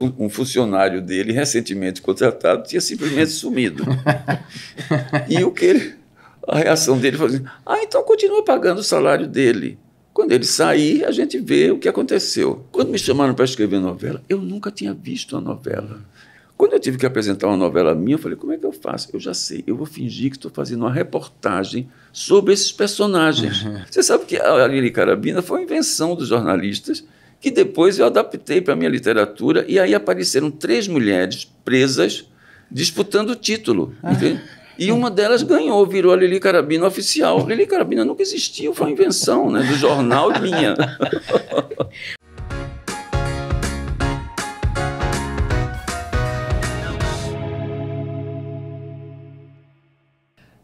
um funcionário dele, recentemente contratado, tinha simplesmente sumido. e o que ele, a reação dele foi assim: ah, então continua pagando o salário dele. Quando ele sair, a gente vê o que aconteceu. Quando me chamaram para escrever novela, eu nunca tinha visto a novela. Quando eu tive que apresentar uma novela minha, eu falei: como é que eu faço? Eu já sei, eu vou fingir que estou fazendo uma reportagem sobre esses personagens. Uhum. Você sabe que a Aline Carabina foi uma invenção dos jornalistas que depois eu adaptei para a minha literatura, e aí apareceram três mulheres presas disputando o título. Ah. E uma delas ganhou, virou a Lili Carabina oficial. Lili Carabina nunca existiu, foi uma invenção né, do jornal minha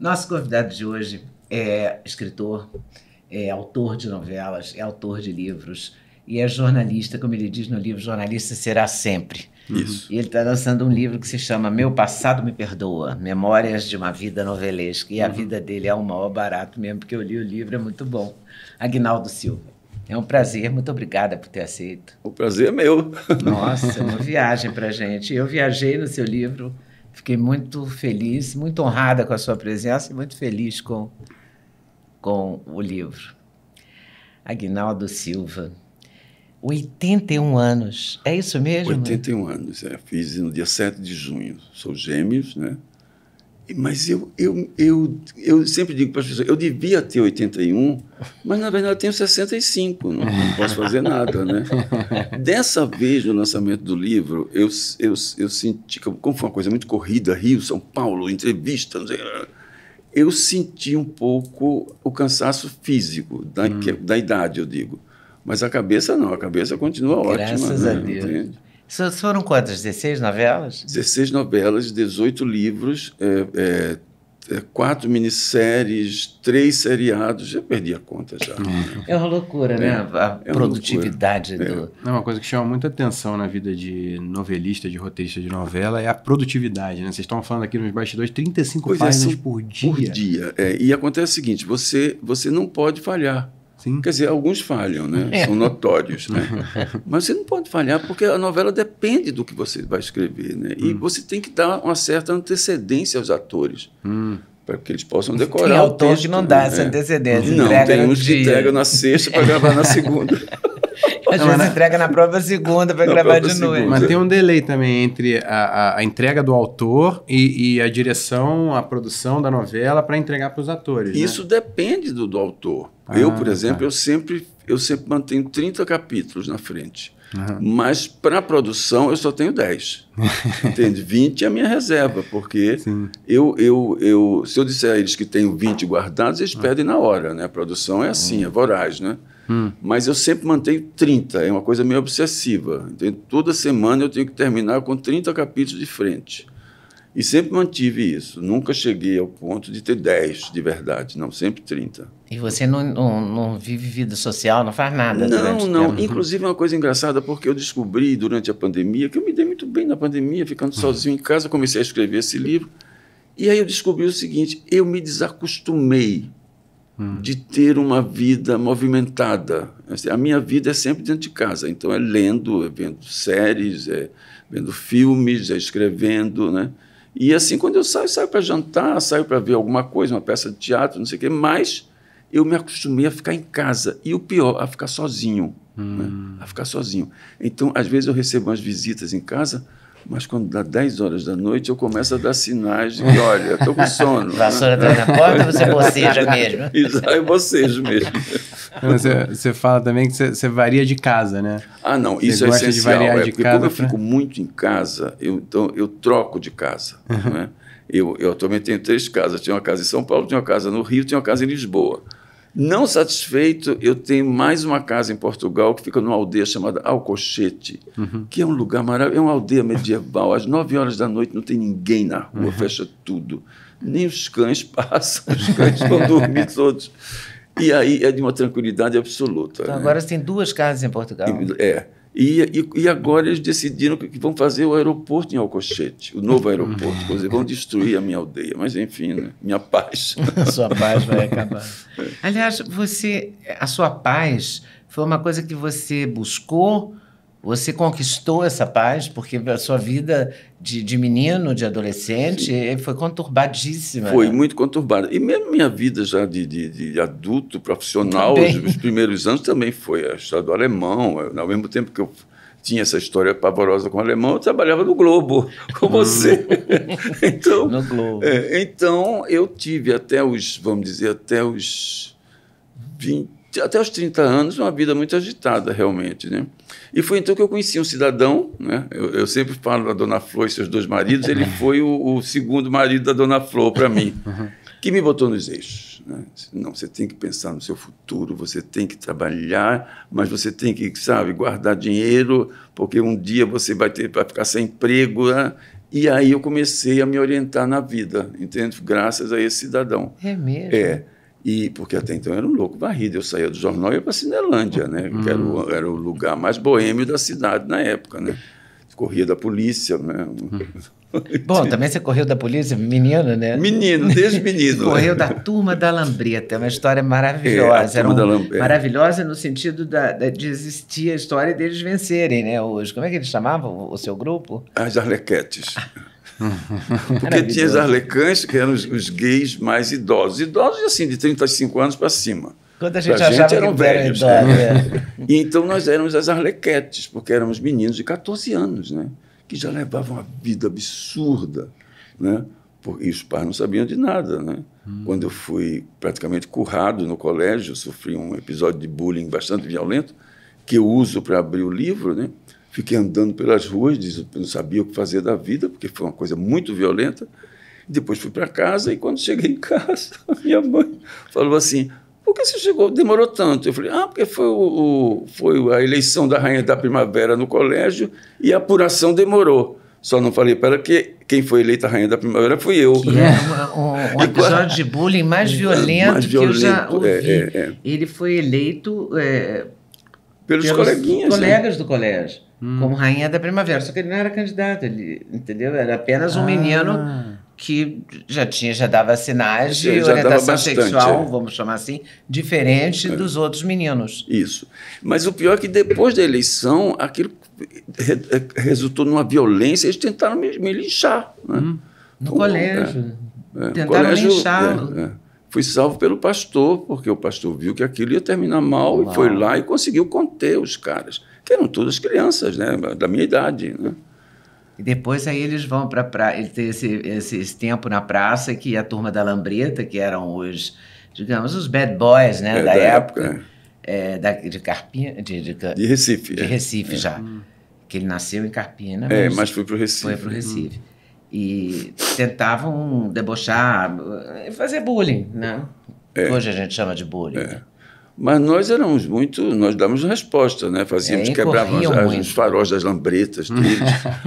Nosso convidado de hoje é escritor, é autor de novelas, é autor de livros, e é jornalista, como ele diz no livro, jornalista será sempre. Isso. E ele está lançando um livro que se chama Meu Passado Me Perdoa, Memórias de uma Vida Novelesca. E a uhum. vida dele é o maior barato mesmo, porque eu li o livro, é muito bom. Agnaldo Silva. É um prazer, muito obrigada por ter aceito. O prazer é meu. Nossa, uma viagem para gente. Eu viajei no seu livro, fiquei muito feliz, muito honrada com a sua presença e muito feliz com, com o livro. Agnaldo Silva. 81 anos, é isso mesmo? 81 anos, é. Fiz no dia 7 de junho. Sou gêmeos, né? Mas eu, eu, eu, eu sempre digo para as pessoas, eu devia ter 81, mas na verdade eu tenho 65, não, não posso fazer nada, né? Dessa vez, no lançamento do livro, eu, eu, eu senti, como foi uma coisa muito corrida, Rio, São Paulo, entrevista, não sei eu senti um pouco o cansaço físico da, hum. da idade, eu digo. Mas a cabeça não, a cabeça continua ótima. Graças né? a Deus. Entende? Foram quantas? 16 novelas? 16 novelas, 18 livros, é, é, é, quatro minisséries, três seriados, já perdi a conta já. É uma loucura, né? é, né? A é produtividade do. É uma coisa que chama muita atenção na vida de novelista, de roteirista de novela, é a produtividade, né? Vocês estão falando aqui nos bastidores 35 pois é, páginas por dia. Por dia. É. e acontece o seguinte: você, você não pode falhar. Sim. Quer dizer, alguns falham, né? É. São notórios, né? Mas você não pode falhar porque a novela depende do que você vai escrever, né? E hum. você tem que dar uma certa antecedência aos atores. Hum. Para que eles possam decorar. Tem autores que não dá né? essa antecedência. Não, tem uns que entregam na sexta para gravar na segunda. Às vezes né? entrega na própria segunda para gravar de segunda. noite. Mas tem um delay também entre a, a, a entrega do autor e, e, a direção, a produção da novela para entregar para os atores. Né? Isso né? depende do, do autor. Ah, eu, por tá. exemplo, tá. eu, sempre, eu sempre mantenho 30 capítulos na frente. Uhum. Mas para produção eu só tenho 10. entende? 20 é a minha reserva, porque eu, eu, eu, se eu disser a eles que tenho 20 guardados, eles ah. pedem na hora, né? A produção é assim, uhum. é voraz, né? Hum. Mas eu sempre mantenho 30, é uma coisa meio obsessiva. Então, toda semana eu tenho que terminar com 30 capítulos de frente. E sempre mantive isso. Nunca cheguei ao ponto de ter 10 de verdade, não, sempre 30. E você não, não, não vive vida social, não faz nada? Não, não. Inclusive, é uma coisa engraçada, porque eu descobri durante a pandemia que eu me dei muito bem na pandemia, ficando hum. sozinho em casa, comecei a escrever esse livro. E aí eu descobri o seguinte: eu me desacostumei Hum. de ter uma vida movimentada. Assim, a minha vida é sempre dentro de casa, então é lendo, é vendo séries, é vendo filmes, é escrevendo, né? E assim, quando eu saio, saio para jantar, saio para ver alguma coisa, uma peça de teatro, não sei o quê, mas eu me acostumei a ficar em casa. E o pior, a ficar sozinho. Né? Hum. Né? A ficar sozinho. Então, às vezes, eu recebo umas visitas em casa, mas quando dá 10 horas da noite, eu começo a dar sinais de que, olha, estou com sono. Vassoura né? na porta, você boceja mesmo. Isso, eu bocejo mesmo. Você, você fala também que você, você, varia de casa, né? Ah, não, você isso é essencial. De variar é, de porque casa como eu fico muito em casa, eu, então eu troco de casa, uhum. né? Eu, eu também tenho três casas. Tinha uma casa em São Paulo, tinha uma casa no Rio, tinha uma casa em Lisboa. Não satisfeito, eu tenho mais uma casa em Portugal que fica numa aldeia chamada Alcochete, uhum. que é um lugar maravilhoso, é uma aldeia medieval. Às nove horas da noite não tem ninguém na rua, uhum. fecha tudo. Nem os cães passam, os cães vão dormir todos. E aí é de uma tranquilidade absoluta. Então, né? agora você tem duas casas em Portugal. É. E, e, e, agora eles decidiram que vão fazer o aeroporto em Alcochete, o novo aeroporto. Quer dizer, vão destruir a minha aldeia, mas enfim, né? minha paz. A sua paz vai acabar. É. Aliás, você, a sua paz foi uma coisa que você buscou, você conquistou essa paz, porque a sua vida de, de menino, de adolescente, Sim. Eh, foi conturbadíssima. Foi né? muito conturbada. E mesmo minha vida já de, de, de adulto, profissional, os, primeiros anos também foi a história do alemão. Eu, ao mesmo tempo que eu tinha essa história pavorosa com o alemão, eu trabalhava no Globo, com você. então, no Globo. É, então, eu tive até os, vamos dizer, até os 20 até os 30 anos, uma vida muito agitada, realmente. Né? E foi então que eu conheci um cidadão, né? eu, eu sempre falo da Dona Flor e seus dois maridos, ele foi o, o segundo marido da Dona Flor para mim, uhum. que me botou nos eixos. Né? Não, você tem que pensar no seu futuro, você tem que trabalhar, mas você tem que, sabe, guardar dinheiro, porque um dia você vai ter para ficar sem emprego. Né? E aí eu comecei a me orientar na vida, entende? Graças a esse cidadão. É mesmo? É. E, porque até então era um louco varrido, eu saía do jornal e ia para Cinelândia, né? Hum. que era o, hum. era o, lugar mais boêmio da cidade na época. Né? Corria da polícia. Né? Hum. Bom, também você correu da polícia, menino, né? Menino, desde menino. correu da turma da Lambreta, é uma história maravilhosa. É, era um, é. maravilhosa no sentido da, da, de existir a história deles vencerem, né? hoje como é que eles chamavam o seu grupo? As Arlequetes. Porque tinha as arlecães, que eram os, os gays mais idosos. Idosos, assim, de 35 anos para cima. Quando a gente pra achava gente eram que eram velhos. Era né? e é. então nós éramos as arlequetes, porque éramos meninos de 14 anos, né? que já levavam uma vida absurda. Né? E os pais não sabiam de nada. Né? Hum. Quando eu fui praticamente currado no colégio, sofri um episódio de bullying bastante violento, que eu uso para abrir o livro, né? Fiquei andando pelas ruas, não sabia o que fazer da vida, porque foi uma coisa muito violenta. Depois fui para casa e quando cheguei em casa, minha mãe falou assim: por que você chegou, demorou tanto? Eu falei, ah, porque foi, o, o, foi a eleição da Rainha da Primavera no colégio e a apuração demorou. Só não falei para ela que quem foi eleita Rainha da Primavera fui eu. Que é um, um episódio de bullying mais é, violento, mais violento que eu já é, ouvi. É, é, Ele foi eleito é, pelos, pelos coleguinhas. Né? colegas né? do colégio hum. como rainha da primavera. Só que ele não era candidato, ele, entendeu? Era apenas um ah. menino que já tinha já dava sinais de já orientação sexual, é. vamos chamar assim, diferente é. dos outros meninos. Isso. Mas o pior é que depois da eleição, aquilo resultou numa violência, eles tentaram me, me linchar. Né? Hum. No colégio. É, é, tentaram colégio, é, linchar. É. Fui salvo pelo pastor, porque o pastor viu que aquilo ia terminar mal, mal. e foi lá e conseguiu conter os caras. Eram todas crianças, né? Da minha idade, né? E depois aí eles vão para pra... ele tem esse, esse, esse, tempo na praça que a turma da Lambreta, que eram os, digamos, os bad boys, né, é, da, da, época, época. É, é da, de Carpinha de, de, de, Recife, de é. Recife é. já, que ele nasceu em Carpina, mas, é, mas foi para o Recife, foi para hum. Recife hum. e tentavam debochar, fazer bullying, né? É. Hoje a gente chama de bullying. É. Mas nós éramos muito, nós dávamos resposta, né? Fazíamos, é, os faróis das lambretas deles.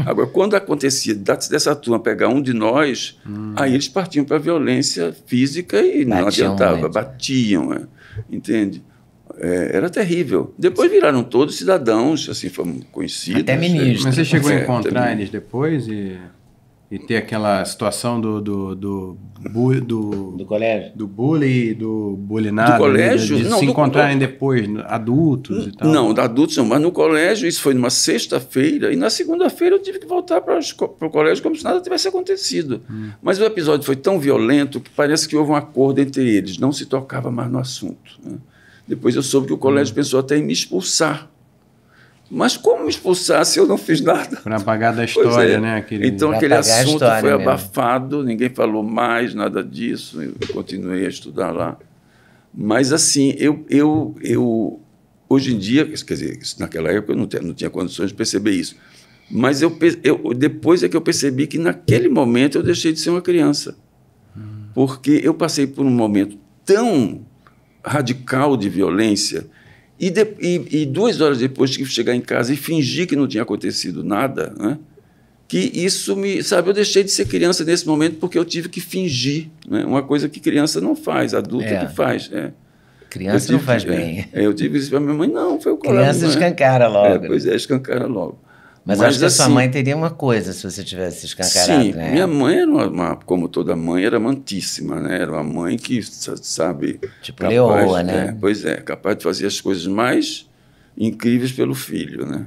Agora, quando acontecia dessa turma pegar um de nós, hum. aí eles partiam para a violência física e batiam, não adiantava, batiam, é. entende? É, era terrível. Depois viraram todos cidadãos, assim, foram conhecidos. Até né? ministros. Mas você chegou é, a encontrar eles depois e e ter aquela situação do do do, bu, do, do colégio do bullying do bullyinado do colégio de, de não, se encontrarem do... depois adultos e tal não adultos não mas no colégio isso foi numa sexta-feira e na segunda-feira eu tive que voltar para o colégio como se nada tivesse acontecido hum. mas o episódio foi tão violento que parece que houve um acordo entre eles não se tocava mais no assunto né? depois eu soube que o colégio hum. pensou até em me expulsar mas como me expulsar se eu não fiz nada? Para apagar da história, é. né? Aquele... Então pra aquele assunto foi abafado, ninguém falou mais nada disso, eu continuei a estudar lá. Mas assim, eu, eu, eu hoje em dia, quer dizer, naquela época eu não, tinha, não tinha condições de perceber isso. Mas eu, eu, depois é que eu percebi que naquele momento eu deixei de ser uma criança. Hum. Porque eu passei por um momento tão radical de violência e, de, e, e, duas horas depois que chegar em casa e fingir que não tinha acontecido nada, né? que isso me. Sabe, eu deixei de ser criança nesse momento porque eu tive que fingir. Né? Uma coisa que criança não faz, adulto é. que faz. É. Criança tive, não faz bem. É, eu tive isso para minha mãe, não, foi o colar. Criança né. escancara logo. É, pois é, escancara logo. Mas, Mas acho que assim, a sua assim, mãe teria uma coisa se você tivesse escancarado, sim, né? minha mãe era uma, uma, como toda mãe, era amantíssima, né? Era uma mãe que, sabe... Tipo capaz, leoa, né? É, pois é, capaz de fazer as coisas mais incríveis pelo filho, né?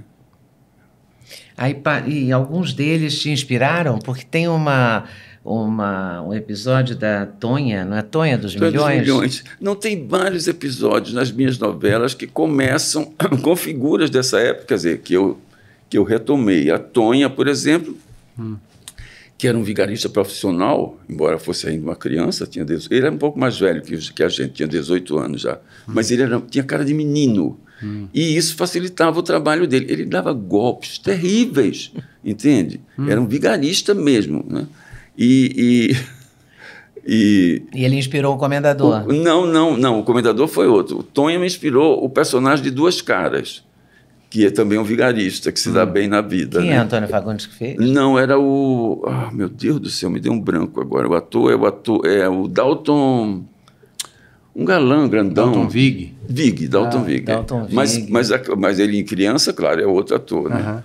Aí, e alguns deles te inspiraram? Porque tem uma... Uma, um episódio da Tonha, não é Tonha dos Tonha Milhões? Dos milhões. Não tem vários episódios nas minhas novelas que começam com figuras dessa época, quer dizer, que eu que eu retomei. A Tonha, por exemplo, hum. que era um vigarista profissional, embora fosse ainda uma criança, tinha 18, ele era um pouco mais velho que, que a gente, tinha 18 anos já, hum. mas ele era, tinha cara de menino. Hum. E isso facilitava o trabalho dele. Ele dava golpes terríveis, entende? Hum. Era um vigarista mesmo. Né? E, e, e, e, ele inspirou o Comendador? O, não, não, não. O Comendador foi outro. O Tonha me inspirou o personagem de Duas Caras que é também um vigarista, que se dá hum. bem na vida. Quem é né? é Antônio Fagundes que fez? Não, era o. Ah, meu Deus do céu, me deu um branco agora. O ator é o ator. É o Dalton. Um galã grandão. Dalton Vig. Vig, Dalton ah, Vig. É. Dalton Vig. Mas, mas, mas ele em criança, claro, é outro ator, né? Uh -huh.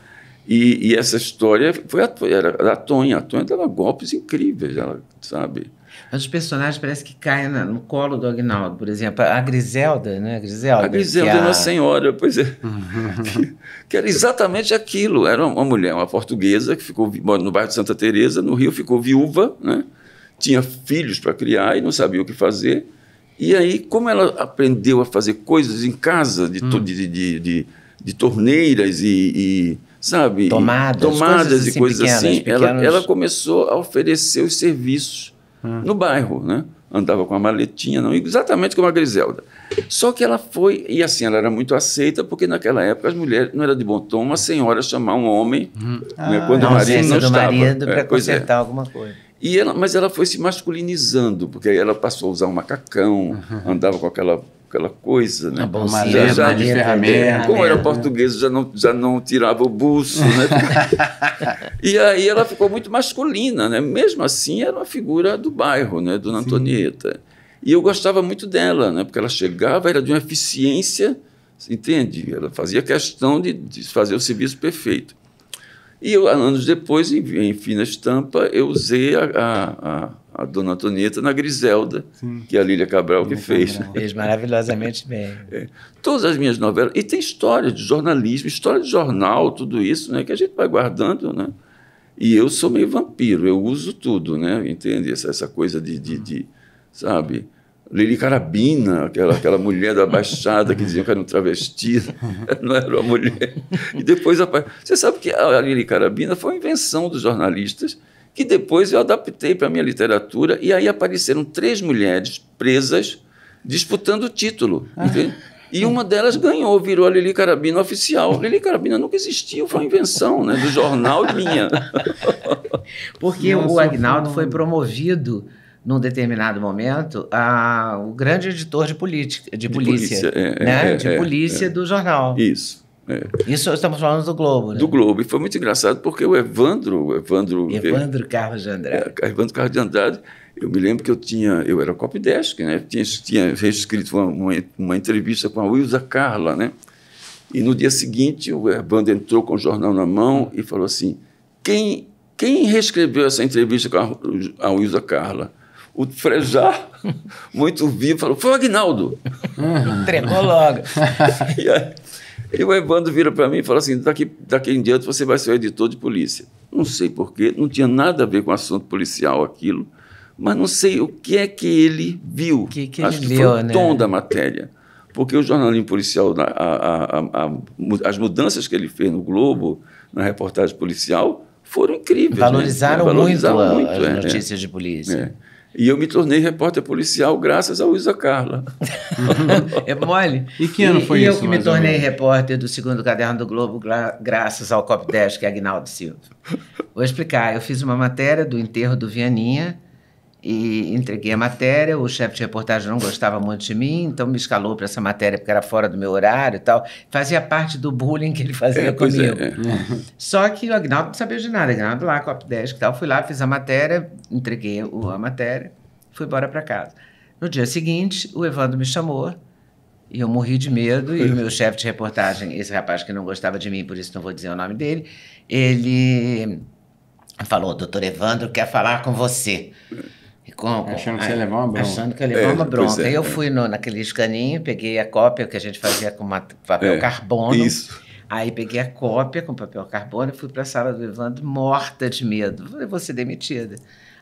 E, e, essa história foi a, era a Tonha. A Tonha dava golpes incríveis, ela, sabe? os personagens parece que caem no colo do Agnaldo, por exemplo. A Griselda, né? A Griselda, a Griselda é a... Nossa Senhora, pois é. que, que, era exatamente aquilo. Era uma mulher, uma portuguesa, que ficou no bairro de Santa Teresa, no Rio, ficou viúva, né? tinha filhos para criar e não sabia o que fazer. E aí, como ela aprendeu a fazer coisas em casa, de, hum. de, de, de, de, torneiras e, e sabe? Tomadas, e, tomadas coisas e assim coisas pequenas, assim, pequenos... ela, ela começou a oferecer os serviços ah. no bairro, né? Andava com a maletinha, não, exatamente como a Griselda. Só que ela foi, e assim, ela era muito aceita, porque naquela época as mulheres, não era de bom tom uma senhora chamar um homem, uhum. né, ah, quando é o não do estava. marido é, para é. consertar é. alguma coisa. E ela, mas ela foi se masculinizando, porque aí ela passou a usar um macacão, uhum. andava com aquela aquela coisa, né? Ah, Bolsinha, já, é já, maneira, maneira, como era né? portuguesa, já não, já não tirava o buço, né? e aí ela ficou muito masculina, né? Mesmo assim, era uma figura do bairro, né? Dona Sim. Antonieta. E eu gostava muito dela, né? Porque ela chegava, era de uma eficiência, entende? Ela fazia questão de, de fazer o serviço perfeito. E eu, anos depois, enfim, na estampa, eu usei a, a a Dona Antonieta na Griselda, Sim. que é a Lília Cabral que fez. Fez maravilhosamente bem. É. Todas as minhas novelas. E tem história de jornalismo, história de jornal, tudo isso, né? Que a gente vai guardando, né? E eu sou meio vampiro, eu uso tudo, né? Entende? Essa, essa coisa de, de, de sabe? Lili Carabina, aquela, aquela mulher da Baixada que diziam que era um travesti, não era uma mulher. E depois a... Você sabe que a Lili Carabina foi uma invenção dos jornalistas que depois eu adaptei para a minha literatura, e aí apareceram três mulheres presas disputando o título. Ah. E uma delas ganhou, virou a Lili Carabina oficial. Lili Carabina nunca existiu, foi uma invenção né, do jornal minha. Porque Nossa, o Agnaldo foi promovido num determinado momento, a, o grande editor de, política, de, de polícia, polícia é, né? é, de é, polícia é, do jornal. Isso. É. Isso estamos falando do Globo, né? Do Globo. E foi muito engraçado porque o Evandro. O Evandro, Evandro Carlos de Andrade. É, Evandro Carlos de Andrade. Eu me lembro que eu tinha. Eu era copydesk, né? Tinha, tinha reescrito uma, uma, uma, entrevista com a Wilsa Carla, né? E no dia seguinte o Evandro entrou com o jornal na mão e falou assim: quem, quem reescreveu essa entrevista com a, a Carla? o Frejá, muito vivo, falou: Foi o Agnaldo. Entregou logo. e aí, e o Evandro vira para mim e fala assim: daqui, daqui em diante você vai ser o editor de polícia. Não sei porquê, não tinha nada a ver com assunto policial aquilo, mas não sei o que é que ele viu. Que que Acho ele que viu, foi o né? tom da matéria. Porque o jornalismo policial, a, a, a, as mudanças que ele fez no Globo, na reportagem policial, foram incríveis. Valorizaram, né? Valorizaram muito, muito, as é, é. notícias é. de polícia. É. E eu me tornei repórter policial graças ao Isa Carla. é mole. E que ano foi e isso? E eu que me tornei repórter do segundo caderno do Globo gra graças ao Cop 10, que é Agnaldo Silva. Vou explicar. Eu fiz uma matéria do enterro do Vianinha, e entreguei a matéria. O chefe de reportagem não gostava muito de mim, então me escalou para essa matéria porque era fora do meu horário e tal. Fazia parte do bullying que ele fazia é, é comigo. É, Só que o Agnaldo não sabia de nada. Agnaldo lá, Cop 10 e tal. Fui lá, fiz a matéria, entreguei o, a matéria, fui embora para casa. No dia seguinte, o Evandro me chamou. E eu morri de medo, e o meu chefe de reportagem, esse rapaz que não gostava de mim, por isso não vou dizer o nome dele, ele falou: Doutor Evandro quer falar com você. Com, com, é achando que você ia ah, levar uma bronca. Achando que ia levar é, uma bronca. É, eu fui no, naquele escaninho, peguei a cópia que a gente fazia com uma, papel é, carbono. Isso. Aí peguei a cópia com papel carbono e fui para a sala do Evandro morta de medo. Eu vou ser demitida.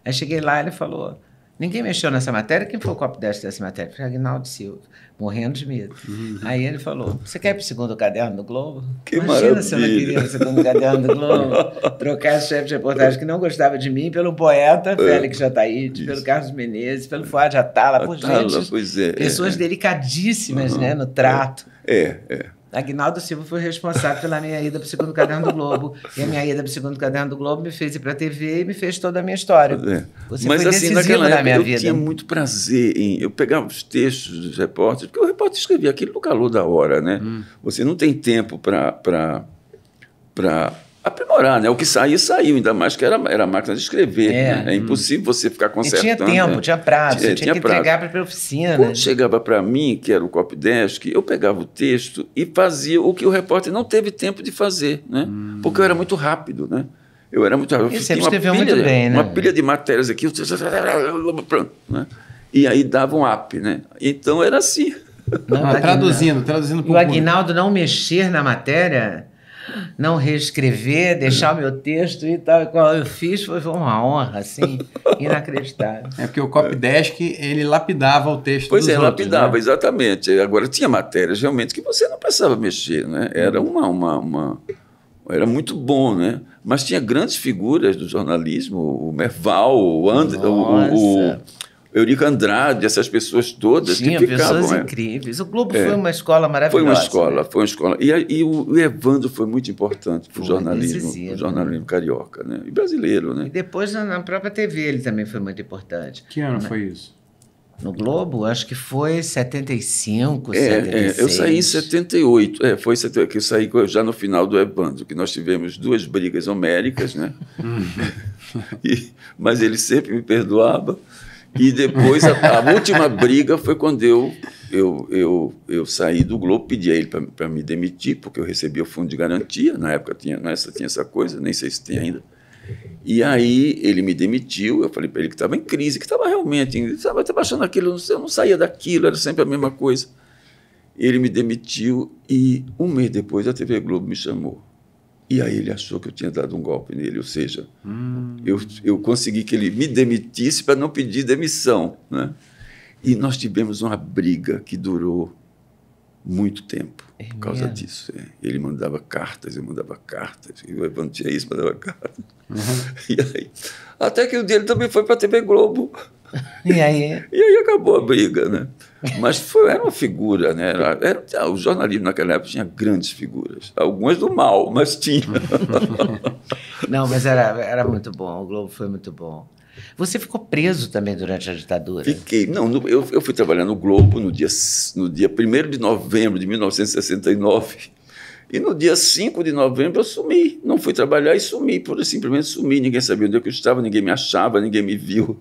Aí cheguei lá, ele falou: Ninguém mexeu nessa matéria. Quem foi o copo desta dessa matéria? Foi Agnaldo Silva, morrendo de medo. Uhum. Aí ele falou: Você quer ir para o segundo caderno do Globo? Que Imagina maravilha. se eu não queria ir para o segundo caderno do Globo. Trocar o chefe de reportagem que não gostava de mim pelo poeta é. Félix Jataíde, pelo Carlos Menezes, pelo Fuad Atala, por Atala, gente. É, é, pessoas é. delicadíssimas uhum. né, no trato. É, é. é. Agnaldo Silva foi responsável pela minha ida para o segundo caderno do Globo. E a minha ida para o segundo caderno do Globo me fez ir para a TV e me fez toda a minha história. É. Você Mas, foi assim, naquela época minha eu vida. Eu tinha muito prazer em. Eu pegava os textos dos repórteres, porque o repórter escrevia aquilo no calor da hora, né? Hum. Você não tem tempo para aprimorar, né? O que saiu, saiu, ainda mais que era, era máquina de escrever. É, né? é hum. impossível você ficar consertando. E tinha tempo, né? tinha prazo, tinha, tinha, que prazo. entregar para a oficina. Quando né? chegava para mim, que era o copydesk, eu pegava o texto e fazia o que o repórter não teve tempo de fazer, né? Hum. Porque eu era muito rápido, né? Eu era muito rápido. E você escreveu muito bem, né? Uma pilha de matérias aqui, pronto, né? E aí dava um up, né? Então era assim. Não, traduzindo, traduzindo para o Aguinaldo não mexer na matéria não reescrever, deixar o meu texto e tal, qual eu fiz, foi uma honra, assim, inacreditável. É porque o Copdesk, ele lapidava o texto pois dos é, outros, lapidava, né? exatamente. Agora, tinha matérias realmente que você não precisava mexer, né? Era uhum. uma, uma, uma... Era muito bom, né? Mas tinha grandes figuras do jornalismo, o Merval, o André, Nossa. o, o Eurico Andrade, essas pessoas todas Tinha que ficavam. pessoas é. incríveis. O Globo é. foi uma escola maravilhosa. Foi uma né? escola, né? foi uma escola. E, e o Evandro foi muito importante para o jornalismo, jornalismo carioca, né? E brasileiro, né? E depois na, própria TV ele também foi muito importante. Que ano foi isso? No Globo, acho que foi 75, é, 76. É, eu saí em 78. É, foi 78, que eu saí já no final do Evandro, que nós tivemos duas brigas homéricas, né? e, mas ele sempre me perdoava. E depois a, a última briga foi quando eu, eu, eu, eu saí do Globo, pedi a ele para me demitir, porque eu recebia o fundo de garantia. Na época tinha, nessa, tinha essa coisa, nem sei se tem ainda. E aí ele me demitiu, eu falei para ele que estava em crise, que estava realmente, estava baixando aquilo, eu não saía daquilo, era sempre a mesma coisa. Ele me demitiu e um mês depois a TV Globo me chamou. E aí ele achou que eu tinha dado um golpe nele, ou seja, hum. eu, eu consegui que ele me demitisse para não pedir demissão. Né? E nós tivemos uma briga que durou muito tempo é por causa mesmo? disso. É. Ele mandava cartas, eu mandava cartas, eu Evandro tinha isso, mandava cartas. Uhum. E aí, até que o ele também foi para a TV Globo. E aí? e aí acabou a briga, né? Mas foi, era uma figura, né? Era, era, ah, o jornalismo naquela época tinha grandes figuras. Algumas do mal, mas tinha. Não, mas era, era muito bom. O Globo foi muito bom. Você ficou preso também durante a ditadura? Fiquei. Não, no, eu, eu fui trabalhar no Globo no dia, no dia 1 de novembro de 1969. E no dia 5 de novembro eu sumi. Não fui trabalhar e sumi, por simplesmente sumi. Ninguém sabia onde é eu estava, ninguém me achava, ninguém me viu.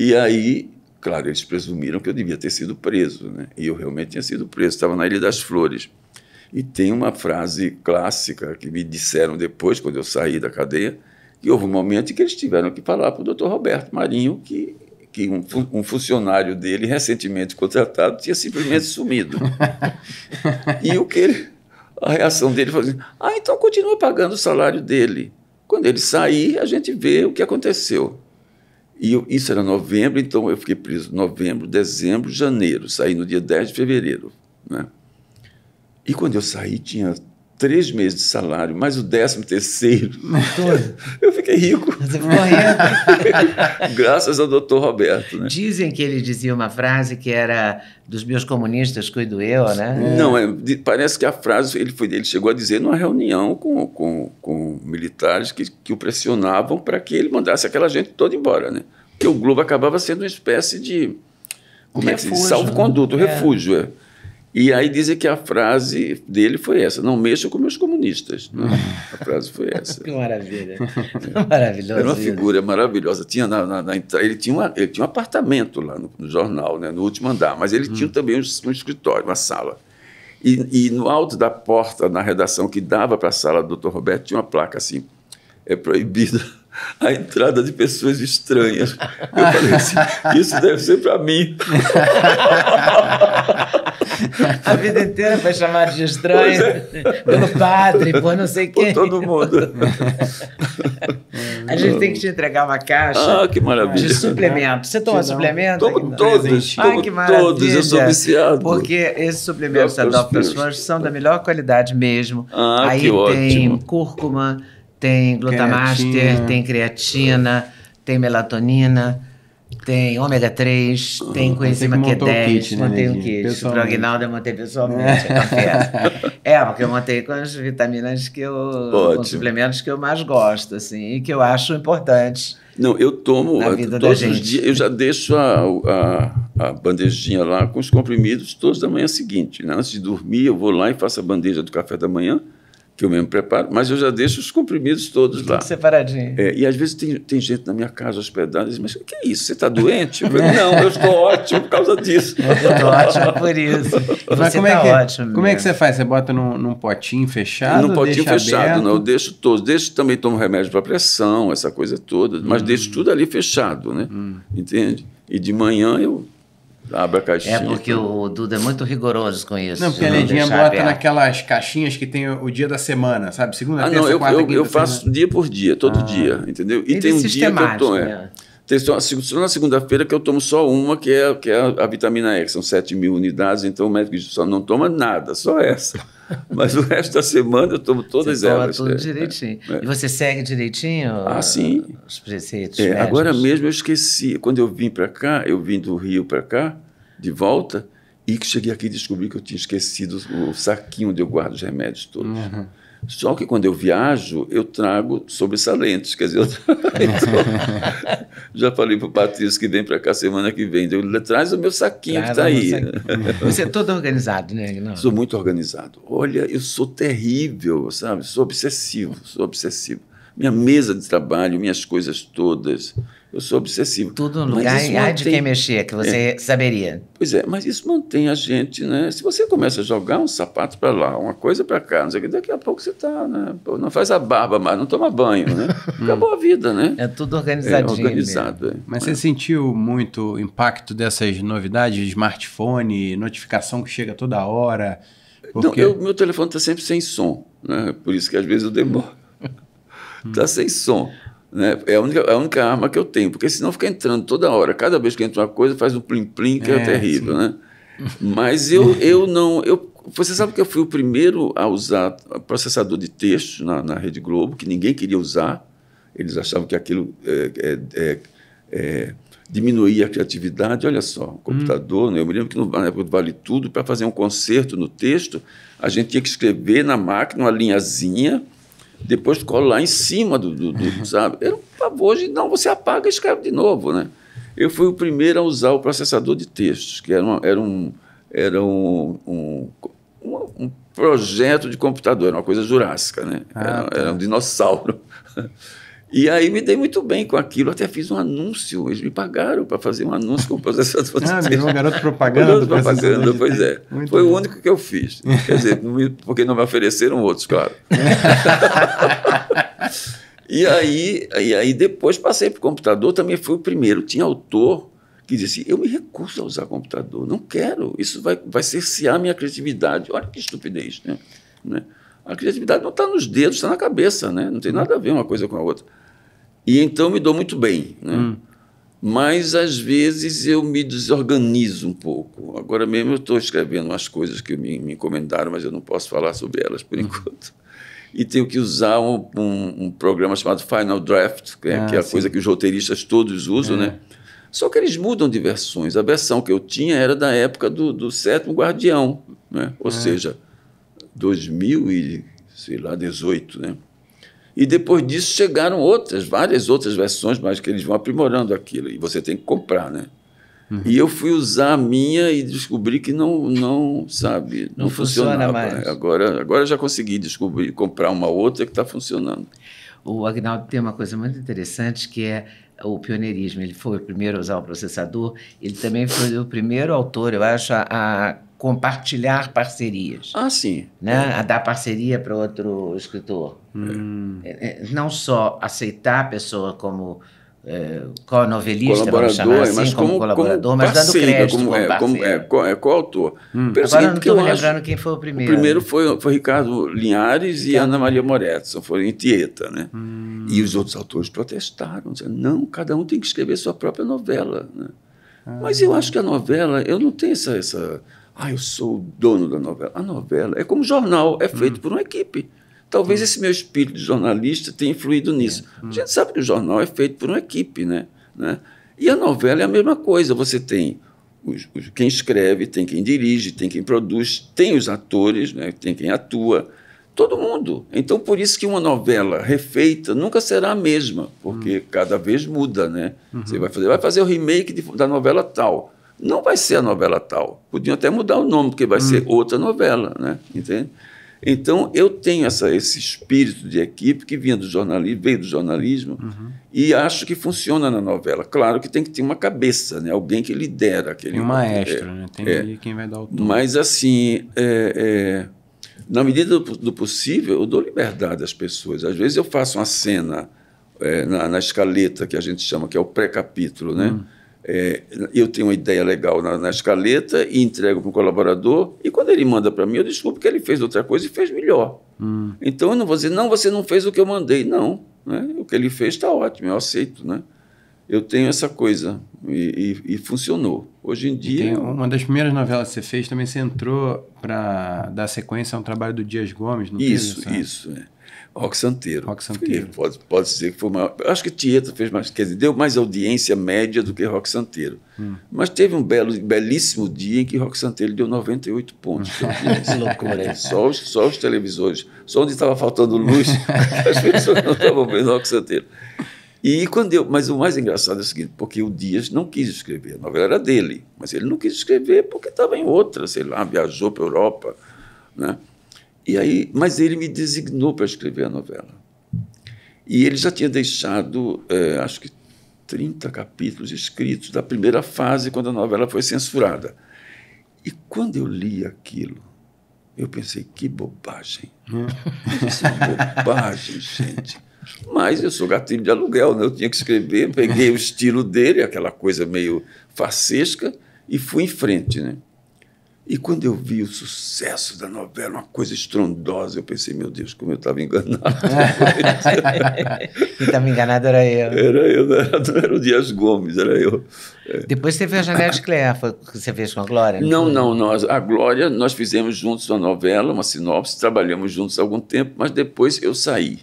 E aí, claro, eles presumiram que eu devia ter sido preso, né? E eu realmente tinha sido preso, estava na Ilha das Flores. E tem uma frase clássica que me disseram depois, quando eu saí da cadeia, que houve um momento em que eles tiveram que falar para o doutor Roberto Marinho que, que um, um, funcionário dele, recentemente contratado, tinha simplesmente sumido. e o que ele, a reação dele foi assim, ah, então continua pagando o salário dele. Quando ele sair, a gente vê o que aconteceu. E eu, isso era novembro, então eu fiquei preso novembro, dezembro, janeiro. Saí no dia 10 de fevereiro. Né? E quando eu saí, tinha três meses de salário, mais o décimo terceiro. Eu fiquei rico. Você ficou rico. Graças ao doutor Roberto. Né? Dizem que ele dizia uma frase que era dos meus comunistas cuido eu, né? Não, é, parece que a frase ele, foi, ele chegou a dizer numa reunião com, com, com militares que, que o pressionavam para que ele mandasse aquela gente toda embora, né? Porque o Globo acabava sendo uma espécie de... Como refúgio, é que se diz? Né? Salvo-conduto, né? refúgio. É. E aí dizem que a frase dele foi essa: não mexa com meus comunistas. Né? A frase foi essa. que maravilha. Maravilhosa. Era uma figura maravilhosa. Tinha na, na, na, ele, tinha uma, ele tinha um apartamento lá no, no jornal, né? no último andar, mas ele hum. tinha também um, um, escritório, uma sala. E, e, no alto da porta, na redação que dava para a sala do Dr. Roberto, tinha uma placa assim: é proibida a entrada de pessoas estranhas. Eu falei assim: isso deve ser para mim. a vida inteira foi chamado de estranho é. pelo padre, por não sei quem. Por todo mundo. a gente tem que te entregar uma caixa ah, que maravilha. de suplementos. Você toma suplementos? suplemento? Tomo todos. Ai, que maravilha. Todos, eu sou viciado. Porque esses suplementos da Dr. são da melhor qualidade mesmo. Ah, Aí que tem ótimo. cúrcuma, tem glutamaster, creatina. tem creatina, tem melatonina tem ômega 3, ah, tem coenzima Q10, kit, né, montei kit. O Prognaldo eu montei pessoalmente, é. é, porque eu mantenho com as vitaminas que eu. Ótimo. Com os suplementos que eu mais gosto, assim, e que eu acho importantes. Não, eu tomo a, todos os dias, eu já deixo a, a, a, bandejinha lá com os comprimidos todos da manhã seguinte. Né? Antes de dormir, eu vou lá e faço a bandeja do café da manhã que eu mesmo preparo, mas eu já deixo os comprimidos todos lá. separadinho. É, e às vezes tem, tem gente na minha casa hospedada e diz, mas o que é isso? Você está doente? Eu não, eu estou ótimo por causa disso. Eu estou ótimo por isso. E mas como, tá é que, é? ótimo como mesmo. é que você faz? Você bota num, num potinho fechado? Num potinho fechado, aberto? não. Eu deixo todos. Deixo, também tomo remédio para pressão, essa coisa toda, mas hum. deixo tudo ali fechado, né? Hum. Entende? E de manhã eu Abre a caixinha. É porque o Duda é muito rigoroso com isso. Não, porque a Nedinha bota aberto. naquelas caixinhas que tem o, dia da semana, sabe? Segunda, ah, terça, não, eu, quarta, eu, quinta, Eu faço semana. Né? dia por dia, todo ah. dia, entendeu? E Ele tem um é dia que eu tô... É, só na segunda-feira que eu tomo só uma, que é, que é a, a vitamina E, que são 7 mil unidades, então o médico diz, só não toma nada, só essa. Mas o resto da semana eu tomo todas você elas. Toma tudo é, direitinho. É, é. E você segue direitinho? Ah, sim. Os preceitos. É, agora mesmo eu esqueci. Quando eu vim para cá, eu vim do Rio para cá, de volta, e que cheguei aqui e descobri que eu tinha esquecido o saquinho onde eu guardo os remédios todos. Uhum. Só que quando eu viajo, eu trago sobressalentes, quer dizer, eu trago, então, já falei para o Patrício que vem para cá semana que vem, então ele traz o meu saquinho claro, que está aí. Você é todo organizado, né? Não. Sou muito organizado. Olha, eu sou terrível, sabe? Sou obsessivo, sou obsessivo minha mesa de trabalho, minhas coisas todas. Eu sou obsessivo. Tudo no lugar mantém... de quem mexer, que você é. saberia. Pois é, mas isso mantém a gente, né? Se você começa a jogar um sapato para lá, uma coisa para cá, não sei o que, daqui a pouco você tá, né? não faz a barba mais, não toma banho, né? Acabou a vida, né? É tudo organizadinho. É organizado. É. Mas você sentiu muito o impacto dessas novidades, smartphone, notificação que chega toda hora? Porque... Não, eu, meu telefone está sempre sem som, né? Por isso que às vezes eu demoro. Tá sem som. Né? É a única, é a única arma que eu tenho, porque senão fica entrando toda hora. Cada vez que entra uma coisa, faz um plim-plim que é, é terrível, né? Mas eu, eu não. Eu, você sabe que eu fui o primeiro a usar processador de texto na, na Rede Globo, que ninguém queria usar. Eles achavam que aquilo é, é, é, é diminuía a criatividade. Olha só, o computador. Hum. Né? Eu me lembro que no, na época do Vale Tudo, para fazer um concerto no texto, a gente tinha que escrever na máquina uma linhazinha depois colo lá em cima do, do, do uhum. sabe? Era um favor hoje não, você apaga e escreve de novo, né? Eu fui o primeiro a usar o processador de textos, que era, uma, era, um, era um, um, um, um projeto de computador, era uma coisa jurássica, né? Ah, era, tá. era um dinossauro. E aí me dei muito bem com aquilo, até fiz um anúncio, eles me pagaram para fazer um anúncio com o professor de Ah, virou um garoto propaganda. garoto propaganda, pois é. Muito Foi bom. o único que eu fiz. Quer dizer, porque não me ofereceram outros, claro. e, aí, e aí depois passei para o computador, também fui o primeiro. Tinha autor que disse, assim, eu me recuso a usar computador, não quero, isso vai, vai cercear minha criatividade. Olha que estupidez, né? né? A criatividade não está nos dedos, está na cabeça, né? Não tem nada a ver uma coisa com a outra. E então me dou muito bem, né? Hum. Mas às vezes eu me desorganizo um pouco. Agora mesmo eu estou escrevendo umas coisas que me, me, encomendaram, mas eu não posso falar sobre elas por hum. enquanto. E tenho que usar um, um, um programa chamado Final Draft, que é, ah, que é a sim. coisa que os roteiristas todos usam, é. né? Só que eles mudam de versões. A versão que eu tinha era da época do, do Sétimo Guardião, né? ou é. seja, 2018, né? E depois disso chegaram outras, várias outras versões, mas que eles vão aprimorando aquilo. E você tem que comprar, né? Uhum. E eu fui usar a minha e descobri que não, não sabe, não, não Funciona mais. Agora, agora já consegui descobrir, comprar uma outra que está funcionando. O Agnaldo tem uma coisa muito interessante que é o pioneirismo. Ele foi o primeiro a usar o processador. Ele também foi o primeiro autor, eu acho, a, a compartilhar parcerias. Ah, sim. Né? A dar parceria para outro escritor. Hum. É, é, não só aceitar a pessoa como é, novelista, colaborador, assim, mas como, como colaborador, como mas dando crédito como, é, como, é, como é, coautor. Hum. Pelo Agora não estou lembrando quem foi o primeiro. O primeiro foi, foi Ricardo Linhares e tá. Ana Maria Moretti, foram em Tieta, né? Hum. E os outros autores protestaram, dizendo, não, cada um tem que escrever sua própria novela, né? Ah. Mas eu acho que a novela, eu não tenho essa, essa ah, eu sou o dono da novela. A novela é como jornal, é feito hum. por uma equipe. Talvez hum. esse meu espírito de jornalista tenha influído é. nisso. A hum. gente sabe que o jornal é feito por uma equipe, né? né? E a novela é a mesma coisa. Você tem os, os, quem escreve, tem quem dirige, tem quem produz, tem os atores, né? tem quem atua, todo mundo. Então, por isso que uma novela refeita nunca será a mesma, porque cada vez muda, né? Uhum. Você vai fazer, vai fazer o remake de, da novela tal não vai ser a novela tal. Podiam até mudar o nome, porque vai hum. ser outra novela, né? Entende? Então, eu tenho essa, esse espírito de equipe que vinha do jornalismo, veio do jornalismo, uhum. e acho que funciona na novela. Claro que tem que ter uma cabeça, né? alguém que lidera aquele. Um maestro, é, né? tem é, quem vai dar o tom. Mas, assim, é, é, na medida do, do, possível, eu dou liberdade às pessoas. Às vezes, eu faço uma cena é, na, na, escaleta, que a gente chama, que é o pré-capítulo, né? Uhum é, eu tenho uma ideia legal na, na escaleta e entrego para o colaborador, e quando ele manda para mim, eu desculpo que ele fez outra coisa e fez melhor. Hum. Então eu não vou dizer, não, você não fez o que eu mandei. Não, né? o que ele fez está ótimo, eu aceito. Né? eu tenho essa coisa e, e, e funcionou. Hoje em dia. Tem uma das primeiras novelas que você fez também você entrou para dar sequência a um trabalho do Dias Gomes, não Isso, teve, isso. É. Rock Santeiro. Rock Santeiro. pode, pode ser que foi maior. Acho que Tieta fez mais, quer dizer, deu mais audiência média do que Rock Santeiro. Hum. Mas teve um belo, belíssimo dia em que Rock Santeiro deu 98 pontos. loucura. Só só os televisores, só onde estava faltando luz, as pessoas não estavam vendo Rock Santeiro. E quando eu, mas o mais engraçado é o seguinte, porque o Dias não quis escrever, a novela era dele, mas ele não quis escrever porque estava em outra, sei lá, viajou para a Europa, né? E aí, mas ele me designou para escrever a novela. E ele já tinha deixado, é, acho que 30 capítulos escritos da primeira fase quando a novela foi censurada. E quando eu li aquilo, eu pensei que bobagem, hum. que bobagem, gente. Mas eu sou gatilho de aluguel, né? eu tinha que escrever, peguei o estilo dele, aquela coisa meio facesca, e fui em frente. Né? E quando eu vi o sucesso da novela, uma coisa estrondosa, eu pensei, meu Deus, como eu estava enganado. Quem estava enganado era eu. Era eu, não né? era, o Dias Gomes, era eu. É. Depois você fez a Janela de Claire, foi que você fez com a Glória? Não, foi? não, nós, a Glória, nós fizemos juntos uma novela, uma sinopse, trabalhamos juntos há algum tempo, mas depois eu saí.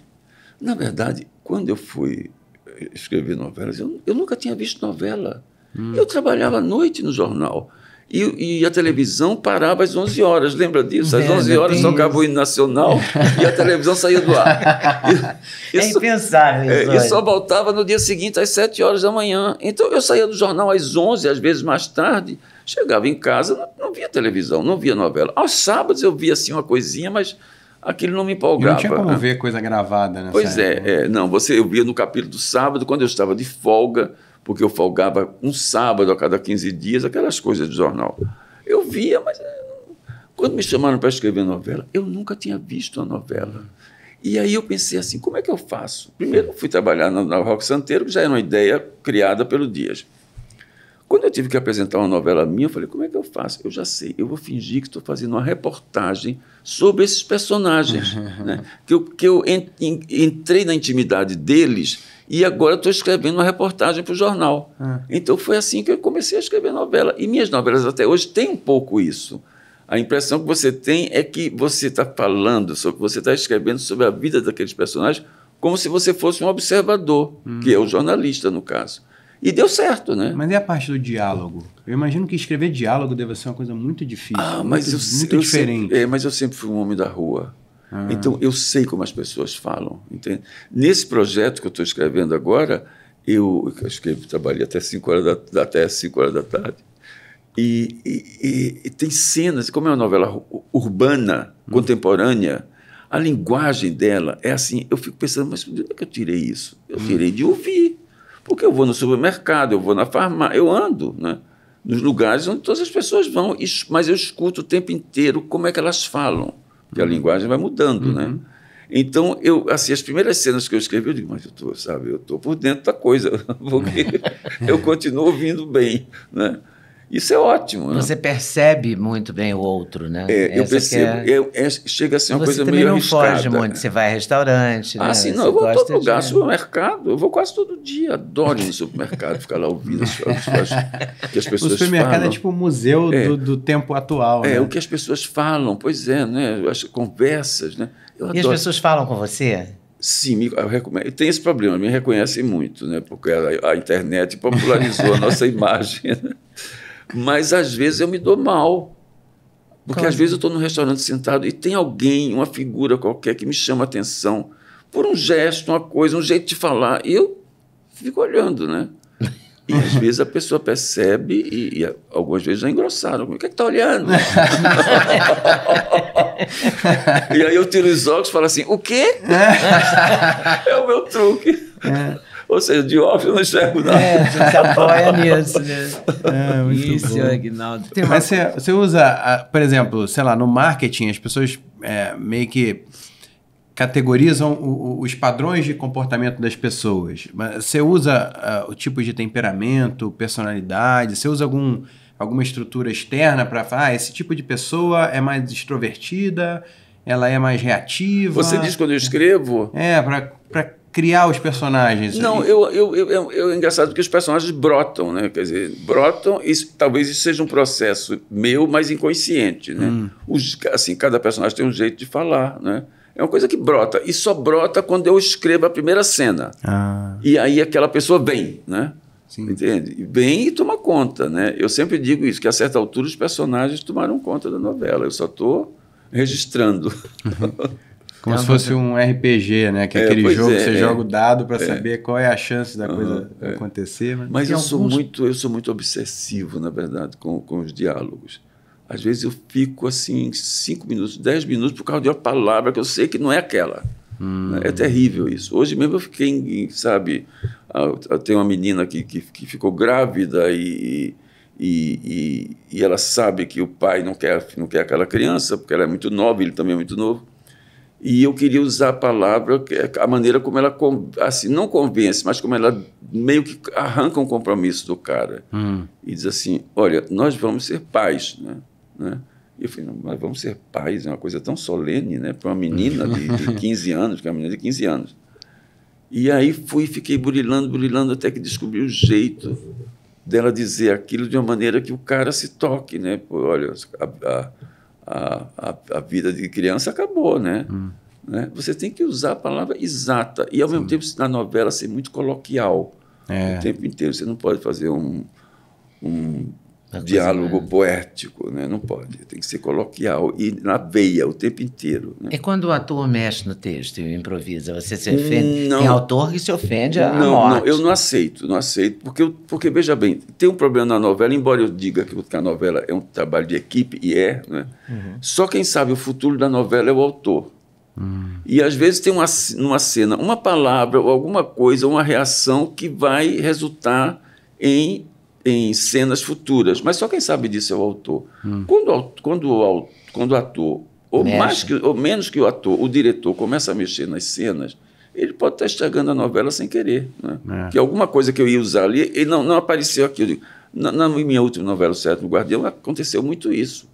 Na verdade, quando eu fui eh, escrever novelas, eu, eu nunca tinha visto novela. Hum. Eu trabalhava à noite no jornal. E, e, a televisão parava às 11 horas, lembra disso? Às é, 11 horas tocava o hino nacional e a televisão saía do ar. E, é impensável é, isso. É, e só voltava no dia seguinte às 7 horas da manhã. Então eu saía do jornal às 11, às vezes mais tarde, chegava em casa, não, não via televisão, não via novela. Aos sábados eu via assim uma coisinha, mas aquilo não me empolgava. não tinha como né? ver coisa gravada, né? Pois é, né? é, não, você, eu via no capítulo do sábado, quando eu estava de folga, porque eu folgava um sábado a cada 15 dias, aquelas coisas de jornal. Eu via, mas eh, quando me chamaram para escrever novela, eu nunca tinha visto a novela. E aí eu pensei assim, como é que eu faço? Primeiro eu fui trabalhar na, na Rock Santeiro, que já era uma ideia criada pelo Dias. Quando eu tive que apresentar uma novela minha, eu falei: como é que eu faço? Eu já sei, eu vou fingir que estou fazendo uma reportagem sobre esses personagens. né? Que eu, que eu en, en, entrei na intimidade deles e agora estou escrevendo uma reportagem para o jornal. Ah. Então foi assim que eu comecei a escrever novela. E minhas novelas até hoje têm um pouco isso. A impressão que você tem é que você está falando, sobre, você está escrevendo sobre a vida daqueles personagens como se você fosse um observador, hum. que é o jornalista, no caso. E deu certo, né? Mas é a parte do diálogo? Eu imagino que escrever diálogo deve ser uma coisa muito difícil, ah, mas muito, eu, muito eu diferente. Sempre, é, mas eu sempre fui um homem da rua. Ah. Então eu sei como as pessoas falam, entende? Nesse projeto que eu estou escrevendo agora, eu, eu escrevo, trabalhei até 5 horas da, até horas da tarde. E, e, e, tem cenas, como é uma novela urbana, hum. contemporânea, a linguagem dela é assim, eu fico pensando, mas de onde é que eu tirei isso? Eu hum. tirei de ouvir. Porque eu vou no supermercado, eu vou na farmácia, eu ando, né? Nos lugares onde todas as pessoas vão, mas eu escuto o tempo inteiro como é que elas falam, que a uhum. linguagem vai mudando, né? uhum. né? Então, eu, assim, as primeiras cenas que eu escrevi, eu digo, mas eu tô, sabe, eu tô por dentro da coisa, porque eu continuo ouvindo bem, né? Isso é ótimo. Né? Você percebe muito bem o outro, né? É, eu percebo. É... Eu, é, chega a ser uma coisa meio arriscada. Você também não foge muito. Você vai a restaurante, né? Ah, né? sim. Não, você eu vou a todo lugar. De... Supermercado. Eu vou quase todo dia. Adoro ir no supermercado. ficar lá ouvindo as, as, que as pessoas O supermercado é falam. Tipo é tipo o museu do, do, tempo atual, É, né? o que as pessoas falam. Pois é, né? As conversas, né? Eu e adoro. as pessoas falam com você? Sim, me, eu Tem esse problema, me reconhecem muito, né? Porque a, a internet popularizou a nossa imagem. Né? Mas às vezes eu me dou mal. Porque às vezes eu estou num restaurante sentado e tem alguém, uma figura qualquer que me chama a atenção por um gesto, uma coisa, um jeito de falar. E eu fico olhando, né? E às vezes a pessoa percebe e, e algumas vezes já engrossaram. O que é que tá olhando? e aí eu tiro os óculos e falo assim, o quê? é o meu truque. É. Ou seja, de off eu não enxergo nada. É, a gente apoia nisso, né? É, é muito Isso, Aguinaldo. Uma... Mas você, você usa, por exemplo, sei lá, no marketing, as pessoas é, meio que categorizam o, os padrões de comportamento das pessoas. Você usa uh, o tipo de temperamento, personalidade? Você usa algum, alguma estrutura externa para falar, ah, esse tipo de pessoa é mais extrovertida, ela é mais reativa? Você diz quando eu escrevo? É, para criar os personagens. Não, eu, eu, eu, eu, é engraçado que os personagens brotam, né? Quer dizer, brotam, e talvez isso seja um processo meu, mas inconsciente, né? Hum. Os, assim, cada personagem tem um jeito de falar, né? É uma coisa que brota, e só brota quando eu escrevo a primeira cena. Ah. E aí aquela pessoa vem, né? Sim. Entende? Vem e toma conta, né? Eu sempre digo isso, que a certa altura os personagens tomaram conta da novela, eu só estou registrando. Uhum. Como é se fosse um RPG, né? Que é aquele jogo é, que você é. joga o dado para saber qual é a chance da coisa acontecer. Né? Mas, mas eu, alguns... sou muito, eu sou muito obsessivo, na verdade, com, com os diálogos. Às vezes eu fico assim, cinco minutos, dez minutos, por causa de uma palavra que eu sei que não é aquela. Hum. É terrível isso. Hoje mesmo eu fiquei, sabe, ah, tem uma menina que, que, que ficou grávida e, e, e, e, ela sabe que o pai não quer, não quer aquela criança, porque ela é muito nova, ele também é muito novo. E eu queria usar a palavra, é a maneira como ela, assim, não convence, mas como ela meio que arranca um compromisso do cara. Hum. E diz assim: olha, nós vamos ser pais, né? né? E eu falei, mas vamos ser pais, é uma coisa tão solene, né? Para uma menina de, de 15 anos, que é uma menina de 15 anos. E aí fui, fiquei burilando, burilando, até que descobri o jeito dela dizer aquilo de uma maneira que o cara se toque, né? Pô, olha, a, a a, a, a vida de criança acabou, né? Hum. né? Você tem que usar a palavra exata. E, ao Sim. mesmo tempo, na novela, ser muito coloquial. É. O tempo inteiro você não pode fazer um, um diálogo mais... poético, né? não pode, tem que ser coloquial e na veia o tempo inteiro. Né? E é quando o ator mexe no texto e improvisa, você se hum, ofende? Não, tem autor que se ofende à não, morte. Não, eu não aceito, não aceito, porque, eu, porque veja bem, tem um problema na novela, embora eu diga que a novela é um trabalho de equipe, e é, né? Uhum. só quem sabe o futuro da novela é o autor. Hum. E às vezes tem uma, uma cena, uma palavra ou alguma coisa, uma reação que vai resultar em em cenas futuras. Mas só quem sabe disso é o autor. Hum. Quando, quando, quando o ator, ou, mais que, ou menos que o ator, o diretor começa a mexer nas cenas, ele pode estar estragando a novela sem querer. Né? É. Que alguma coisa que eu ia usar ali, ele não, não apareceu aqui. na, na minha última novela, O Sétimo Guardião, aconteceu muito isso.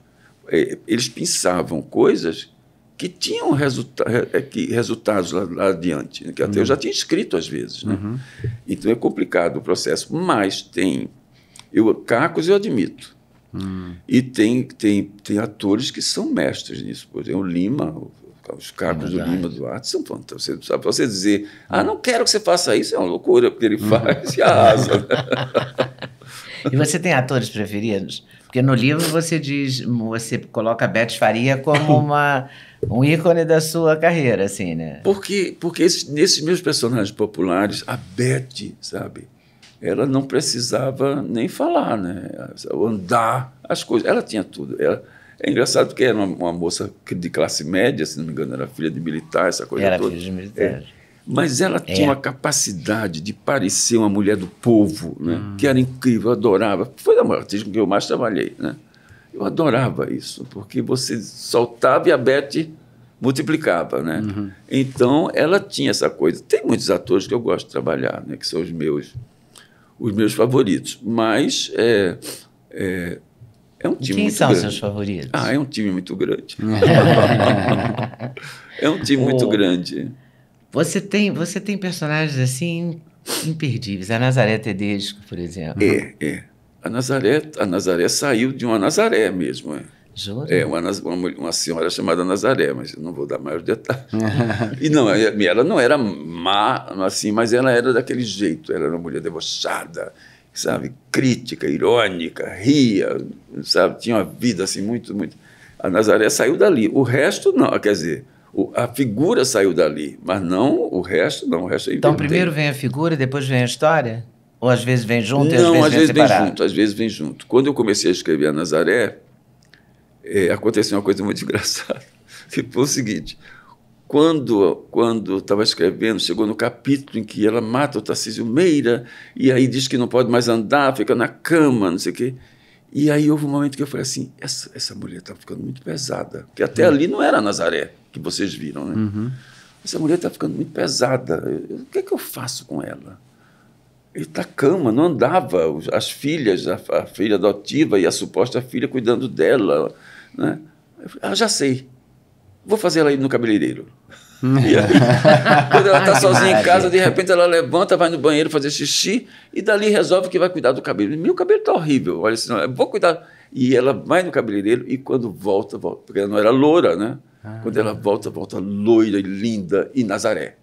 É, eles pensavam coisas que tinham resulta é, que resultados lá, lá adiante, né? que até uhum. eu já tinha escrito às vezes. Né? Uhum. Então é complicado o processo, mas tem eu, cacos eu admito. Hum. E tem, tem, tem atores que são mestres nisso. Por exemplo, o Lima, os cacos é do Lima do Duarte são fantásticos. Sabe, você dizer, ah, hum. não quero que você faça isso, é uma loucura, porque ele hum. faz e arrasa. e você tem atores preferidos? Porque no livro você diz, você coloca Beth Faria como uma, um ícone da sua carreira, assim, né? Porque, porque esses, nesses meus personagens populares, a Beth, sabe? ela não precisava nem falar, né? andar, as coisas. Ela tinha tudo. Ela, é engraçado porque era uma, uma, moça de classe média, se não me engano, era filha de militar, essa coisa era toda. Era filha de militar. É. Mas ela é. tinha uma capacidade de parecer uma mulher do povo, né? Hum. que era incrível, eu adorava. Foi a artista com que eu mais trabalhei. Né? Eu adorava isso, porque você soltava e a Beth multiplicava. Né? Uhum. Então, ela tinha essa coisa. Tem muitos atores que eu gosto de trabalhar, né? que são os meus os meus favoritos. Mas é, é, é um time Quem muito grande. Quem são seus favoritos? Ah, é um time muito grande. é um time muito grande. Você tem, você tem personagens assim imperdíveis. A Nazaré Tedesco, por exemplo. É, é. A Nazaré, a Nazaré saiu de uma Nazaré mesmo. É. Jura? É, uma, uma, uma senhora chamada Nazaré, mas não vou dar maiores detalhes. e não, é, ela não era má, assim, mas ela era daquele jeito, ela era uma mulher debochada, sabe, crítica, irônica, ria, sabe, tinha uma vida assim muito, muito. A Nazaré saiu dali, o resto não, quer dizer, o, a figura saiu dali, mas não o resto, não, o resto é Então primeiro vem a figura e depois vem a história? Ou às vezes vem junto não, e às vezes às vem vezes separado? Não, às vezes vem junto, às vezes vem junto. Quando eu comecei a escrever a Nazaré, é, aconteceu uma coisa muito engraçada, que foi o seguinte, quando quando estava escrevendo, chegou no capítulo em que ela mata o Tarcísio Meira, e aí diz que não pode mais andar, fica na cama, não sei o quê. E aí houve um momento que eu falei assim, essa, essa mulher está ficando muito pesada, que até uhum. ali não era a Nazaré, que vocês viram, né? Uhum. Essa mulher está ficando muito pesada, o que é que eu faço com ela? Ele está cama, não andava, as filhas, a, a filha adotiva e a suposta filha cuidando dela, né? Eu falei, ah, já sei. Vou fazer ela ir no cabeleireiro. e aí, quando ela está sozinha em casa, de repente ela levanta, vai no banheiro fazer xixi e dali resolve que vai cuidar do cabelo. Meu cabelo está horrível. Olha assim, vou cuidar. E ela vai no cabeleireiro e quando volta, volta. Porque ela não era loura, né? Ah, quando ela volta, volta loira e linda e Nazaré.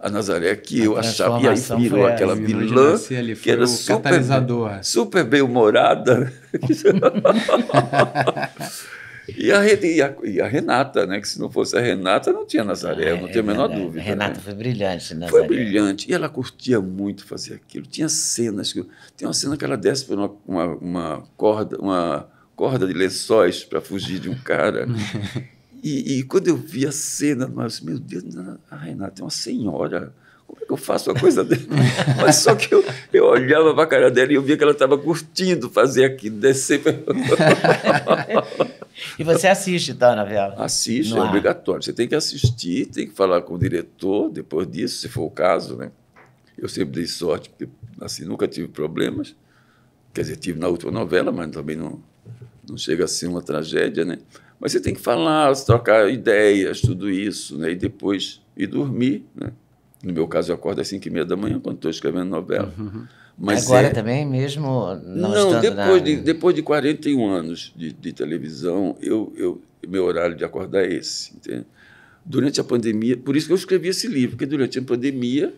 A Nazaré que a eu achava. E aí virou aquela vilã ali, que era super, super bem-humorada. Né? E a, e, a, e a, Renata, né? Que se não fosse a Renata, não tinha Nazaré, ah, não é, tenho a menor Renata, dúvida. Renata né? foi brilhante, Nazaré. Foi brilhante. E ela curtia muito fazer aquilo. Tinha cenas. Que, tem uma cena que ela desce por uma, uma, uma corda, uma corda de lençóis para fugir de um cara. e, e, quando eu vi a cena, mas meu Deus, a Renata é uma senhora como é que eu faço uma coisa dela? Mas só que eu, eu olhava para a cara dela e eu via que ela estava curtindo fazer aquilo, descer. E você assiste, então, a novela? Assiste, é ar. obrigatório. Você tem que assistir, tem que falar com o diretor depois disso, se for o caso, né? Eu sempre dei sorte, porque assim, nunca tive problemas. Quer dizer, tive na última novela, mas também não, não chega assim uma tragédia, né? Mas você tem que falar, trocar ideias, tudo isso, né? E depois ir dormir, né? No meu caso, eu acordo às 5 e meia da manhã quando estou escrevendo novela. Uhum. Mas Agora é... também, mesmo não, não depois na... de Depois de 41 anos de, de televisão, eu, eu, meu horário de acordar é esse. Entende? Durante a pandemia, por isso que eu escrevi esse livro, porque durante a pandemia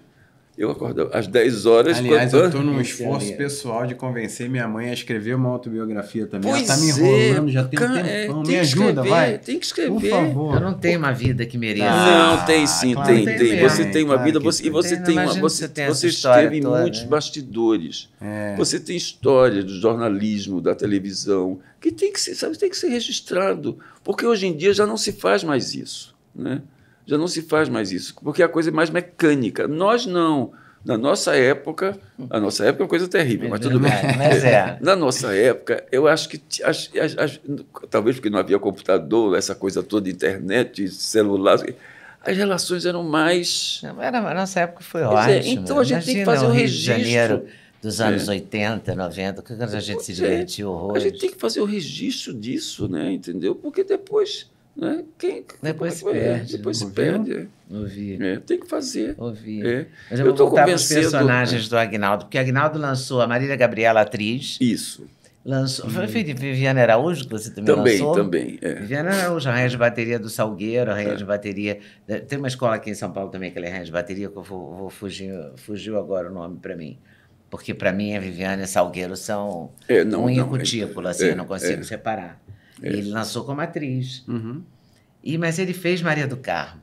eu acordo às 10 horas. Aliás, quando... eu estou num é, esforço pessoal de convencer minha mãe a escrever uma autobiografia também. Tá pois Ela me é, enrolando, é, já tem um É, me ajuda, escrever, vai. Tem que escrever. Por favor. Eu não tenho uma vida que mereça. Ah, não, tem sim, claro, tem, tem, tem. Você né? tem uma claro vida, você, e você tem uma. Você, tem você esteve em muitos né? bastidores. É. Você tem história do jornalismo, da televisão, que tem que ser, sabe, tem que ser registrado. Porque hoje em dia já não se faz mais isso. Né? já não se faz mais isso, porque é a coisa é mais mecânica. Nós não. Na nossa época, a nossa época é uma coisa terrível, mas tudo bem. É, mas é. Na nossa época, eu acho que talvez porque não havia computador, essa coisa toda, internet, celular, as relações eram mais. era, a nossa época foi ótima. É, então a gente Imagina tem que fazer um registro. de Janeiro dos anos é. 80, 90, que a gente se divertiu é. horror. A gente tem que fazer o registro disso, né? Entendeu? Porque depois né? Quem, depois é se é? perde. É? Depois se perde. Ouvi. É, tem que fazer. Ouvi. É. Mas eu, eu vou os personagens do Agnaldo, porque Agnaldo lançou a Marília Gabriela atriz. Isso. Lançou, uhum. foi filho de Viviana Araújo, que você também, também lançou? Também, também. É. Viviana Araújo, rainha de bateria do Salgueiro, rainha é. de bateria. Tem uma escola aqui em São Paulo também que ela é rei de bateria, que eu vou, vou fugir, fugiu agora o nome para mim. Porque para mim a Viviana e Salgueiro são é, não, um não, é, cutícula, assim, eu não consigo separar. Isso. Ele lançou como atriz. Uhum. E, mas ele fez Maria do Carmo.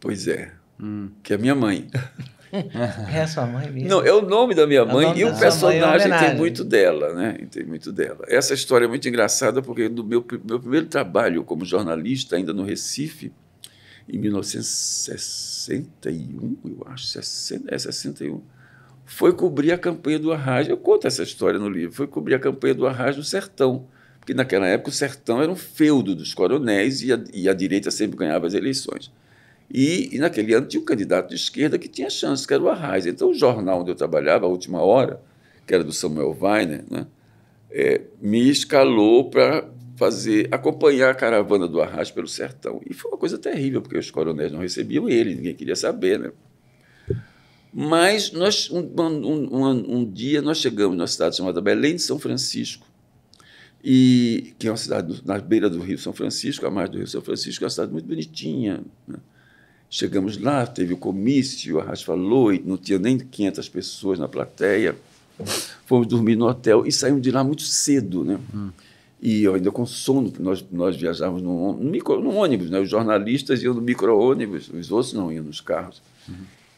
Pois é. Hum. Que é minha mãe. é a sua mãe mesmo? Não, é o nome da minha é mãe é e o personagem tem muito dela, né? Tem muito dela. Essa história é muito engraçada porque no meu, meu primeiro trabalho como jornalista, ainda no Recife, em 1961, eu acho, é 61, foi cobrir a campanha do Arras. Eu conto essa história no livro. Foi cobrir a campanha do Arras no sertão porque naquela época o sertão era um feudo dos coronéis e a, e a direita sempre ganhava as eleições. E, e, naquele ano tinha um candidato de esquerda que tinha chance, que era o Arraes. Então o jornal onde eu trabalhava, a última hora, que era do Samuel Weiner, né, é, me escalou para fazer acompanhar a caravana do Arraes pelo sertão. E foi uma coisa terrível, porque os coronéis não recebiam ele, ninguém queria saber. Né? Mas nós, um, um, um, um dia nós chegamos numa cidade chamada Belém de São Francisco, e que é uma cidade na beira do Rio São Francisco, a margem do Rio São Francisco, é uma cidade muito bonitinha. Né? Chegamos lá, teve o comício, a Rádio falou, e não tinha nem 500 pessoas na plateia. Fomos dormir no hotel e saímos de lá muito cedo, né? Hum. E eu ainda com sono, nós, nós viajávamos num, num, micro, num ônibus, né? Os jornalistas iam no micro-ônibus, os outros não iam nos carros. Uhum.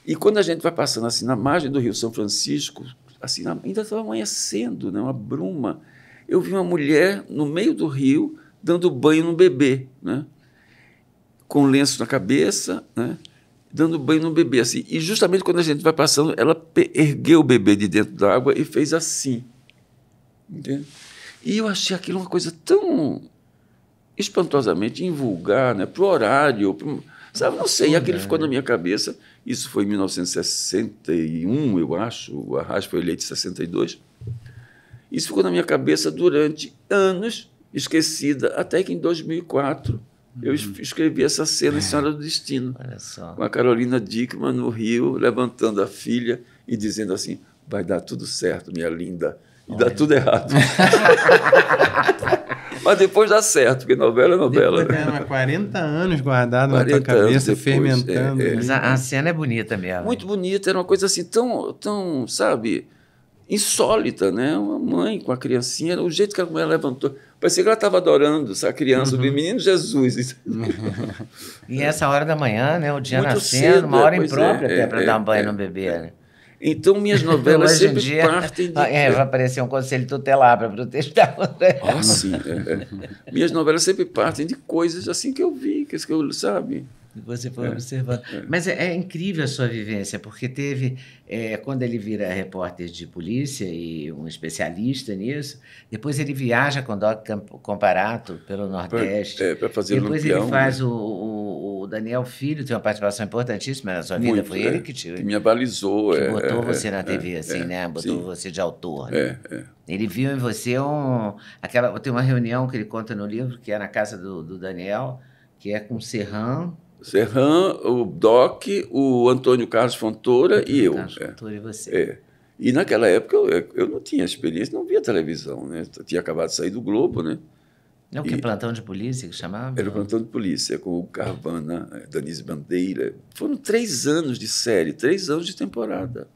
E quando a gente vai passando assim na margem do Rio São Francisco, assim, ainda estava amanhecendo, né? Uma bruma eu vi uma mulher no meio do rio dando banho no bebê, né? com lenço na cabeça, né? dando banho no bebê. Assim. E justamente quando a gente vai passando, ela ergueu o bebê de dentro da água e fez assim. Entende? E eu achei aquilo uma coisa tão espantosamente invulgar, né? para o horário, pro... sabe? Não sei, e aquilo ficou na minha cabeça. Isso foi em 1961, eu acho, o Arras foi eleito em 62. Isso ficou na minha cabeça durante anos, esquecida, até que em 2004 uhum. eu escrevi essa cena em é. Senhora do Destino, Olha só. com a Carolina Dickman no Rio, levantando a filha e dizendo assim: vai dar tudo certo, minha linda. E Olha. dá tudo errado. Mas depois dá certo, porque novela é novela. Depois, né? 40 anos guardado 40 na tua cabeça, depois, é, fermentando. É, é. Mas a, a, cena é bonita mesmo. Muito bonita, era uma coisa assim tão, tão sabe, insólita, né? Uma mãe com a criancinha, o jeito que a mulher levantou. Parecia que ela estava adorando essa criança, uhum. o menino Jesus. e essa hora da manhã, né? O dia Muito nascendo, cedo, uma hora é, imprópria é, até é, para é, dar um banho é. no bebê, né? Então, minhas novelas Hoje sempre dia, partem de... É, vai aparecer um conselho tutelar para protestar. Ah, sim. É, minhas novelas sempre partem de coisas assim que eu vi, que eu, sabe? você foi é, observando. É. Mas é, é, incrível a sua vivência, porque teve, é, quando ele vira repórter de polícia e um especialista nisso, depois ele viaja com Doc Comparato pelo Nordeste. É, pra, é, para fazer Depois Lampião, ele faz né? o, o, o, Daniel Filho, tem uma participação importantíssima na sua vida. Muito, foi ele que te. Que me abalizou. Que botou você na TV, assim, né? Botou sim. você de autor. Né? Ele viu em você um. Aquela, tem uma reunião que ele conta no livro, que é na casa do, do Daniel, que é com Serran Serran, o Doc, o Antônio Carlos Fontoura Antônio e eu. Carlos é. Fontoura e você. É. E naquela época eu, eu não tinha experiência, não via televisão, né? Eu tinha acabado de sair do Globo, né? É o que e plantão de polícia que chamava? Era o plantão de polícia, com o Carvana, é, Danise Bandeira. Foram três anos de série, três anos de temporada.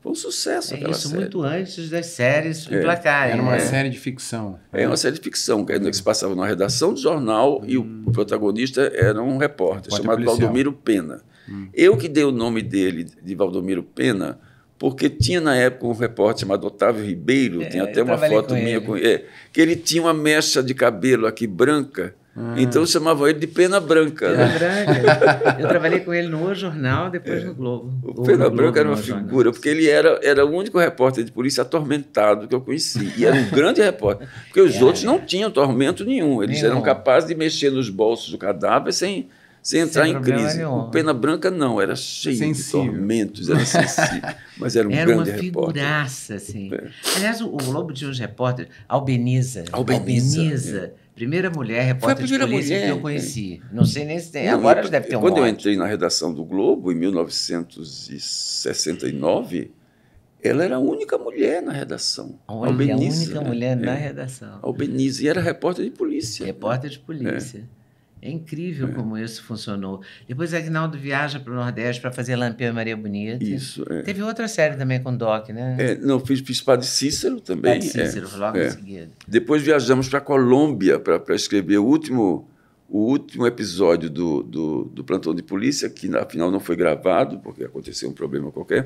Foi um sucesso é aquela isso, série. muito antes das séries é. placar. Era uma é. série de ficção. É uma série de ficção, que, se passava na redação de jornal hum. e o, hum. protagonista era um repórter, chamado policial. Valdomiro Pena. Hum. Eu que dei o nome dele, de Valdomiro Pena, porque tinha na época um repórter chamado Otávio Ribeiro, é, tinha até uma foto com minha ele. com ele, é, que ele tinha uma mecha de cabelo aqui branca, ah. Então chamavam ele de Pena Branca. Pena né? Branca. Eu trabalhei com ele no O Jornal, depois é. no Globo. O Pena Globo, Branca era uma figura, jornal. porque ele era, era o único repórter de polícia atormentado que eu conheci. E era um grande repórter. Porque os é. outros não tinham tormento nenhum. Eles nenhum. eram capazes de mexer nos bolsos do cadáver sem, sem entrar sem em crise. Nenhum. O Pena Branca não, era cheio sensível. de tormentos, era sensível. mas era um era grande repórter. Era uma figuraça, repórter. assim. É. Aliás, o, Globo tinha uns repórteres, Albeniza. Albeniza. Albeniza. É. Primeira mulher repórter primeira de polícia mulher, que eu é. conheci. Não sei nem se tem. Não, agora eu, deve ter um Quando monte. eu entrei na redação do Globo, em 1969, ela era a única mulher na redação. Olha, Albeniz. a única né? mulher é. na redação. Albeniz E era repórter de polícia. Repórter de polícia. É. É incrível é. como isso funcionou. Depois Agnaldo viaja para o Nordeste para fazer Lampião e Maria Bonita. Isso. É. Teve outra série também com Doc, né? É, não, fiz, para de Cícero também. de é. Cícero, logo em é. seguida. Depois viajamos para a Colômbia para escrever o último, o último episódio do, do, do Plantão de Polícia, que afinal não foi gravado, porque aconteceu um problema qualquer.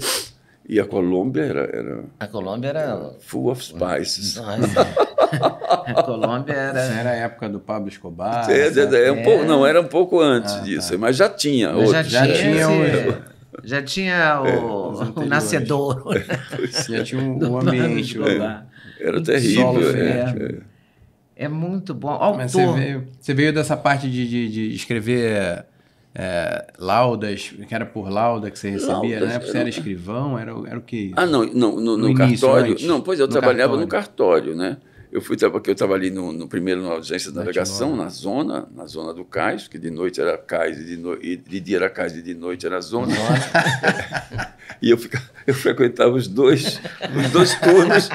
E a Colômbia era. era a Colômbia era. full of spices. É. a Colômbia era. Era a época do Pablo Escobar. É, é, é um pouco, não, era um pouco antes ah, tá. disso, tá. mas já tinha. Mas já, já tinha. Esse... Já tinha é, o, o nascedouro. É, já tinha um, o ambiente. Era um terrível. É, muito bom. Autor. Mas você veio, você veio dessa parte de, de, de escrever é, laudas, que era por lauda que você recebia, né? laudas, né? Você era escrivão, era, era o que? Ah, não, não no, no, no cartório. não, pois eu no trabalhava cartório. no cartório, né? Eu fui porque eu trabalhei no, no primeiro na agência de navegação, na zona, na zona do cais, que de noite era cais e de, no, e de dia era cais e de noite era zona. e eu, fica, eu frequentava os dois, os dois turnos.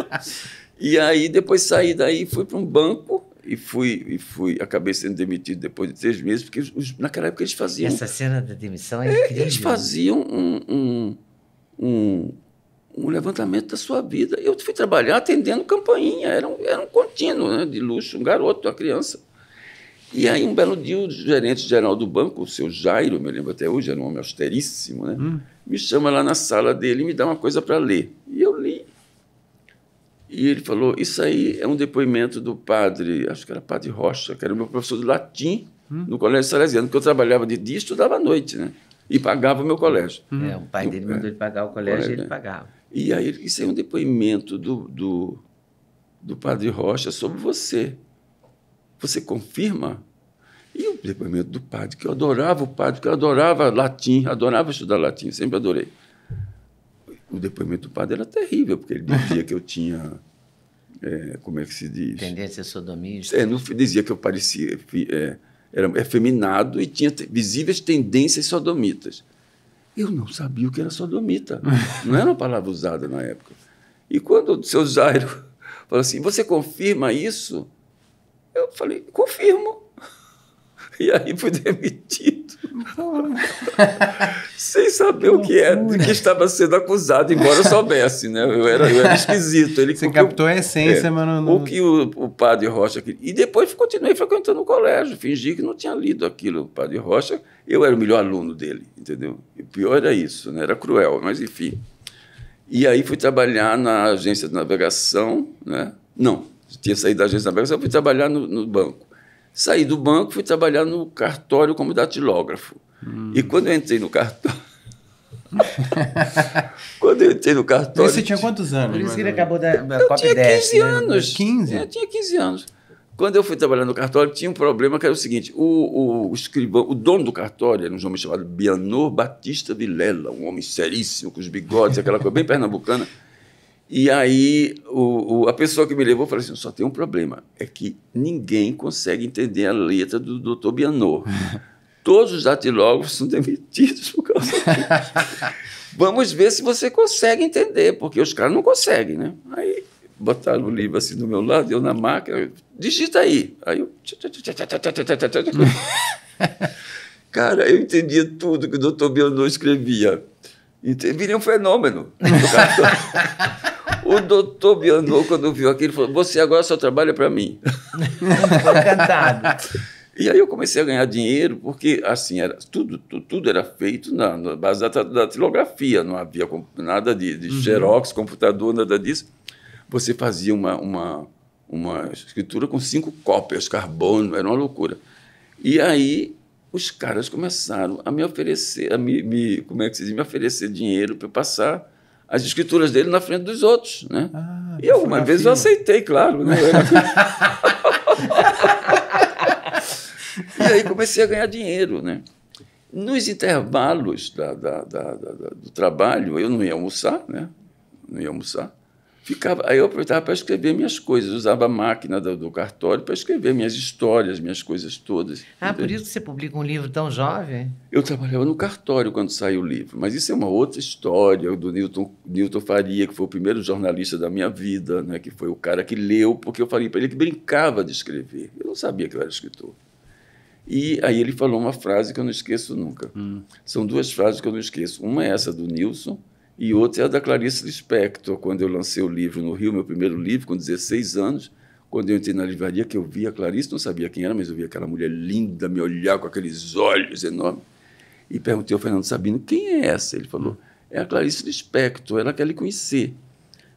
e aí depois saí daí, fui para um banco e fui, e fui, acabei sendo demitido depois de três meses, porque os, naquela época eles faziam. Essa cena da demissão é, é incrível. Eles faziam um, um, um, um, levantamento da sua vida. Eu fui trabalhar atendendo campainha, era um, era um contínuo né, de luxo, um garoto, uma criança. E aí, um belo dia, o gerente geral do banco, o seu Jairo, me lembro até hoje, era um homem austeríssimo, né? Hum. Me chama lá na sala dele e me dá uma coisa para ler. E eu li. E ele falou: Isso aí é um depoimento do padre, acho que era padre Rocha, que era meu professor de latim hum. no Colégio Salesiano, que eu trabalhava de dia e estudava à noite, né? E pagava o meu colégio. Hum. É, o pai dele é. mandou ele pagar o colégio, e ele né? pagava. E aí, isso aí é um depoimento do, do, do padre Rocha sobre você. Você confirma? E o depoimento do padre, que eu adorava o padre, que eu adorava latim, adorava estudar latim, sempre adorei o depoimento do padre era terrível, porque ele dizia que eu tinha. É, como é que se diz? Tendência sodomista. É, não, dizia que eu parecia. É, era efeminado e tinha visíveis tendências sodomitas. Eu não sabia o que era sodomita. não era uma palavra usada na época. E quando o seu Jairo falou assim: Você confirma isso? Eu falei: Confirmo. E aí fui demitido. Sem saber o que é, de que estava sendo acusado, embora soubesse, né? Eu era, eu era esquisito. Ele, Você captou a essência, é, mas não, O que o, o padre Rocha E depois continuei frequentando o colégio, fingi que não tinha lido aquilo. O padre Rocha, eu era o melhor aluno dele, entendeu? E o pior era isso, né? Era cruel, mas enfim. E aí fui trabalhar na agência de navegação, né? Não, tinha saído da agência de navegação, fui trabalhar no, no banco. Saí do banco, fui trabalhar no cartório como datilógrafo. Hum. E quando eu entrei no cartório. quando eu entrei no cartório. você tinha quantos anos? Por isso que ele acabou da, da eu tinha 10, 15 né? anos. 15? Eu tinha 15 anos. Quando eu fui trabalhar no cartório, tinha um problema que era o seguinte: o, o, o escrivão, o dono do cartório era um homem chamado Bianor Batista Vilela, um homem seríssimo, com os bigodes, aquela coisa bem pernambucana. E aí o, o, a pessoa que me levou falou assim: só tem um problema, é que ninguém consegue entender a letra do doutor Bianor. Todos os datilógrafos são demitidos por causa disso. Vamos ver se você consegue entender, porque os caras não conseguem, né? Aí botaram o livro assim do meu lado, eu na máquina, digita aí. Aí eu. Cara, eu entendia tudo que o doutor Bianor escrevia. Viria um fenômeno. O doutor Bianco quando viu aquilo, falou: Você agora só trabalha para mim. Foi cantado. E aí eu comecei a ganhar dinheiro, porque assim, era, tudo, tudo, tudo era feito na, na base da, da trilografia, não havia nada de, de uhum. xerox, computador, nada disso. Você fazia uma, uma, uma escritura com cinco cópias, carbono, era uma loucura. E aí os caras começaram a me oferecer, a me, me como é que se diz, me oferecer dinheiro para eu passar as escrituras dele na frente dos outros, né? Ah, e algumas vezes eu aceitei, claro. Né? e aí comecei a ganhar dinheiro, né? Nos intervalos da, da, da, do trabalho, eu não ia almoçar, né? Não ia almoçar ficava, aí eu aproveitava para escrever minhas coisas, usava a máquina do, do cartório para escrever minhas histórias, minhas coisas todas. Ah, por isso que você publica um livro tão jovem? Eu trabalhava no cartório quando saiu o livro, mas isso é uma outra história do Newton, Newton Faria, que foi o primeiro jornalista da minha vida, né, que foi o cara que leu, porque eu falei para ele que brincava de escrever. Eu não sabia que eu era escritor. E aí ele falou uma frase que eu não esqueço nunca. Hum. São duas frases que eu não esqueço. Uma é essa do Nilson, e outra é a da Clarice Lispector, quando eu lancei o livro no Rio, meu primeiro livro, com 16 anos, quando eu entrei na livraria, que eu vi a Clarice, não sabia quem era, mas eu vi aquela mulher linda me olhar com aqueles olhos enormes. E perguntei ao Fernando Sabino, quem é essa? Ele falou, é a Clarice Lispector, ela quer lhe conhecer.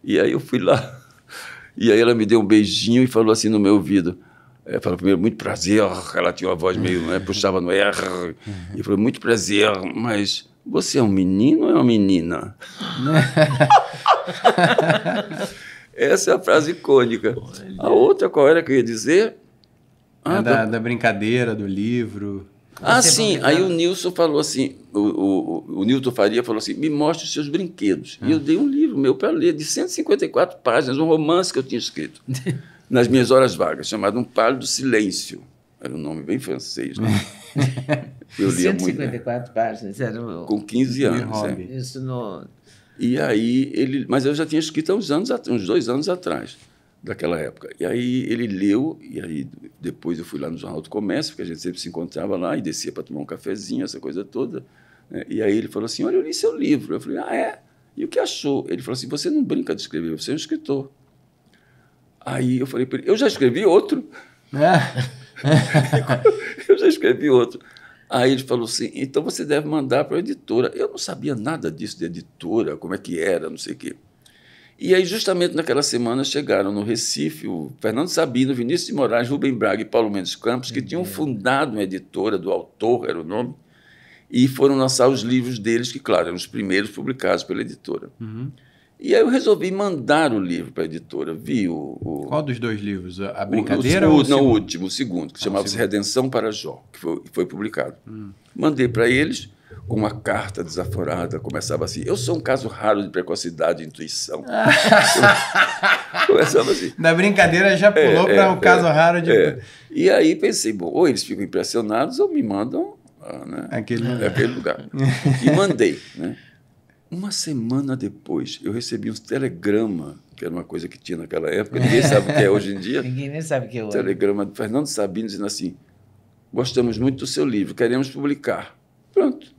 E aí eu fui lá, e aí ela me deu um beijinho e falou assim no meu ouvido, ela eh, falou primeiro, muito prazer, ela tinha uma voz meio, né, puxava no R, e falou, muito prazer, mas você é um menino ou é uma menina? Né? Essa é a frase icônica. Olha. A outra, qual era que eu ia dizer? É ah, é da, da, brincadeira, do livro. Ah, Você sim. Aí o Nilson falou assim: o, o, o, Nilton Faria falou assim: me mostre os seus brinquedos. Ah. E eu ah. dei um livro meu para ler, de 154 páginas, um romance que eu tinha escrito nas minhas horas vagas, chamado Um do Silêncio. Era um nome bem francês, né? Eu lia 154 muito, né? páginas. Era o, com 15 anos. É. Isso no... E aí ele. Mas eu já tinha escrito há uns, anos, uns dois anos atrás, daquela época. E aí ele leu, e aí depois eu fui lá no Jornal do Comércio, porque a gente sempre se encontrava lá e descia para tomar um cafezinho, essa coisa toda. Né? E aí ele falou assim: Olha, eu li seu livro. Eu falei: Ah, é? E o que achou? Ele falou assim: Você não brinca de escrever, você é um escritor. Aí eu falei para ele: Eu já escrevi outro. É. eu já escrevi outro. Aí ele falou assim: então você deve mandar para a editora. Eu não sabia nada disso de editora, como é que era, não sei o quê. E aí, justamente naquela semana, chegaram no Recife o Fernando Sabino, Vinícius de Moraes, Rubem Braga e Paulo Mendes Campos, que uhum. tinham fundado uma editora do autor, era o nome, e foram lançar os livros deles, que, claro, eram os primeiros publicados pela editora. Uhum. E aí eu resolvi mandar o livro para a editora. Vi o, o, Qual dos dois livros? A Brincadeira o, o, ou o Não, o último, o segundo, que ah, chamava-se Redenção para Jó, que foi, foi publicado. Hum. Mandei para eles com uma carta desaforada, começava assim: Eu sou um caso raro de precocidade e intuição. começava assim. Na brincadeira já é, pulou é, para o um é, caso raro de. É. E aí pensei: bom, ou eles ficam impressionados ou me mandam ah, né? aquele, é lugar. aquele lugar. e mandei. Né? Uma semana depois, eu recebi um telegrama, que era uma coisa que tinha naquela época, ninguém sabe o que é hoje em dia. ninguém nem sabe o que é hoje. Telegrama de Fernando Sabino dizendo assim: Gostamos muito do seu livro, queremos publicar. Pronto,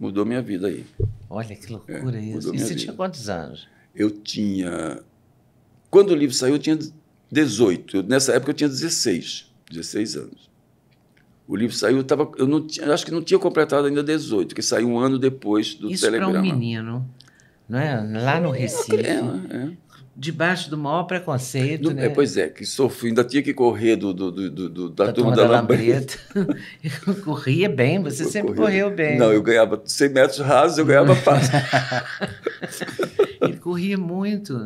mudou minha vida aí. Olha que é, loucura é, isso. E você vida. tinha quantos anos? Eu tinha. Quando o livro saiu, eu tinha 18. nessa época, eu tinha 16. 16 anos. O livro saiu, tava, eu não acho que não tinha completado ainda 18, que saiu um ano depois do Isso Telegrama. Isso para um menino, não é? lá no é, Recife, é, é. debaixo do maior preconceito. Do, é, né? Pois é, que sofri, ainda tinha que correr do, do, do, do da, da, turma da, da Lambreta. Eu corria bem, você eu sempre corria. correu bem. Não, eu ganhava 100 metros rasos, eu ganhava fácil. Ele corria muito,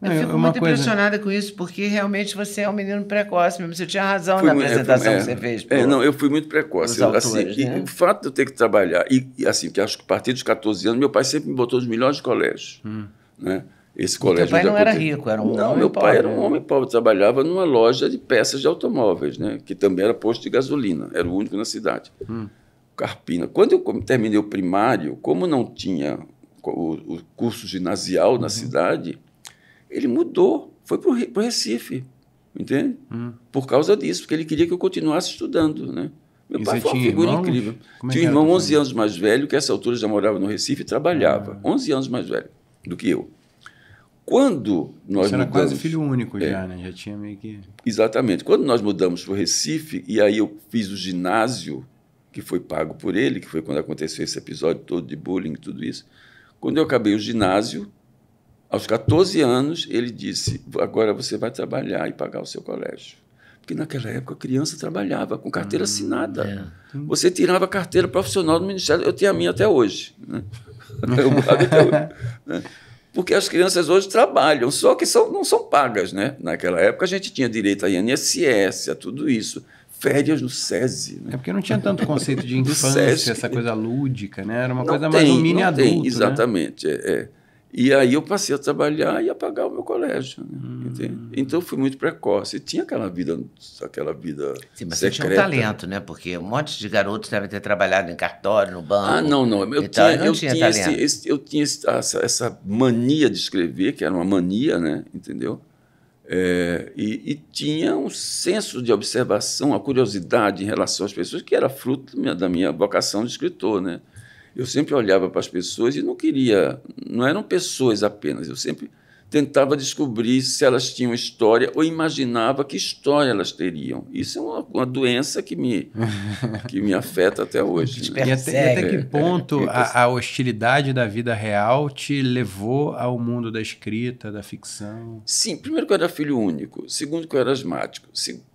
eu é, fico é muito coisa... impressionada com isso, porque realmente você é um menino precoce mesmo. Você tinha razão fui na é, apresentação fui, é, que você fez. Por, é, não, eu fui muito precoce. Assim, autores, assim, né? e, o fato de eu ter que trabalhar, e, e assim, que acho que a partir dos 14 anos, meu pai sempre me botou nos melhores colégios. Hum. Né? Esse colégio. Meu pai não era rico, era um não, homem meu pobre. pai era um homem pobre, trabalhava numa loja de peças de automóveis, né? que também era posto de gasolina, era o único na cidade. Hum. Carpina. Quando eu terminei o primário, como não tinha o, o curso ginasial na uhum. cidade, ele mudou, foi para o Recife, entende? Hum. Por causa disso, porque ele queria que eu continuasse estudando, né? Meu e pai foi uma figura incrível. Como é tinha um irmão 11 anos mais velho, que essa altura já morava no Recife e trabalhava. Ah. Hum. 11 anos mais velho do que eu. Quando nós Você mudamos, era quase filho único é, já, né? Já tinha meio que... Exatamente. Quando nós mudamos para o Recife, e aí eu fiz o ginásio, que foi pago por ele, que foi quando aconteceu esse episódio todo de bullying e tudo isso. Quando eu acabei o ginásio, aos 14 anos, ele disse: agora você vai trabalhar e pagar o seu colégio. Porque naquela época a criança trabalhava com carteira hum, assinada. É. Você tirava a carteira profissional do Ministério. Eu tenho a minha até hoje. Né? Eu até hoje né? Porque as crianças hoje trabalham, só que são, não são pagas. Né? Naquela época a gente tinha direito a INSS, a tudo isso férias no SESI. Né? É porque não tinha tanto conceito de infância, essa coisa lúdica, né? Era uma não coisa tem, mais um mini adulto. Tem, né? exatamente. Né? É, é. E aí eu passei a trabalhar e a pagar o meu colégio. Né? Hum. Então eu fui muito precoce. E tinha aquela vida, aquela vida. Sim, mas secreta. você tinha um talento, né? Porque um monte de garotos devem ter trabalhado em cartório, no banco. Ah, não, não. Eu tinha, eu, tinha, tinha esse, esse, eu tinha essa, essa, mania de escrever, que era uma mania, né? Entendeu? É, e, e, tinha um senso de observação, a curiosidade em relação às pessoas, que era fruto da minha, da minha vocação de escritor, né? eu sempre olhava para as pessoas e não queria, não eram pessoas apenas, eu sempre tentava descobrir se elas tinham história ou imaginava que história elas teriam. Isso é uma, uma doença que me, que me afeta até hoje. Né? E, até, e, até, que é. ponto é. a, a, hostilidade da vida real te levou ao mundo da escrita, da ficção? Sim, primeiro que eu era filho único, segundo que eu era asmático,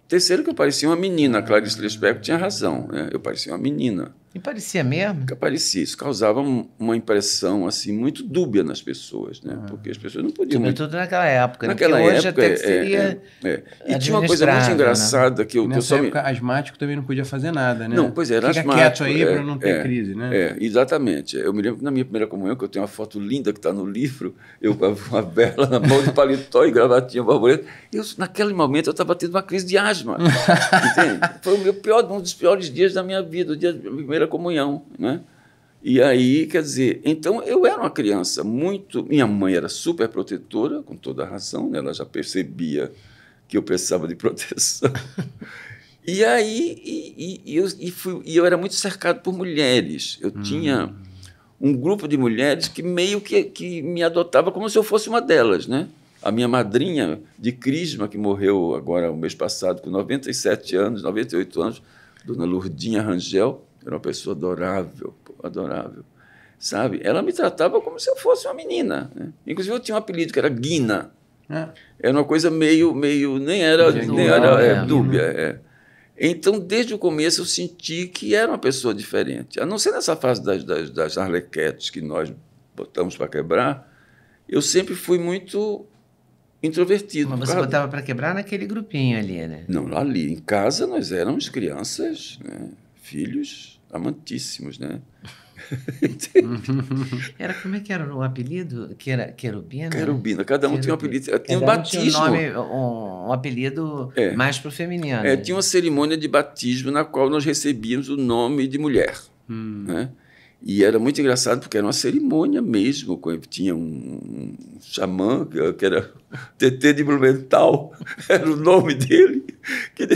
terceiro que eu parecia uma menina, Clarice ah. Lispector tinha razão, né? eu parecia uma menina. E parecia mesmo? Que parecia. Isso causava uma impressão assim muito dúbia nas pessoas, né? Ah. Porque as pessoas não podiam. Sobretudo naquela época. Né? Naquela época. Hoje até é, seria. É, é, é. E tinha uma coisa muito né? engraçada né? que eu, Nessa que eu só época, me... asmático também não podia fazer nada, né? Não, pois é, era Fica asmático. quieto aí é, para não ter é, crise, né? É, exatamente. Eu me lembro que na minha primeira comunhão, que eu tenho uma foto linda que está no livro, eu com uma bela na mão de paletó e gravatinha borboleta. Eu, naquele momento, eu estava tendo uma crise de asma. entende? Foi o meu pior, um dos piores dias da minha vida. O dia, da minha primeira primeira comunhão, né? E aí, quer dizer, então eu era uma criança muito. Minha mãe era super protetora, com toda a razão, né? ela já percebia que eu precisava de proteção. e aí, e, e, e eu, e, fui, e eu era muito cercado por mulheres. Eu hum. tinha um grupo de mulheres que meio que, que me adotava como se eu fosse uma delas, né? A minha madrinha de Crisma, que morreu agora o mês passado, com 97 anos, 98 anos, dona Lurdinha Rangel, era uma pessoa adorável, adorável. Sabe? Ela me tratava como se eu fosse uma menina. Né? Inclusive, eu tinha um apelido que era Guina. É. Era uma coisa meio, meio nem era, nem era é, é dúbia. É. Então, desde o começo, eu senti que era uma pessoa diferente. A não ser nessa fase das, das, das arlequetes que nós botamos para quebrar, eu sempre fui muito introvertido. Mas você botava para quebrar naquele grupinho ali, né? Não, ali. Em casa nós éramos crianças, né? filhos, amantíssimos, né? era como é que era o apelido? Que era querubina? Querubina, cada um Querubina. tinha um apelido. Tinha um batismo. Tinha um, nome, um, um apelido é. mais para o feminino. É, tinha uma cerimônia de batismo na qual nós recebíamos o nome de mulher. Hum. Né? E era muito engraçado porque era uma cerimônia mesmo. Tinha um, xamã, que era TT de Blumenthal, era o nome dele. Que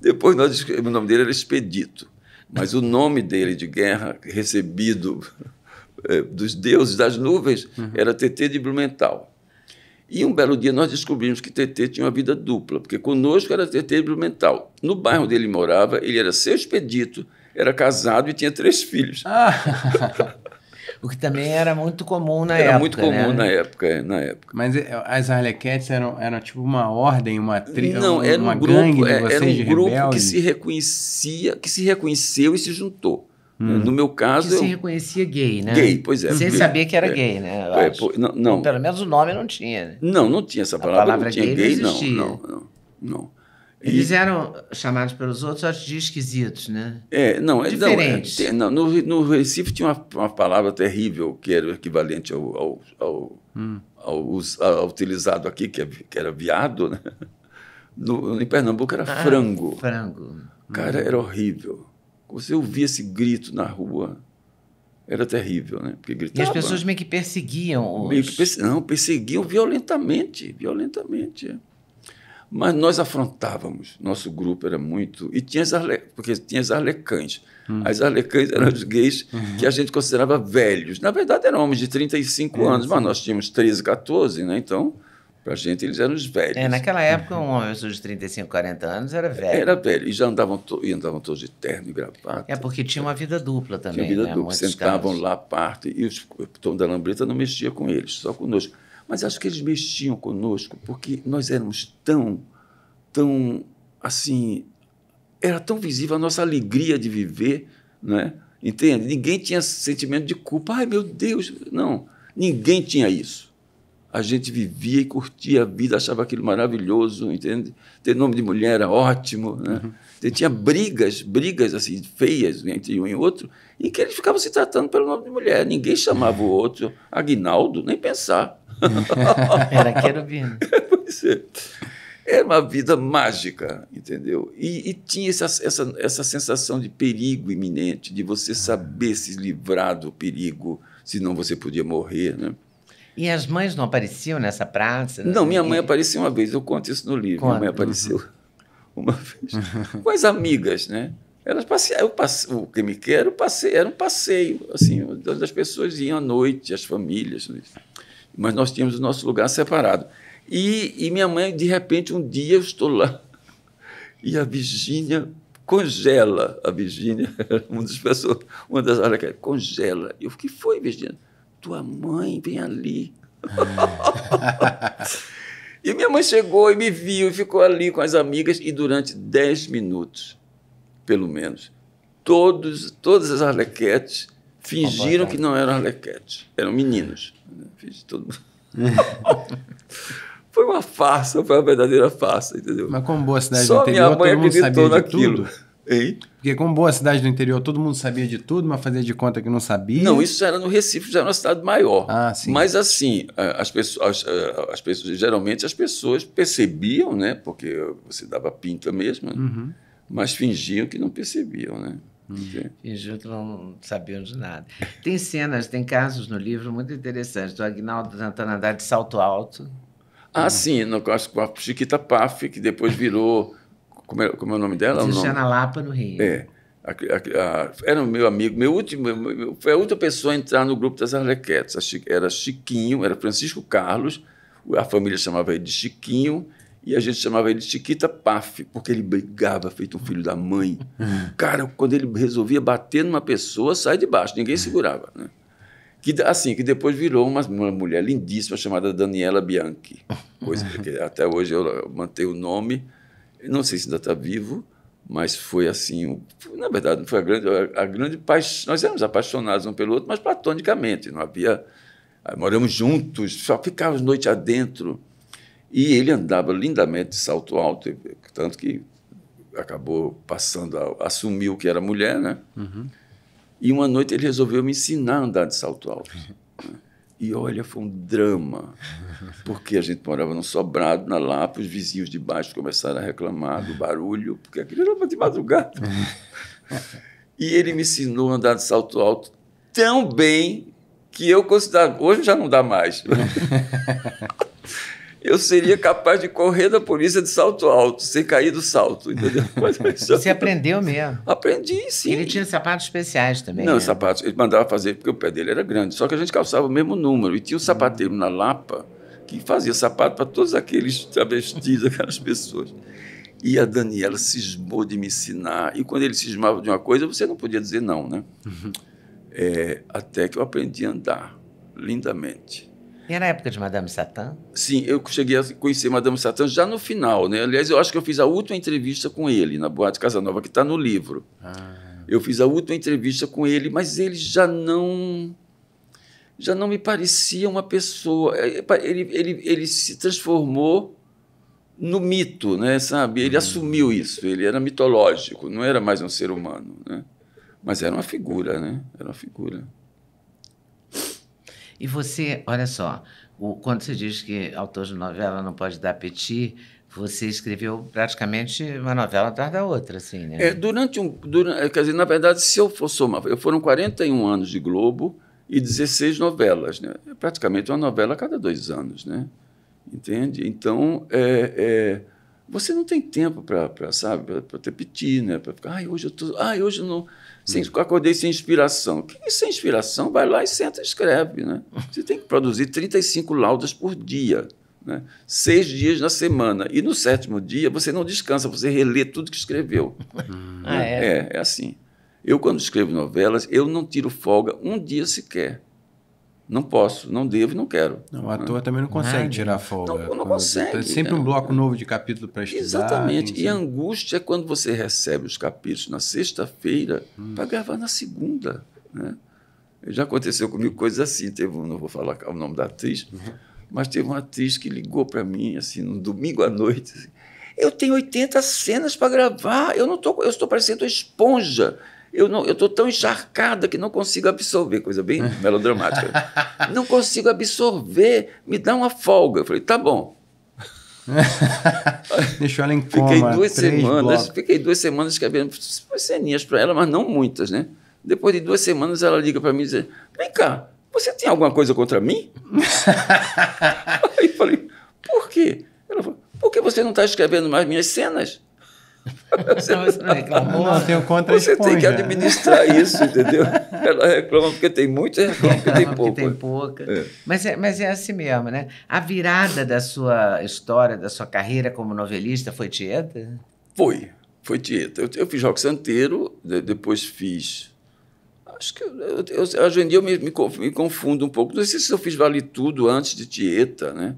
depois nós o nome dele era Expedito. Mas o nome dele de guerra recebido é, dos deuses das nuvens uhum. era TT de Blumenthal. E um belo dia nós descobrimos que TT tinha uma vida dupla, porque conosco era TT de Blumenthal. No bairro onde ele morava, ele era seu expedito, era casado e tinha três filhos. Ah. O que também era muito comum na era época. Era muito comum né? na época, é, na época. Mas é, as Arlequetes eram, eram tipo uma ordem, uma tri, Não, uma, um grupo, era um é, grupo que se reconhecia, que se reconheceu e se juntou. Hum. No meu caso. Que eu... se reconhecia gay, né? Gay, pois é. Sem saber que era é. gay, né? É, não, não. Pelo menos o nome não tinha. Né? Não, não tinha essa palavra. A palavra não tinha gay, gay não, não, não, não. Eles e... eram chamados pelos outros, acho, de esquisitos, né? É, não, Diferentes. É, não, é, não, no, no Recife tinha uma, uma, palavra terrível que era equivalente ao, ao, ao, hum. ao, ao utilizado aqui, que, é, que era viado, né? No, em Pernambuco era ah, frango. Frango. Cara, hum. era horrível. Você ouvia esse grito na rua, era terrível, né? Porque gritava. E as pessoas meio que perseguiam os... Meio que perse... Não, perseguiam violentamente, violentamente. É. Mas nós afrontávamos. Nosso grupo era muito. E tinha as arle... porque tinha as arlecãs. Hum. As arlecãs eram os gays uhum. que a gente considerava velhos. Na verdade, eram homens de 35 é, anos, sim. mas nós tínhamos 13, 14, né? Então, a gente, eles eram os velhos. É, naquela uhum. época, um homem de 35, 40 anos era velho. Era velho. E já andavam, to... e andavam todos de terno e gravata. É, porque tinha uma vida dupla também. Tinha vida né? dupla. Sentavam casos. lá à parte. E o Tom da Lambreta não mexia com eles, só conosco mas acho que eles mexiam conosco porque nós éramos tão, tão, assim, era tão visível a nossa alegria de viver, né? Entende? Ninguém tinha sentimento de culpa. Ai, meu Deus, não. Ninguém tinha isso. A gente vivia e curtia a vida, achava aquilo maravilhoso, entende? Ter nome de mulher era ótimo, né? Uhum. tinha brigas, brigas assim, feias né, entre um e outro, em que eles ficavam se tratando pelo nome de mulher. Ninguém chamava o outro Aguinaldo, nem pensar. Era querubino. pois é. Era uma vida mágica, entendeu? E, e tinha essa, essa, essa sensação de perigo iminente, de você saber se livrar do perigo, senão você podia morrer, né? E as mães não apareciam nessa praça? Não, minha mãe e... apareceu uma vez, eu conto isso no livro. Conta. Minha mãe apareceu uhum. uma vez. Com as amigas, né? Elas passeavam, passe... o que me quer era um passeio, assim, as pessoas iam à noite, as famílias. Né? mas nós tínhamos o nosso lugar separado. E, e minha mãe, de repente, um dia eu estou lá e a Virgínia congela. A Virgínia uma das pessoas, uma das áreas que congela. Eu, o que foi, Virgínia? Tua mãe vem ali. e minha mãe chegou e me viu e ficou ali com as amigas e durante dez minutos, pelo menos, todos, todas as arlequetes Fingiram que não tá. eram Arlequete, eram meninos. Né, Fingi todo Foi uma farsa, foi uma verdadeira farsa, entendeu? Mas como boa cidade Só do interior, todo mundo sabia naquilo. de tudo. Hein? Porque como boa cidade do interior, todo mundo sabia de tudo, mas fazia de conta que não sabia. Não, isso era no Recife, já era uma cidade maior. Ah, sim. Mas assim, eh, as pessoas, as, eh, as pessoas geralmente as pessoas percebiam, né? Porque você dava pinta mesmo, né? uhum. mas fingiam que não percebiam, né? Okay. Fingiu que não sabiam de nada. Tem cenas, tem casos no livro muito interessantes. Do Agnaldo tentando andar de salto alto. Ah, sim, no caso com a Chiquita Paf, que depois virou. Como é, como é o nome dela? Luciana Lapa, no Rio. É. A, a, a, era o meu amigo, meu último, meu, foi a última pessoa a entrar no grupo das Arlequetes. Chi, era Chiquinho, era Francisco Carlos, a família chamava ele de Chiquinho, e a gente chamava ele de Chiquita Paf, porque ele brigava feito um filho da mãe. Cara, quando ele resolvia bater numa pessoa, sai de baixo, ninguém segurava. Né? Que, assim, que depois virou uma, uma mulher lindíssima chamada Daniela Bianchi. Coisa é, que até hoje eu mantenho o nome, não sei se ainda está vivo, mas foi assim, na verdade, foi a grande, a grande paixão. Nós éramos apaixonados um pelo outro, mas platonicamente, não havia. Moramos juntos, só ficávamos noite adentro. E ele andava lindamente de salto alto, tanto que acabou passando, a, assumiu que era mulher, né? Uhum. E uma noite ele resolveu me ensinar a andar de salto alto. Né? E olha, foi um drama, porque a gente morava num sobrado, na Lapa, os vizinhos de baixo começaram a reclamar do barulho, porque aquilo era de madrugada. e ele me ensinou a andar de salto alto tão bem que eu considero. Hoje já não dá mais. eu seria capaz de correr da polícia de salto alto, sem cair do salto, entendeu? Mas, Você aprendeu mesmo? Aprendi, sim. Ele tinha sapatos especiais também. Não, né? sapatos. Ele mandava fazer, porque o pé dele era grande. Só que a gente calçava o mesmo número. E tinha um hum. sapateiro na Lapa que fazia sapato para todos aqueles travestis, aquelas pessoas. E a Daniela cismou de me ensinar. E quando ele cismava de uma coisa, você não podia dizer não, né? Uhum. É, até que eu aprendi a andar lindamente. E a época de Madame Satã? Sim, eu cheguei a conhecer Madame Satã já no final, né? Aliás, eu acho que eu fiz a última entrevista com ele na Boate Casanova, que está no livro. Ah. Eu fiz a última entrevista com ele, mas ele já não já não me parecia uma pessoa. É, ele, ele, ele se transformou no mito, né? Sabe? Ele hum. assumiu isso. Ele era mitológico. Não era mais um ser humano, né? Mas era uma figura, né? Era uma figura. E você, olha só, o, quando você diz que autor de novela não pode dar apetite, você escreveu praticamente uma novela atrás da outra, assim, né? É, durante um. Durante, é, quer dizer, na verdade, se eu for somar, foram 41 anos de Globo e 16 novelas, né? É praticamente uma novela a cada dois anos, né? Entende? Então, é, é, você não tem tempo para, sabe, para ter piti, né? Para ficar, ai, hoje eu tô. Ai, hoje eu não sem, acordei sem inspiração. Quem é sem inspiração vai lá e senta e escreve. Né? Você tem que produzir 35 laudas por dia, né? seis dias na semana. E no sétimo dia você não descansa, você relê tudo que escreveu. Ah, é? é, é assim. Eu, quando escrevo novelas, eu não tiro folga um dia sequer. Não posso, não devo não quero. Não, o ator também não consegue Nada. tirar folga. Não, não consegue. Tem sempre um é. bloco novo de capítulo para estudar. Exatamente. E a angústia é quando você recebe os capítulos na sexta-feira hum. para gravar na segunda. Né? Já aconteceu comigo coisas assim. Teve, não vou falar o nome da atriz, uhum. mas teve uma atriz que ligou para mim assim no domingo à noite. Assim, eu tenho 80 cenas para gravar. Eu não tô, eu estou parecendo uma esponja. Eu não, tô tão encharcada que não consigo absorver, coisa bem melodramática. não consigo absorver, me dá uma folga. Eu falei, tá bom. Deixou ela em coma, Fiquei duas semanas, blocos. fiquei duas semanas escrevendo ceninhas para ela, mas não muitas, né? Depois de duas semanas ela liga para mim e diz: "Vem cá, você tem alguma coisa contra mim?" Aí falei: "Por quê?" Ela falou: "Por que você não está escrevendo mais minhas cenas?" Você não, reclamou. Não, tem o contra Você tem que administrar isso, entendeu? Ela reclama porque tem muita e reclama porque tem Tem pouca. É. Mas, é, mas é assim mesmo, né? A virada da sua história, da sua carreira como novelista foi Tieta? Foi, foi Tieta. Eu, eu fiz Rock Santeiro, de, depois fiz acho que eu, eu, eu, hoje em dia eu me, me, confundo um pouco. Não sei se eu fiz Vale Tudo antes de Tieta, né?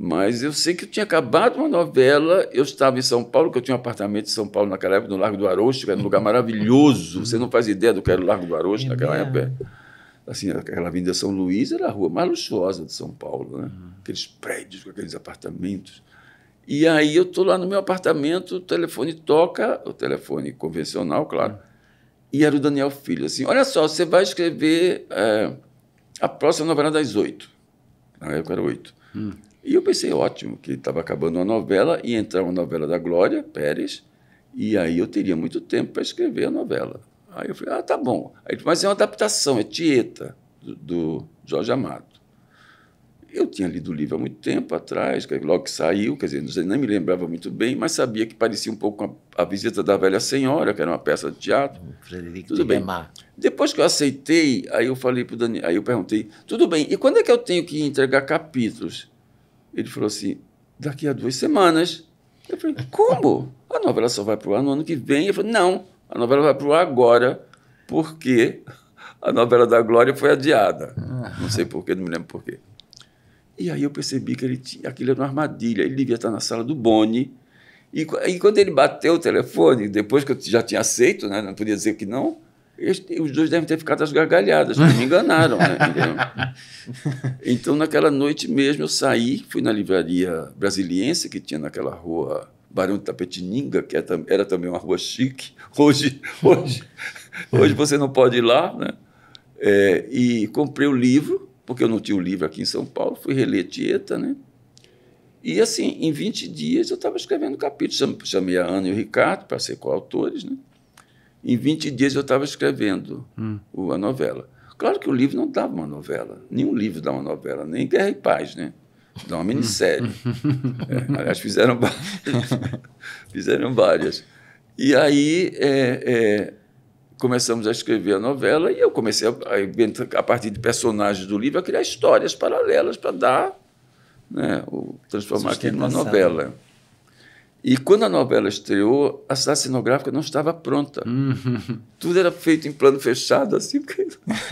Mas eu sei que eu tinha acabado uma novela, eu estava em São Paulo, que eu tinha um apartamento em São Paulo naquela época, no Largo do Arosto, que era um lugar maravilhoso. Você não faz ideia do que era o Largo do Arosto é naquela mesmo. época. É. Assim, aquela vinda São Luís era a rua mais luxuosa de São Paulo, né? Uhum. Aqueles prédios com aqueles apartamentos. E aí eu estou lá no meu apartamento, o telefone toca, o telefone convencional, claro, uhum. e era o Daniel Filho, assim, olha só, você vai escrever é, a próxima novela das oito. Na época era oito. Hum. E eu pensei, ótimo, que estava acabando uma novela, e entrar uma novela da Glória Pérez, e aí eu teria muito tempo para escrever a novela. Aí eu falei, ah, tá bom. Aí, mas é uma adaptação, é Tieta, do, do Jorge Amado. Eu tinha lido o livro há muito tempo atrás, logo que saiu, quer dizer, não sei, nem me lembrava muito bem, mas sabia que parecia um pouco com a, a Visita da Velha Senhora, que era uma peça de teatro. Frederico tudo de bem. Depois que eu aceitei, aí eu falei para o Daniel, aí eu perguntei, tudo bem, e quando é que eu tenho que entregar capítulos? Ele falou assim: daqui a duas semanas. Eu falei: como? A novela só vai para o ar no ano que vem? Ele falou: não, a novela vai para o ar agora, porque a novela da Glória foi adiada. Ah. Não sei porquê, não me lembro porquê. E aí eu percebi que ele tinha, aquilo era uma armadilha. Ele devia estar na sala do Boni. E, e quando ele bateu o telefone, depois que eu já tinha aceito, né, não podia dizer que não, os dois devem ter ficado às gargalhadas, né? me enganaram. Né? então, naquela noite mesmo, eu saí, fui na livraria brasiliense que tinha naquela rua Barão de Tapetininga, que é era também uma rua chique. Hoje, hoje, hoje você não pode ir lá, né? É, e comprei o livro, porque eu não tinha o livro aqui em São Paulo, fui reler Tieta, né? E assim, em 20 dias eu estava escrevendo capítulos, chamei a Ana e o Ricardo para ser coautores, né? Em 20 dias eu estava escrevendo hum. a novela. Claro que o livro não dava uma novela. Nenhum livro dá uma novela, nem Guerra e Paz, né? Dá uma minissérie. é, aliás, fizeram várias. fizeram várias. E aí é, é, começamos a escrever a novela e eu comecei, a, a partir de personagens do livro, a criar histórias paralelas para dar, né, o, transformar aquilo numa novela. E quando a novela estreou, a cidade cenográfica não estava pronta. Uhum. Tudo era feito em plano fechado, assim, porque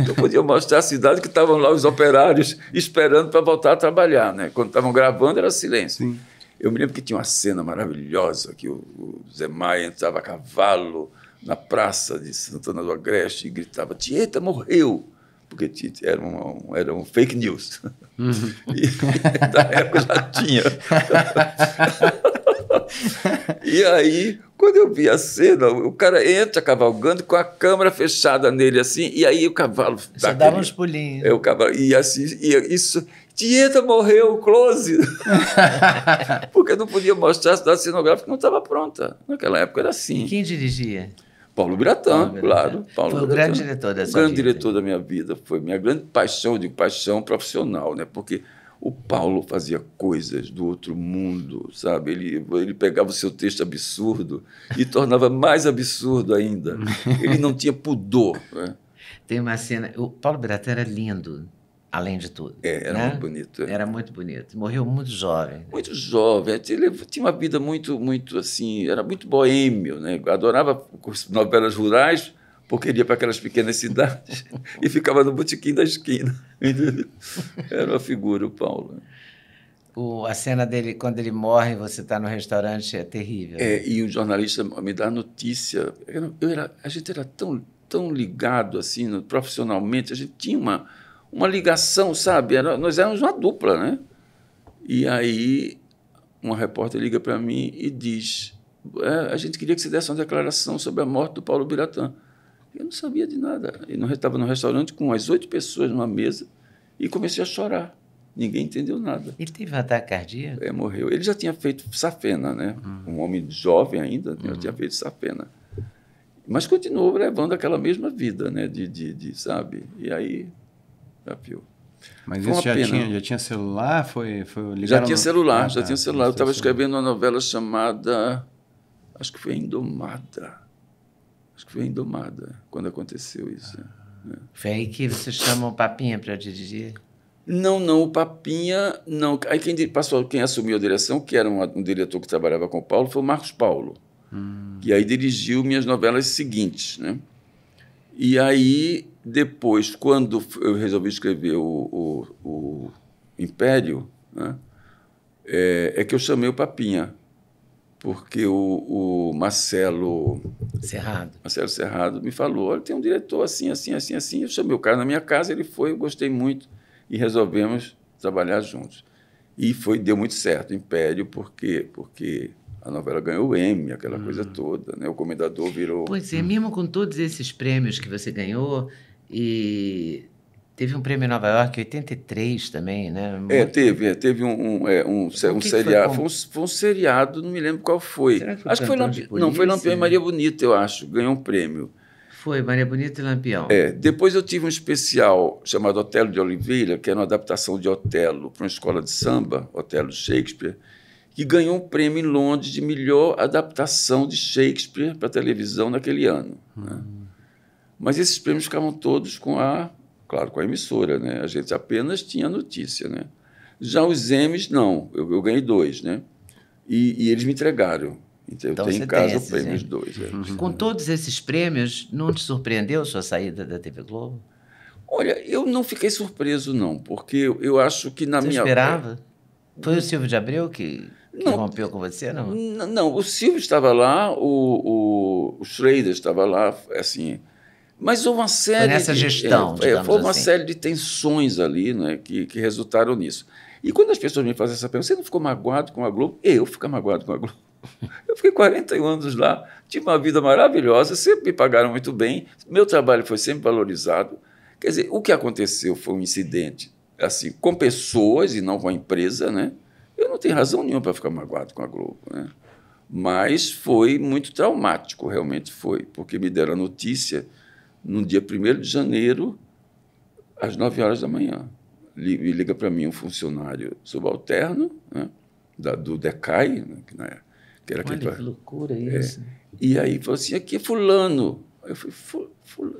não podia mostrar a cidade que estavam lá os operários esperando para voltar a trabalhar. Né? Quando estavam gravando, era silêncio. Sim. Eu me lembro que tinha uma cena maravilhosa que o, o Zé Maia entrava a cavalo na praça de Santana do Agreste e gritava: Tieta morreu! porque era um, era um fake news. Uhum. E, da época já tinha. E aí, quando eu vi a cena, o cara entra cavalgando com a câmera fechada nele, assim, e aí o cavalo. Você dava aquele, uns pulinhos. É, o cavalo. E assim, e isso. Tieta morreu, close! Porque não podia mostrar, a cidade cenográfica não estava pronta. Naquela época era assim. E quem dirigia? Paulo Biratã, claro. Paulo foi o grande diretor da grande vida. diretor da minha vida. Foi minha grande paixão, de paixão profissional, né? Porque o Paulo fazia coisas do outro mundo, sabe? Ele, ele pegava o seu texto absurdo e tornava mais absurdo ainda. Ele não tinha pudor. Né? Tem uma cena. O Paulo Biratã era lindo, além de tudo. É, era né? muito bonito. É. Era muito bonito. Morreu muito jovem. Né? Muito jovem. Ele tinha uma vida muito, muito assim. Era muito boêmio, né? Adorava novelas rurais porque ele ia para aquelas pequenas cidades e ficava no botequim da esquina. Era uma figura, o Paulo. O, a cena dele, quando ele morre, você está no restaurante, é terrível. É, e um jornalista me dá notícia. eu era, a gente era tão, tão ligado assim, no, profissionalmente, a gente tinha uma, uma ligação, sabe? Era, nós éramos uma dupla, né? E aí uma repórter liga para mim e diz: é, a gente queria que você desse uma declaração sobre a morte do Paulo Biratã. Eu não sabia de nada. Eu estava no restaurante com as oito pessoas numa mesa e comecei a chorar. Ninguém entendeu nada. Ele teve um ataque cardíaco? É, morreu. Ele já tinha feito safena, né? Uhum. Um homem jovem ainda, uhum. já tinha hum. feito safena. Mas continuou levando aquela mesma vida, né? De, de, de sabe? E aí, já pior. Mas foi isso já pena. tinha, já tinha celular? Foi, foi já tinha celular, ah, já tá, tinha celular. Eu estava escrevendo uma novela chamada, acho que foi Indomada que foi Indomada quando aconteceu isso. Né? Foi aí que você chama o Papinha para dirigir? Não, não, o Papinha, não. Aí quem passou, quem assumiu a direção, que era um, um diretor que trabalhava com o Paulo, foi o Marcos Paulo, hum. aí dirigiu minhas novelas seguintes, né? E aí depois, quando eu resolvi escrever o, o, o Império, né? é, é que eu chamei o Papinha porque o, o, Marcelo Cerrado. Marcelo Cerrado me falou, olha, tem um diretor assim, assim, assim, assim. Eu chamei o cara na minha casa, ele foi, eu gostei muito e resolvemos trabalhar juntos. E foi deu muito certo, Império, porque porque a novela ganhou o Emmy, aquela hum. coisa toda, né? O Comendador virou Pois é, mesmo com todos esses prêmios que você ganhou e Teve um prêmio em Nova York em 83 também, né? É, teve, é, teve um, um, é, um, um seriado. Foi, foi, um, foi, um, seriado, não me lembro qual foi. Será que foi acho que foi Lampião. Não, foi Lampião e Maria Bonita, eu acho. Ganhou um prêmio. Foi, Maria Bonita e Lampião. É, depois eu tive um especial chamado Otelo de Oliveira, que era uma adaptação de Otelo para uma escola de samba, Otelo Shakespeare, que ganhou um prêmio em Londres de melhor adaptação de Shakespeare para televisão naquele ano. Né? Hum. Mas esses prêmios ficavam todos com a claro, com a emissora, né? A gente apenas tinha notícia, né? Já os M's, não. Eu, eu ganhei dois, né? E, e, eles me entregaram. Então, então eu tenho em casa o prêmio dois. É. Uhum. Com todos esses prêmios, não te surpreendeu sua saída da TV Globo? Olha, eu não fiquei surpreso, não, porque eu, eu acho que na você minha. Você esperava? Foi o Silvio de Abreu que, que não, rompeu com você, não? Não, o Silvio estava lá, o, o, o Schrader estava lá, assim, mas houve uma série. Foi nessa gestão, de, é, é uma assim. série de tensões ali né, que, que resultaram nisso. E quando as pessoas me fazem essa pergunta, você não ficou magoado com a Globo? Eu fico magoado com a Globo. Eu fiquei 41 anos lá, tive uma vida maravilhosa, sempre me pagaram muito bem, meu trabalho foi sempre valorizado. Quer dizer, o que aconteceu foi um incidente assim, com pessoas e não com a empresa, né? Eu não tenho razão nenhuma para ficar magoado com a Globo, né? Mas foi muito traumático, realmente foi, porque me deram a notícia no dia 1 de janeiro, às 9 horas da manhã. Liga para mim um funcionário subalterno né, da, do DECAI, né, que, né, que era Olha, que loucura é, isso. E aí falou assim: aqui é Fulano. Eu, fui,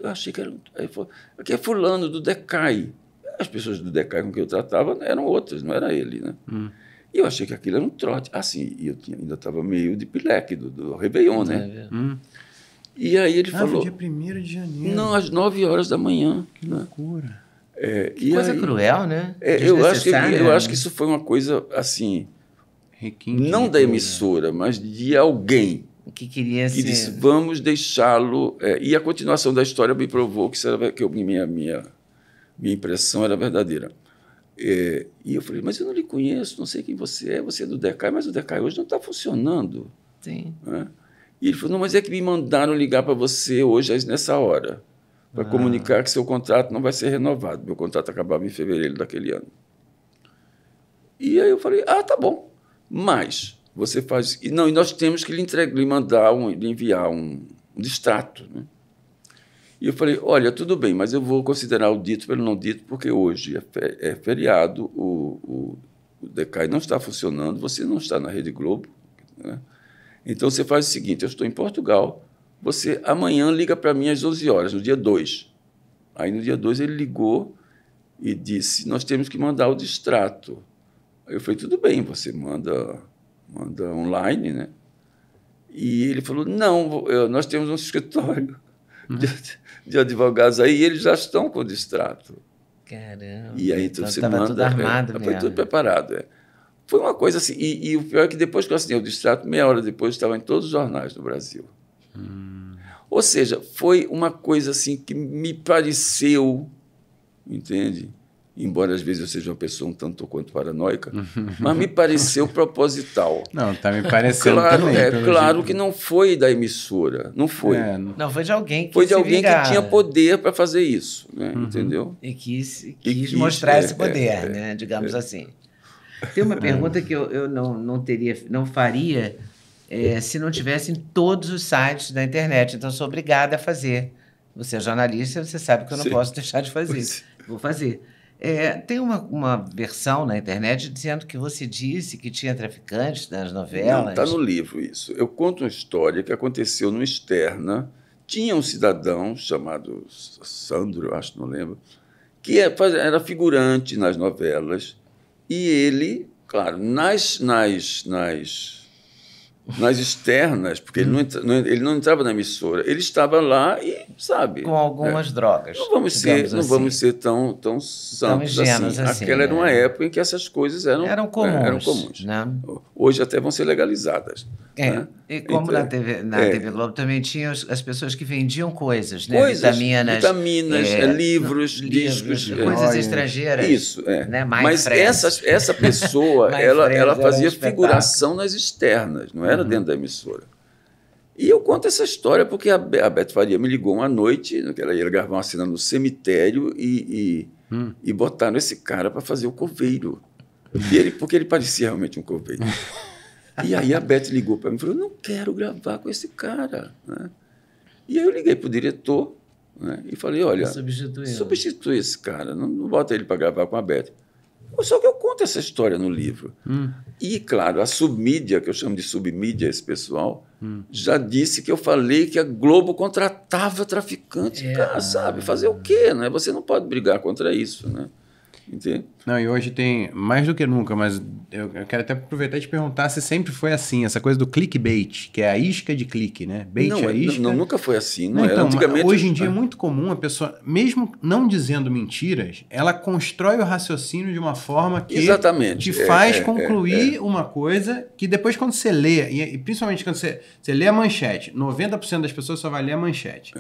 achei que era. Aí falou, aqui é Fulano do DECAI. As pessoas do DECAI com que eu tratava eram outras, não era ele. Né? Hum. E eu achei que aquilo era um trote. Assim, ah, eu tinha, ainda estava meio de pileque do, do Réveillon, né? É, é. Hum. E aí ele ah, falou. Dia 1 de janeiro. Não, às 9 horas da manhã. Que né? loucura. Né? É, coisa aí, cruel, né? É, eu, acho que, eu né? acho que isso foi uma coisa assim. Requinte, não da emissora, né? mas de alguém. Que queria que ser. disse, vamos deixá-lo. É, e a continuação da história me provou que, era, que eu, minha, minha, minha impressão era verdadeira. É, e eu falei, mas eu não lhe conheço, não sei quem você é, você é do DECAI, mas o DECAI hoje não está funcionando. Sim. Né? E ele falou: Não, mas é que me mandaram ligar para você hoje, nessa hora, para ah. comunicar que seu contrato não vai ser renovado. Meu contrato acabava em fevereiro daquele ano. E aí eu falei: Ah, tá bom. Mas você faz. E, não, e nós temos que lhe, entregar, lhe mandar, um, lhe enviar um, um distrato. Né? E eu falei: Olha, tudo bem, mas eu vou considerar o dito pelo não dito, porque hoje é, é feriado, o, o, o DECAI não está funcionando, você não está na Rede Globo. Né? Então você faz o seguinte: eu estou em Portugal, você amanhã liga para mim às 11 horas, no dia 2. Aí no dia 2 ele ligou e disse: Nós temos que mandar o distrato. Aí eu falei: Tudo bem, você manda, manda online, né? E ele falou: Não, nós temos um escritório uhum. de, de, advogados aí e eles já estão com o distrato. Caramba. E aí então, então você manda. Tudo é, armado, é, foi tudo preparado. É. Foi uma coisa assim. E, e, o pior é que depois que eu assinei o distrato, meia hora depois estava em todos os jornais do Brasil. Hum. Ou seja, foi uma coisa assim que me pareceu, entende? Embora às vezes eu seja uma pessoa um tanto quanto paranoica, mas me pareceu proposital. Não, está me parecendo claro, também. É, claro jeito. que não foi da emissora, não foi. É, não... não foi de alguém que Foi de alguém que tinha poder para fazer isso, né? uhum. entendeu? E quis, quis, e quis mostrar é, esse poder, é, é, né? digamos é. assim. Tem uma é. pergunta que eu, eu não, não teria, não faria é, se não tivesse em todos os sites da internet. Então, sou obrigada a fazer. Você é jornalista, você sabe que eu não Sim. posso deixar de fazer. Vou fazer. É, tem uma, uma versão na internet dizendo que você disse que tinha traficantes nas novelas. Está no livro isso. Eu conto uma história que aconteceu no Externa. Tinha um cidadão chamado Sandro, acho que não lembro, que é, era figurante nas novelas e ele, claro, nas, nas, nas nas externas, porque ele, não entra, não, ele não entrava na emissora, ele estava lá e sabe. Com algumas é, drogas. Não vamos ser, assim. não vamos assim. ser tão tão santos assim. assim. Aquela era uma né? época em que essas coisas eram eram comuns. É, eram comuns. Né? Hoje até vão ser legalizadas. É. Né? E como então, na TV é, na é. TV Globo também tinha as pessoas que vendiam coisas, né? Coisas, vitaminas, vitaminas é, livros, não, discos, livros, coisas estrangeiras. Isso, é. Né? Mas essa, essa pessoa ela ela fazia figuração nas externas, não é? era uhum. dentro da emissora. E eu conto essa história porque a, a Beth Faria me ligou uma noite, né, que ela ia gravar uma cena no cemitério e, e, hum. e botaram esse cara para fazer o coveiro. E ele, porque ele parecia realmente um coveiro. e aí a Beth ligou para mim e falou: não quero gravar com esse cara. Né? E aí eu liguei para o diretor né, e falei: olha, substitui, esse cara, não, não bota ele para gravar com a Beth. Só que eu conto essa história no livro. Hum. E, claro, a submídia, que eu chamo de submídia esse pessoal, hum. já disse que eu falei que a Globo contratava traficante. É. Cara, sabe? Fazer o quê? Né? Você não pode brigar contra isso, né? Não, e hoje tem mais do que nunca, mas eu, eu quero até aproveitar e te perguntar se sempre foi assim, essa coisa do clickbait, que é a isca de clique, né? Bait não, é, é isca. Não, nunca foi assim, não, não é? então, Antigamente... Hoje em dia é ah. muito comum a pessoa, mesmo não dizendo mentiras, ela constrói o raciocínio de uma forma que Exatamente. te é, faz é, é, concluir é, uma coisa que depois quando você lê, e, e principalmente quando você, você lê a manchete, 90% das pessoas só vai ler a manchete.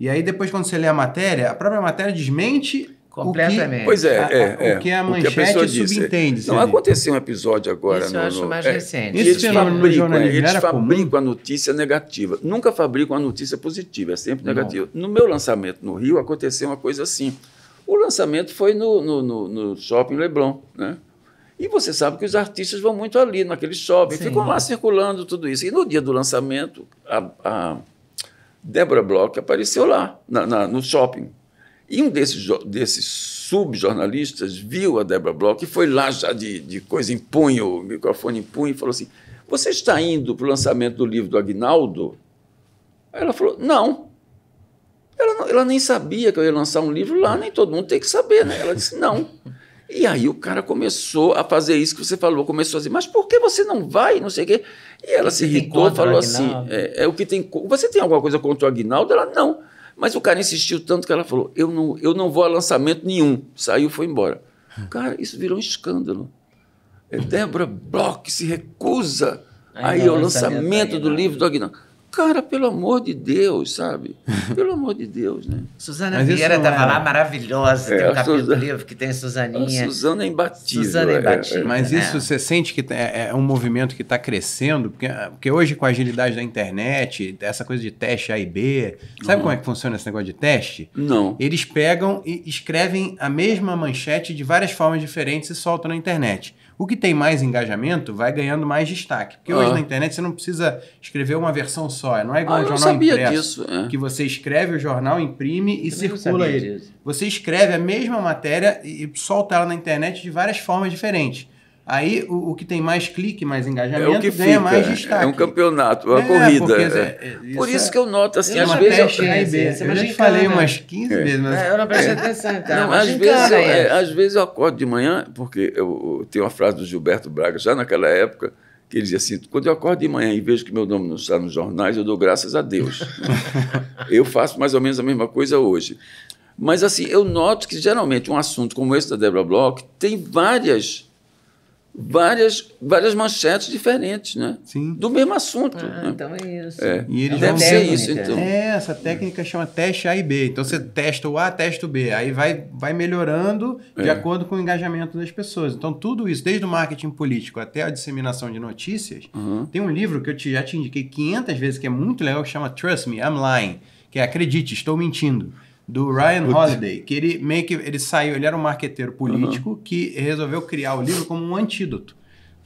E aí depois quando você lê a matéria, a própria matéria desmente Completamente. Que, pois é, a, é, é, O que a manchete o que a pessoa é. subentende. Não, aconteceu um episódio agora. Isso no, eu acho mais é, recente. Esse fenômeno no é, jornalismo Eles fabricam a notícia negativa. Nunca fabricam a notícia positiva, é sempre não. negativa. No meu lançamento no Rio, aconteceu uma coisa assim. O lançamento foi no, no, no Shopping Leblon, né? E você sabe que os artistas vão muito ali, naquele shopping, Sim. ficam lá circulando tudo isso. E no dia do lançamento, a, a Débora Bloch apareceu lá, na, na, no shopping. E um desses, desses subjornalistas viu a Débora Bloch e foi lá já de, de coisa em punho, microfone em punho, e falou assim: Você está indo para o lançamento do livro do Agnaldo? ela falou: Não. Ela, não, ela nem sabia que eu ia lançar um livro lá, nem todo mundo tem que saber, né? Ela disse: Não. E aí o cara começou a fazer isso que você falou, começou a dizer, mas por que você não vai? Não sei o quê. E ela se irritou, falou assim: é, é, o que tem. Você tem alguma coisa contra o Agnaldo? Ela não. Mas o cara insistiu tanto que ela falou: eu não, eu não vou a lançamento nenhum. Saiu, foi embora. Hum. Cara, isso virou um escândalo. É, Débora Bloch se recusa aí ao lançamento, lançamento do livro do né? Aguinaldo. Cara, pelo amor de Deus, sabe? Pelo amor de Deus, né? Suzana Mas Vieira estava é. lá maravilhosa, é, tem um capítulo Suzana... do livro que tem a Suzaninha. A Suzana é imbatível. Suzana é, é, é imbatível. É, Mas né? isso você sente que é, um movimento que está crescendo, porque, porque, hoje com a agilidade da internet, essa coisa de teste A e B, sabe uhum. como é que funciona esse negócio de teste? Não. Eles pegam e escrevem a mesma manchete de várias formas diferentes e soltam na internet. O que tem mais engajamento vai ganhando mais destaque. Porque hoje ah. na internet você não precisa escrever uma versão só. É, não é igual ah, ao jornal impresso. Disso, é. Que você escreve o jornal, imprime e eu circula ele. Disso. Você escreve a mesma matéria e solta ela na internet de várias formas diferentes. Aí o, o, que tem mais clique, mais engajamento, é o que ganha fica. mais destaque. É um campeonato, uma é, corrida. É, isso é, Por isso é que eu noto assim, é às vezes. Eu, eu, B. Você eu já falei né? umas 15 vezes, mas. É, eu não prestei atenção, então. Não, às, vezes eu, às vezes eu acordo de manhã, porque eu, eu tenho uma frase do Gilberto Braga já naquela época que ele dizia assim: quando eu acordo de manhã e vejo que meu nome não está nos jornais, eu dou graças a Deus. eu faço mais ou menos a mesma coisa hoje. Mas, assim, eu noto que geralmente um assunto como esse da Debra Bloch tem várias várias, várias manchetes diferentes, né? Sim. Do mesmo assunto. Ah, né? então é isso. É. E eles Deve ser isso, então. É, essa técnica chama teste A e B. Então você testa o A, testa o B. Aí vai, vai melhorando de é. acordo com o engajamento das pessoas. Então tudo isso, desde o marketing político até a disseminação de notícias, uhum. tem um livro que eu te, já te indiquei 500 vezes, que é muito legal, que chama Trust Me, I'm Lying. Que é Acredite, Estou Mentindo do Ryan Putz. Holiday, que ele meio que ele saiu, ele era um marqueteiro político uhum. que resolveu criar o livro como um antídoto.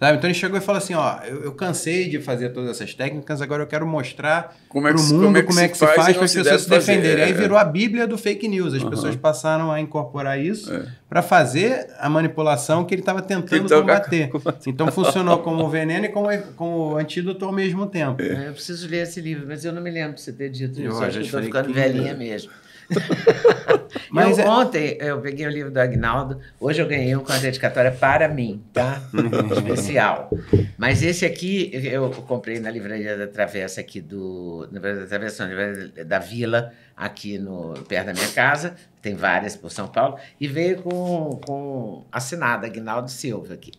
Sabe? Então ele chegou e falou assim: ó, eu, eu cansei de fazer todas essas técnicas, agora eu quero mostrar para é o mundo como é que, como é que se, faz, para as pessoas se defenderem. É. Aí virou a Bíblia do fake news. As uhum. pessoas passaram a incorporar isso é. para fazer a manipulação que ele estava tentando então, combater. Assim? Então funcionou como veneno e como, como antídoto ao mesmo tempo. É, eu preciso ler esse livro, mas eu não me lembro de você ter dito isso. Eu, eu acho que estou ficando velhinha mesmo. Mas eu, é... ontem eu peguei o livro do Agnaldo, hoje eu ganhei um com a dedicatória para mim, tá? Especial. Mas esse aqui eu comprei na Livraria da Travessa aqui do. Livraria da Travessa, Livraria da Vila, aqui no, perto da minha casa. Tem várias por São Paulo. E veio com, com assinado Agnaldo Silva aqui.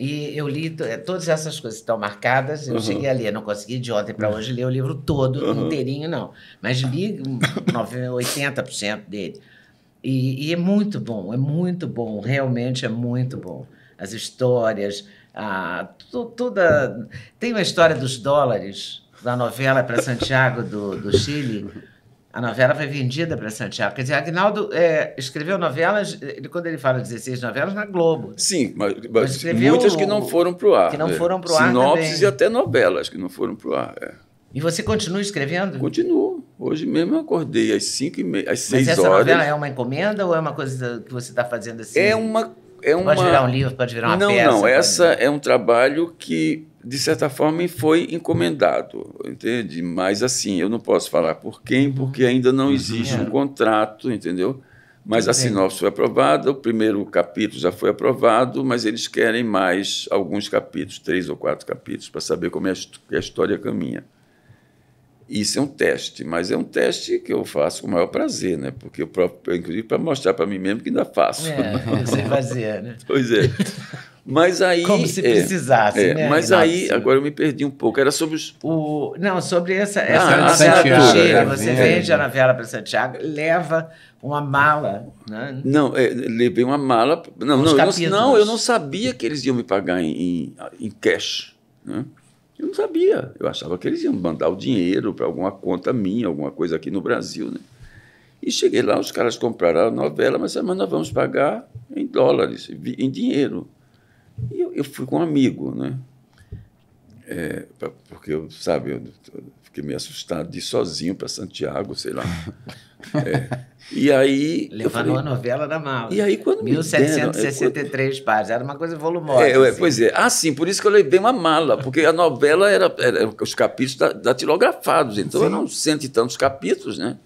E eu li eh, todas essas coisas estão marcadas. Eu uhum. cheguei a ler, não consegui de ontem para uhum. hoje ler o livro todo, uhum. inteirinho, não. Mas li 80% dele. E, e, é muito bom, é muito bom, realmente é muito bom. As histórias, a, to, toda. Tem uma história dos dólares, da novela para Santiago do, do Chile A novela foi vendida para Santiago. Quer dizer, Agnaldo é, escreveu novelas, ele, quando ele fala 16 novelas, na Globo. Né? Sim, mas, mas muitas que não foram para o ar. Que não é. foram para o ar. Sinopses e até novelas que não foram para o ar. É. E você continua escrevendo? Continuo. Hoje mesmo eu acordei às 5 e meia, às 6 horas. Mas essa novela é uma encomenda ou é uma coisa que você está fazendo assim? É uma. É uma... Pode virar um livro, pode virar uma não, peça. Não, não. Essa é um trabalho que de certa forma, foi encomendado, entende? Mas, assim, eu não posso falar por quem, uhum. porque ainda não uhum. existe um é. contrato, entendeu? Mas a sinopse foi aprovada, o primeiro capítulo já foi aprovado, mas eles querem mais alguns capítulos, três ou quatro capítulos, para saber como é que a história caminha. Isso é um teste, mas é um teste que eu faço com o maior prazer, né? Porque eu, inclusive, para mostrar para mim mesmo que ainda faço. É, sem fazer, né? Pois é. Mas aí. Como se é, precisasse. É, é, né? Mas Nossa. aí, agora eu me perdi um pouco. Era sobre os. O, não, sobre essa, essa ah, Santiago, gira, é. Você é. vende a novela para Santiago, leva uma mala. Né? Não, é, levei uma mala. Não, não eu, não, eu não, sabia que eles iam me pagar em, em cash. Né? Eu não sabia. Eu achava que eles iam mandar o dinheiro para alguma conta minha, alguma coisa aqui no Brasil. Né? E cheguei lá, os caras compraram a novela, mas, ah, mas nós vamos pagar em dólares, em dinheiro. E eu, eu fui com um amigo, né? É, porque eu, sabe, eu fiquei meio assustado de ir sozinho para Santiago, sei lá. É. E aí. Levando a novela na mala. E né? aí, quando 1763 deram, páginas, era uma coisa volumosa. É, é, assim. Pois é. Ah, sim, por isso que eu levei uma mala, porque a novela era, era os capítulos datilografados, então sim. eram cento e tantos capítulos, né?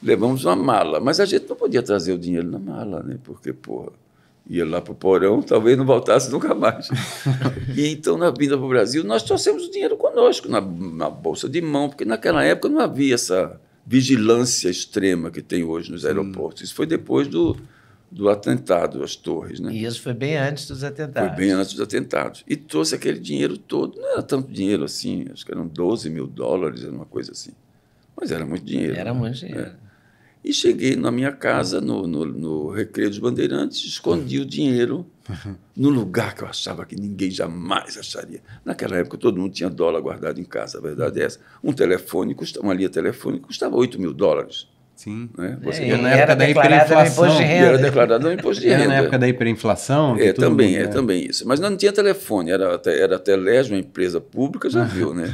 Levamos uma mala, mas a gente não podia trazer o dinheiro na mala, né? Porque, porra ia lá para o porão, talvez não voltasse nunca mais. e então, na vinda para o Brasil, nós trouxemos o dinheiro conosco, na, na, bolsa de mão, porque naquela época não havia essa vigilância extrema que tem hoje nos aeroportos. Isso foi depois do, do atentado às torres. Né? E isso foi bem antes dos atentados. Foi bem antes dos atentados. E trouxe aquele dinheiro todo, não era tanto dinheiro assim, acho que eram 12 mil dólares, era uma coisa assim. Mas era muito dinheiro. Era né? muito dinheiro. É. E cheguei na minha casa, no, no, no Recreio dos Bandeirantes, escondi uhum. o dinheiro no lugar que eu achava que ninguém jamais acharia. Naquela época, todo mundo tinha dólar guardado em casa, a verdade é essa. Um telefone, custa, uma linha telefônica, custava 8 mil dólares. Sim. Né? É, Você, é, na época da hiperinflação. De renda. Era declarado no imposto de renda. Era na época da hiperinflação. É, também, é né? também isso. Mas não tinha telefone, era, era Telés, uma empresa pública, já viu, né?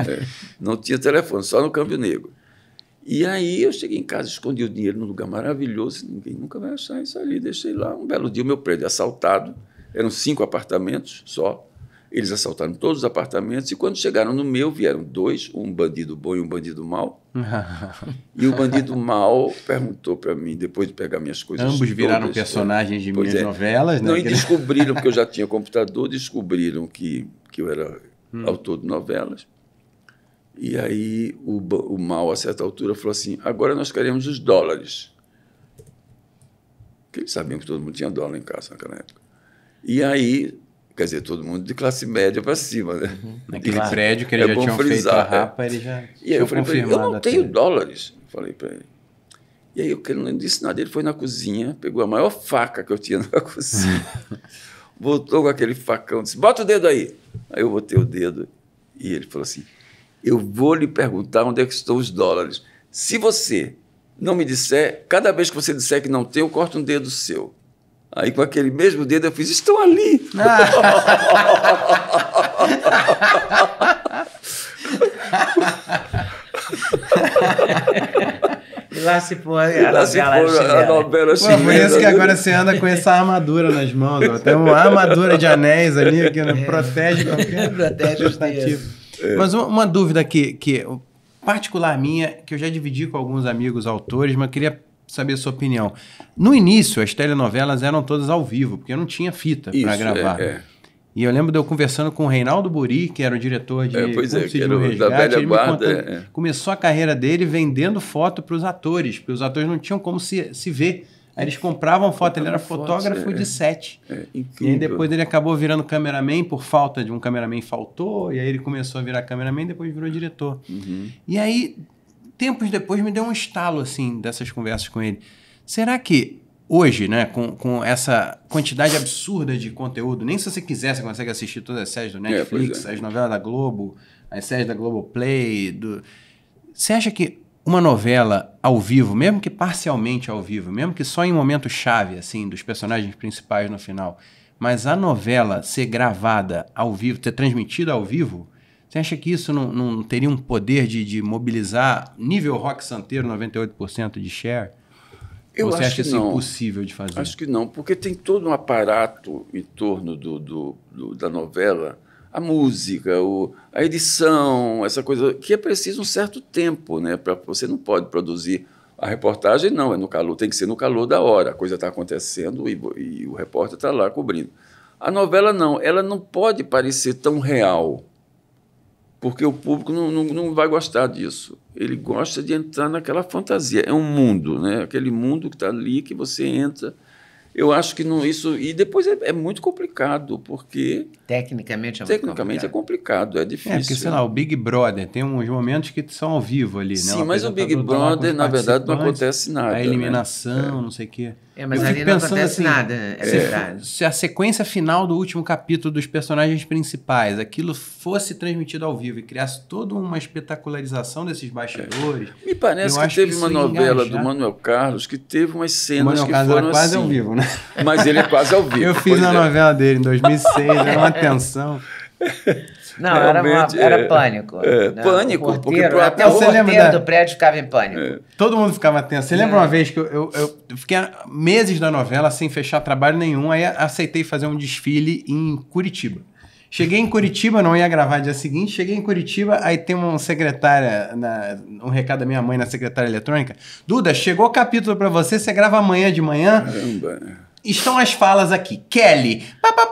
É, não tinha telefone, só no câmbio negro. E aí eu cheguei em casa, escondi o dinheiro num lugar maravilhoso, ninguém nunca vai achar isso ali. Deixei lá. Um belo dia, o meu prédio assaltado. Eram cinco apartamentos só. Eles assaltaram todos os apartamentos e quando chegaram no meu, vieram dois, um bandido bom e um bandido mau. e o bandido mau perguntou para mim, depois de pegar minhas coisas. Ambos viraram todas, é, personagens de minhas é, novelas, né? Não, e descobriram, porque eu já tinha computador, descobriram que, que eu era hum. autor de novelas. E aí o, o mal, a certa altura, falou assim: agora nós queremos os dólares. Porque eles sabiam que todo mundo tinha dólar em casa naquela época. E aí, quer dizer, todo mundo de classe média para cima, né? Uhum. Naquele prédio que eles é já tinham feito a é. rapa, ele já. E aí eu falei ele: eu não tenho dólares. Falei para ele. E aí, o que não disse nada, ele foi na cozinha, pegou a maior faca que eu tinha na cozinha, voltou com aquele facão, disse: bota o dedo aí. Aí eu botei o dedo e ele falou assim: eu vou lhe perguntar onde é que estão os dólares. Se você não me disser, cada vez que você disser que não tem, eu corto um dedo seu. Aí com aquele mesmo dedo eu fiz, estão ali. E lá se pôr a, lá se pôr a novela chinesa. Por isso que agora né? você anda com essa armadura nas mãos. Ó. Tem uma armadura de anéis ali que é. protege qualquer protege o estativo. É. Mas uma, uma, dúvida que, que particular minha, que eu já dividi com alguns amigos autores, mas eu queria saber a sua opinião. No início, as telenovelas eram todas ao vivo, porque eu não tinha fita para é, gravar. É, é. E eu lembro de eu conversando com o Reinaldo Buri, que era o diretor de é, pois é, que era o, resgate, da velha guarda. É, é. Começou a carreira dele vendendo foto para os atores, porque os atores não tinham como se, se ver Aí eles compravam foto, ele era fotógrafo é, de set. É, e aí depois ele acabou virando cameraman por falta de um cameraman faltou, e aí ele começou a virar cameraman e depois virou diretor. Uhum. E aí, tempos depois, me deu um estalo assim dessas conversas com ele. Será que hoje, né, com, com essa quantidade absurda de conteúdo, nem se você quiser, você consegue assistir todas as séries do é, Netflix, é, as novelas da Globo, as séries da Globoplay, do. Você acha que uma novela ao vivo, mesmo que parcialmente ao vivo, mesmo que só em momento chave, assim, dos personagens principais no final, mas a novela ser gravada ao vivo, ser transmitida ao vivo, você acha que isso não, não teria um poder de, de, mobilizar nível rock santeiro, 98% de share? Eu você acha isso não. impossível de fazer? Acho que não, porque tem todo um aparato em torno do, do, do da novela a música, o, a edição, essa coisa, que é preciso um certo tempo, né? Pra, você não pode produzir a reportagem, não, é no calor, tem que ser no calor da hora, a coisa está acontecendo e, e o repórter está lá cobrindo. A novela não, ela não pode parecer tão real, porque o público não, não, não, vai gostar disso. Ele gosta de entrar naquela fantasia, é um mundo, né? aquele mundo que está ali que você entra. Eu acho que não isso. E depois é, é muito complicado, porque Tecnicamente é Tecnicamente complicado. é complicado, é difícil. É, porque, sei lá, o Big Brother tem uns momentos que são ao vivo ali, né? Sim, mas o tá Big Brother, na verdade, não acontece nada. A né? eliminação, né? não sei o quê. É, mas Eu ali não acontece assim, nada, é verdade. Se, se a sequência final do último capítulo dos personagens principais, aquilo fosse transmitido ao vivo e criasse toda uma espetacularização desses bastidores... É. Me parece que teve que uma novela engajar. do Manuel Carlos que teve umas cenas Manuel que Carlos foram era quase assim. ao vivo, né? Mas ele é quase ao vivo. Eu fiz a é. novela dele em 2006, era uma atenção. É. Não, era, uma, era é. pânico. É, Pânico, porteiro, porque até o porteiro da... do prédio ficava em pânico. É. Todo mundo ficava tenso. Você é. lembra uma vez que eu, eu, eu, fiquei meses na novela sem fechar trabalho nenhum, aí aceitei fazer um desfile em Curitiba. Cheguei em Curitiba, não ia gravar dia seguinte, cheguei em Curitiba, aí tem uma secretária, na, um recado da minha mãe na secretária eletrônica, Duda, chegou o capítulo para você, você grava amanhã de manhã. Caramba estão as falas aqui. Kelly. Pá, pá,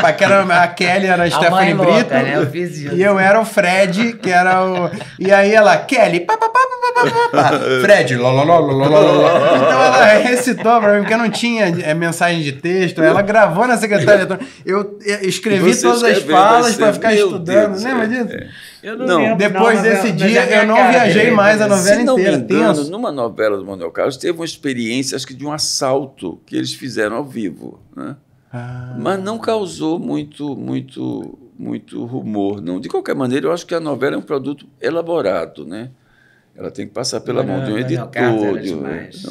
pá, que era, a Kelly era a, a Stephanie Brito. Louca, né? eu fiz isso. E eu era o Fred, que era o. E aí ela, Kelly. Pá, pá, pá, Fred. Lo, lo, lo, então ela recitou pra mim, porque não tinha mensagem de texto. Ela gravou na secretária. Eu escrevi todas as falas para ficar estudando. Deus Lembra disso? É. Eu não, não. depois não, desse é dia eu não cara, viajei mais a novela se não inteira. Me engano, numa novela do Manuel Carlos teve uma experiência, acho que de um assalto que eles fizeram ao vivo, né? Ah. Mas não causou muito, muito, muito rumor, não. De qualquer maneira, eu acho que a novela é um produto elaborado, né? Ela tem que passar pela não, mão de um editor. Não, de um...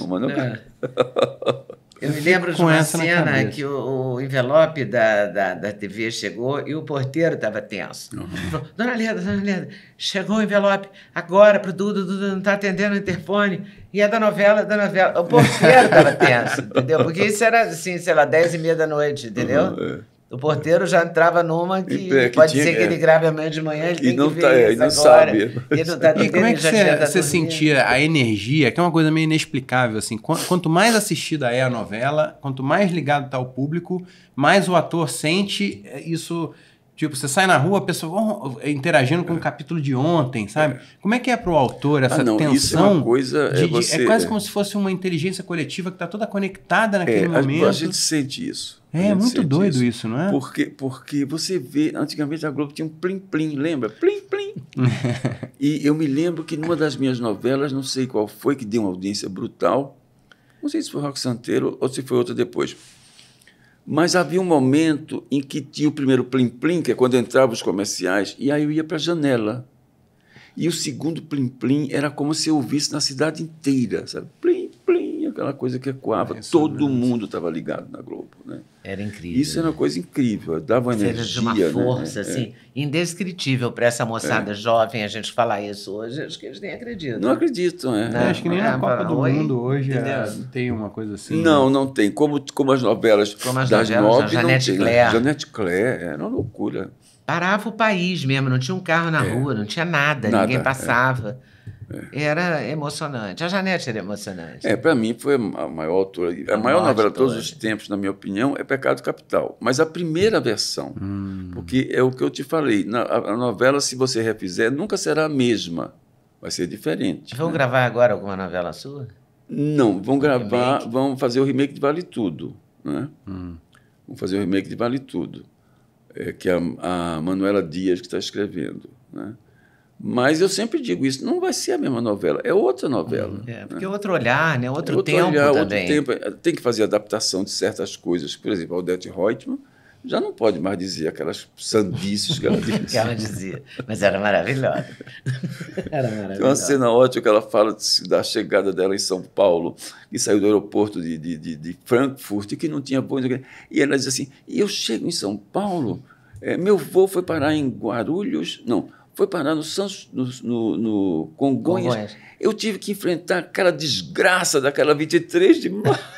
não, não... Eu, me lembro de uma cena que o, o envelope da, da, da, TV chegou e o porteiro estava tenso. Uhum. Falou, dona Leda, dona Leda, chegou o envelope agora para o Duda Duda não está atendendo o interfone. E é da novela, da novela. O porteiro estava tenso, entendeu? Porque isso era assim, sei lá, 10 e meia da noite, entendeu? Uhum, é. O porteiro já entrava numa que, é, que pode tinha, ser que é. ele grave amanhã de manhã, ele e não que tá, é, não sabe. não tá e como é que você, você sentia a energia, que é uma coisa meio inexplicável, assim, quanto mais assistida é a novela, quanto mais ligado está o público, mais o ator sente é, isso... Tipo, você sai na rua, a pessoa oh, interagindo com o um é. capítulo de ontem, sabe? Como é que é para o autor essa ah, não, tensão? Isso é uma coisa. De, é, você, de, é quase como se fosse uma inteligência coletiva que está toda conectada naquele momento. A gente sente isso é, muito doido disso. isso, não é? Porque, porque você vê, antigamente a Globo tinha um plim-plim, lembra? Plim-plim. e eu me lembro que numa das minhas novelas, não sei qual foi, que deu uma audiência brutal, não sei se foi Rock Santeiro ou se foi outra depois, mas havia um momento em que tinha o primeiro plim-plim, que é quando entravam os comerciais, e aí eu ia para a janela. E o segundo plim-plim era como se eu ouvisse na cidade inteira, sabe? Plim, aquela coisa que ecoava. É Todo mundo estava ligado na Globo. Né? Era incrível. Isso era uma né? coisa incrível, dava energia. Seja, de uma né? força né? assim, é. indescritível para essa moçada é. jovem a gente falar isso hoje. Acho que eles nem acreditam. Não acreditam, é. Não, é, acho que nem é, na Copa do Oi, Mundo hoje tem uma coisa assim. Né? Não, não tem. Como, como as novelas como as das novelas, nove, Janete não Claire. Janete Claire, era uma loucura. Parava o país mesmo, não tinha um carro na rua, não tinha nada, nada ninguém passava. É. Era emocionante. A Janete era emocionante. É, para mim foi a maior autora. A, a maior novela de todos os tempos, na minha opinião, é Pecado Capital. Mas a primeira versão, hum. porque é o que eu te falei, na, a novela, se você refizer, nunca será a mesma. Vai ser diferente. Vão né? gravar agora alguma novela sua? Não, vão um gravar, remake? vão fazer o remake de Vale Tudo. Né? Hum. Vão fazer o remake de Vale Tudo, é, que é a, a Manuela Dias que está escrevendo. Né? Mas eu sempre digo isso, não vai ser a mesma novela, é outra novela. É, porque é né? outro olhar, né? outro, é outro tempo olhar, também. Outro tempo. É, tem que fazer adaptação de certas coisas. Por exemplo, Aldete Reutemann já não pode mais dizer aquelas sandices que ela dizia. que ela dizia, mas era maravilhosa. era maravilhosa. Tem uma cena ótima que ela fala da chegada dela em São Paulo, que saiu do aeroporto de, de, de, de Frankfurt e que não tinha bom... E ela diz assim, e eu chego em São Paulo, é, meu voo foi parar em Guarulhos, não, foi parar no, Santos, no, no, no Congonhas. Congonhas. Eu tive que enfrentar aquela desgraça daquela 23 de março.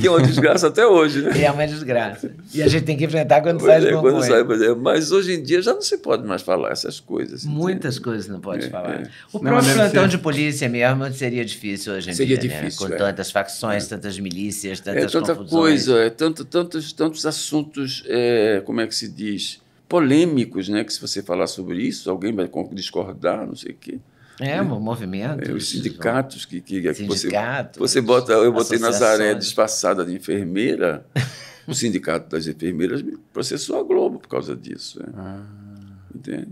que é uma desgraça até hoje, né? É uma desgraça. E a gente tem que enfrentar quando pois sai é, do Congonhas. quando sai, pois é. Mas hoje em dia já não se pode mais falar essas coisas. Muitas entende? coisas não pode é, falar. É. O não, próprio plantão ser... de polícia mesmo seria difícil hoje em seria dia, né? difícil, né? Com é. tantas facções, é. tantas milícias, tantas é, tanta confusões. coisa, é tanto, tantos, tantos assuntos, como é que se diz polêmicos, né? Que se você falar sobre isso, alguém vai discordar, não sei o quê. É, um né? movimento. É, os sindicatos que, que, sindicatos, você, você bota. Eu botei Nazaré disfarçada de enfermeira. o sindicato das enfermeiras processou a Globo por causa disso. É. Ah. Entende?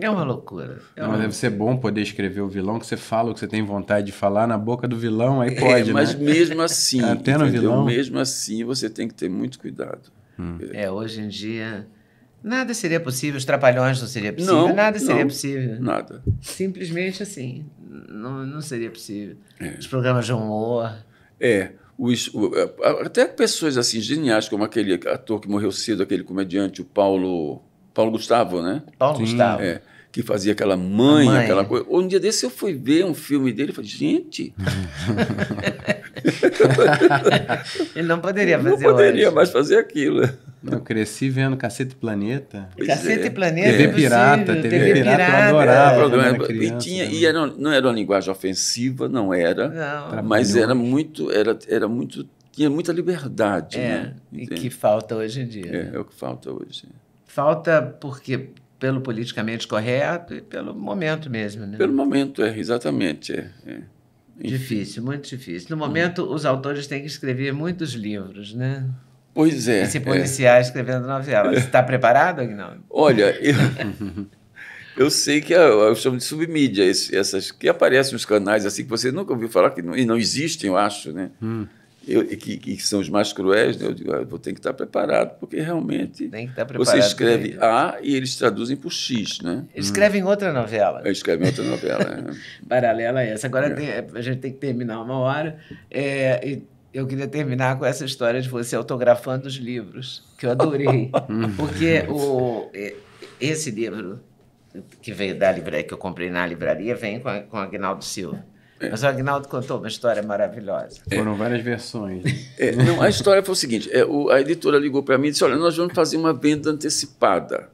É uma loucura. É uma... deve ser bom poder escrever o vilão, que você fala o que você tem vontade de falar na boca do vilão, aí é, pode. É, mas né? mesmo assim, Até tá no vilão. mesmo assim, você tem que ter muito cuidado. Hum. É, é hoje em dia Nada seria possível, os trapalhões não seria possível, não, nada seria não, possível. Nada. Simplesmente assim, não, não seria possível. É. Os programas de humor. É, os, até pessoas assim geniais, como aquele ator que morreu cedo, aquele comediante, o Paulo, Paulo Gustavo, né? Paulo Sim. Gustavo. É que fazia aquela mãe, mãe. aquela coisa. Um dia desse eu fui ver um filme dele e falei, gente. Ele não poderia fazer Não poderia hoje. mais fazer aquilo. Eu cresci vendo Cacete Planeta. Pois Cacete é. Planeta. TV Pirata, TV, TV pirata, eu adorava. É, e, tinha, e era, não era uma linguagem ofensiva, não era. Não. Mas era muito, era, era muito. Tinha muita liberdade. É, né? E que falta hoje em dia. É, né? é o que falta hoje. Falta porque pelo politicamente correto e pelo momento mesmo. Né? Pelo momento, é, exatamente. É, é. Difícil, muito difícil. No momento, hum. os autores têm que escrever muitos livros, né? Pois é. E se é. policiar é. escrevendo novelas. Está preparado, não Olha, eu, eu sei que eu, ah, eu chamo de submídia, esse, essas que aparecem nos canais assim que você nunca ouviu falar, que não, e não existem, eu acho, né? Hum eu, que, que, são os mais cruéis, né? eu digo, ah, vou ter que estar preparado, porque realmente preparado você escreve A e eles traduzem por X, né? Eles escrevem hum. outra novela. Eles escrevem outra novela. é. Paralela a essa. Agora é. tem, a gente tem que terminar uma hora. É, eu queria terminar com essa história de você autografando os livros, que eu adorei. Hum. porque o, esse livro que veio da livraria, que eu comprei na livraria, vem com, com Agnaldo Silva. É. Mas o Agnaldo contou uma história maravilhosa. É. Foram várias versões. É, não, a história foi o seguinte: o, a editora ligou para mim e disse: olha, nós vamos fazer uma venda antecipada.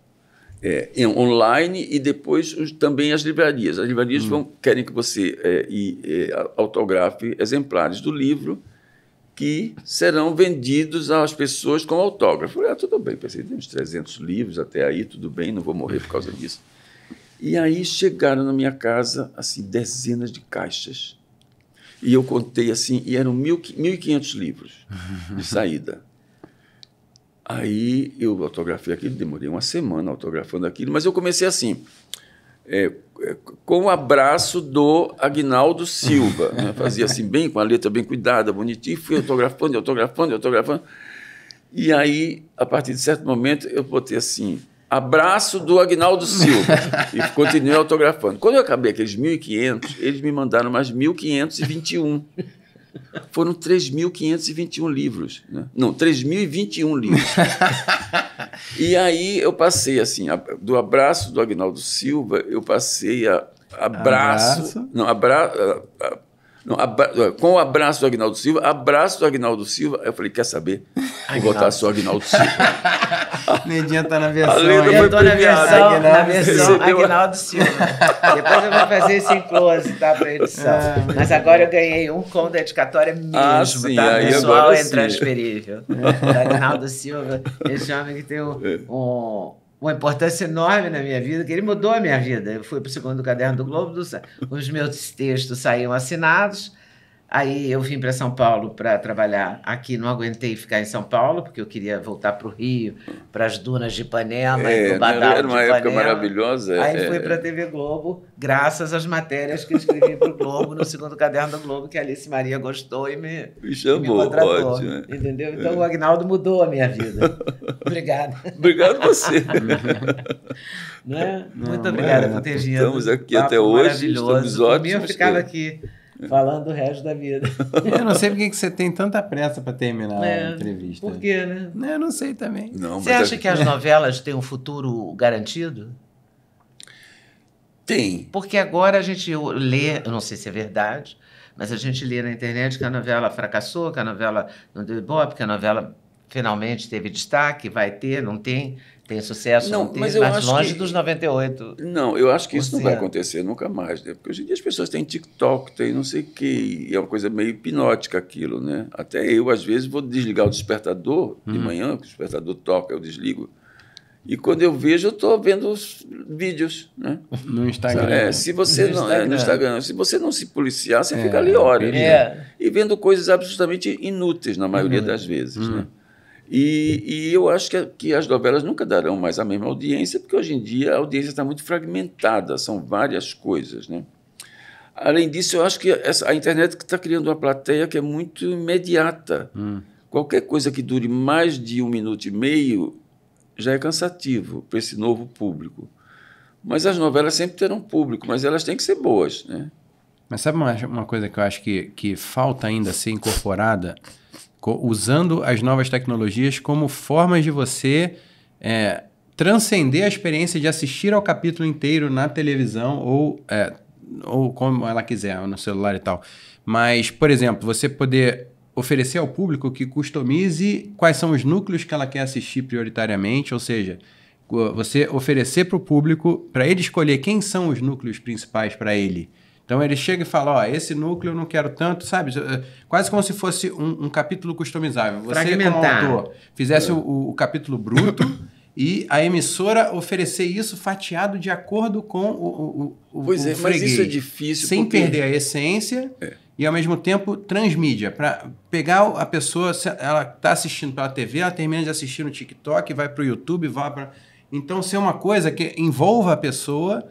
É, online e depois os, também as livrarias. As livrarias hum. vão, querem que você é, e, é, autografe exemplares do livro que serão vendidos às pessoas com autógrafo. Eu falei, ah, tudo bem, pensei, tem uns 300 livros até aí, tudo bem, não vou morrer por causa disso. E aí chegaram na minha casa, assim, dezenas de caixas. E eu contei assim, e eram mil, 1.500 livros de saída. Aí eu autografei aquilo, demorei uma semana autografando aquilo, mas eu comecei assim, é, é com o abraço do Agnaldo Silva. Né? Fazia assim, bem, com a letra bem cuidada, bonitinho e fui autografando, autografando, autografando. E aí, a partir de certo momento, eu botei assim, Abraço do Agnaldo Silva. e continuei autografando. Quando eu acabei aqueles 1.500, eles me mandaram mais 1.521. Foram 3.521 livros. Né? Não, 3.021 livros. e aí eu passei assim, a, do abraço do Agnaldo Silva, eu passei a abraço. Abraço. Não, abra, a, a, não, abra... Eh, com o abraço do Agnaldo Silva, abraço do Agnaldo Silva. Eu falei, quer saber? Vou votar só Agnaldo Silva. Nedinha tá na versão. eu tô premiada. na versão, Aguinaldo, na versão Agnaldo Silva. Depois eu vou fazer esse close, tá? Pra edição. Ah, Mas agora eu ganhei um com dedicatória ah, mesmo, ah, sim, tá? Aí pessoal é transferível. Agnaldo Silva, esse homem que tem um, é. um uma importância enorme na minha vida, que ele mudou a minha vida. Eu fui para o segundo caderno do Globo, do, os meus textos saíam assinados, Aí eu vim para São Paulo para trabalhar. Aqui não aguentei ficar em São Paulo, porque eu queria voltar para o Rio, para as dunas de Ipanema é, e para o né, Badal Era uma época maravilhosa. É, Aí é. fui para a TV Globo, graças às matérias que eu escrevi para o Globo, no segundo caderno do Globo, que a Alice Maria gostou e me, me chamou. Me contratou, ótimo. É. Entendeu? Então é. o Agnaldo mudou a minha vida. Obrigada. Obrigado você. não é? Muito não, obrigada é, por ter vindo. Estamos aqui até hoje, estamos ótimos. Eu ficava aqui falando o resto da vida. Eu não sei por que você tem tanta pressa para terminar é, a entrevista. Por quê, né? Eu não sei também. Não, você acha é... que as novelas têm um futuro garantido? Tem. Porque agora a gente lê, eu não sei se é verdade, mas a gente lê na internet que a novela fracassou, que a novela não deu bom, porque a novela finalmente teve destaque, vai ter, não tem tem sucesso não, mas, mas longe que, dos 98. Não, eu acho que isso não vai acontecer nunca mais, né? Porque hoje em dia as pessoas têm TikTok, têm não sei o quê, é uma coisa meio hipnótica aquilo, né? Até eu, às vezes, vou desligar o despertador de hum. manhã, que o despertador toca, eu desligo. E quando eu vejo, eu estou vendo os vídeos, né? No Instagram. É, se você no não, Instagram. É, no Instagram. Se você não se policiar, você é, fica ali horas. É. Né? E vendo coisas absolutamente inúteis, na maioria uhum. das vezes, né? Hum. E, e eu acho que, que as novelas nunca darão mais a mesma audiência, porque hoje em dia a audiência está muito fragmentada, são várias coisas. Né? Além disso, eu acho que essa, a internet está criando uma plateia que é muito imediata. Hum. Qualquer coisa que dure mais de um minuto e meio já é cansativo para esse novo público. Mas as novelas sempre terão público, mas elas têm que ser boas, né? Mas sabe uma, uma coisa que eu acho que, que falta ainda ser incorporada usando as novas tecnologias como formas de você é, transcender a experiência de assistir ao capítulo inteiro na televisão ou, é, ou como ela quiser, no celular e tal. Mas, por exemplo, você poder oferecer ao público que customize quais são os núcleos que ela quer assistir prioritariamente, ou seja, você oferecer para o público, para ele escolher quem são os núcleos principais para ele. Então ele chega e fala, ó, esse núcleo eu não quero tanto, sabe? Eh, quase como se fosse um, um capítulo customizável. Você, como autor, fizesse é. o, o, capítulo bruto e a emissora oferecer isso fatiado de acordo com o, o, o Pois o é, freguês, mas isso é difícil. Sem porque... perder a essência é. e, ao mesmo tempo, transmídia. Para pegar a pessoa, ela está assistindo pela TV, ela termina de assistir no TikTok, vai para o YouTube, vai para... Então, ser é uma coisa que envolva a pessoa...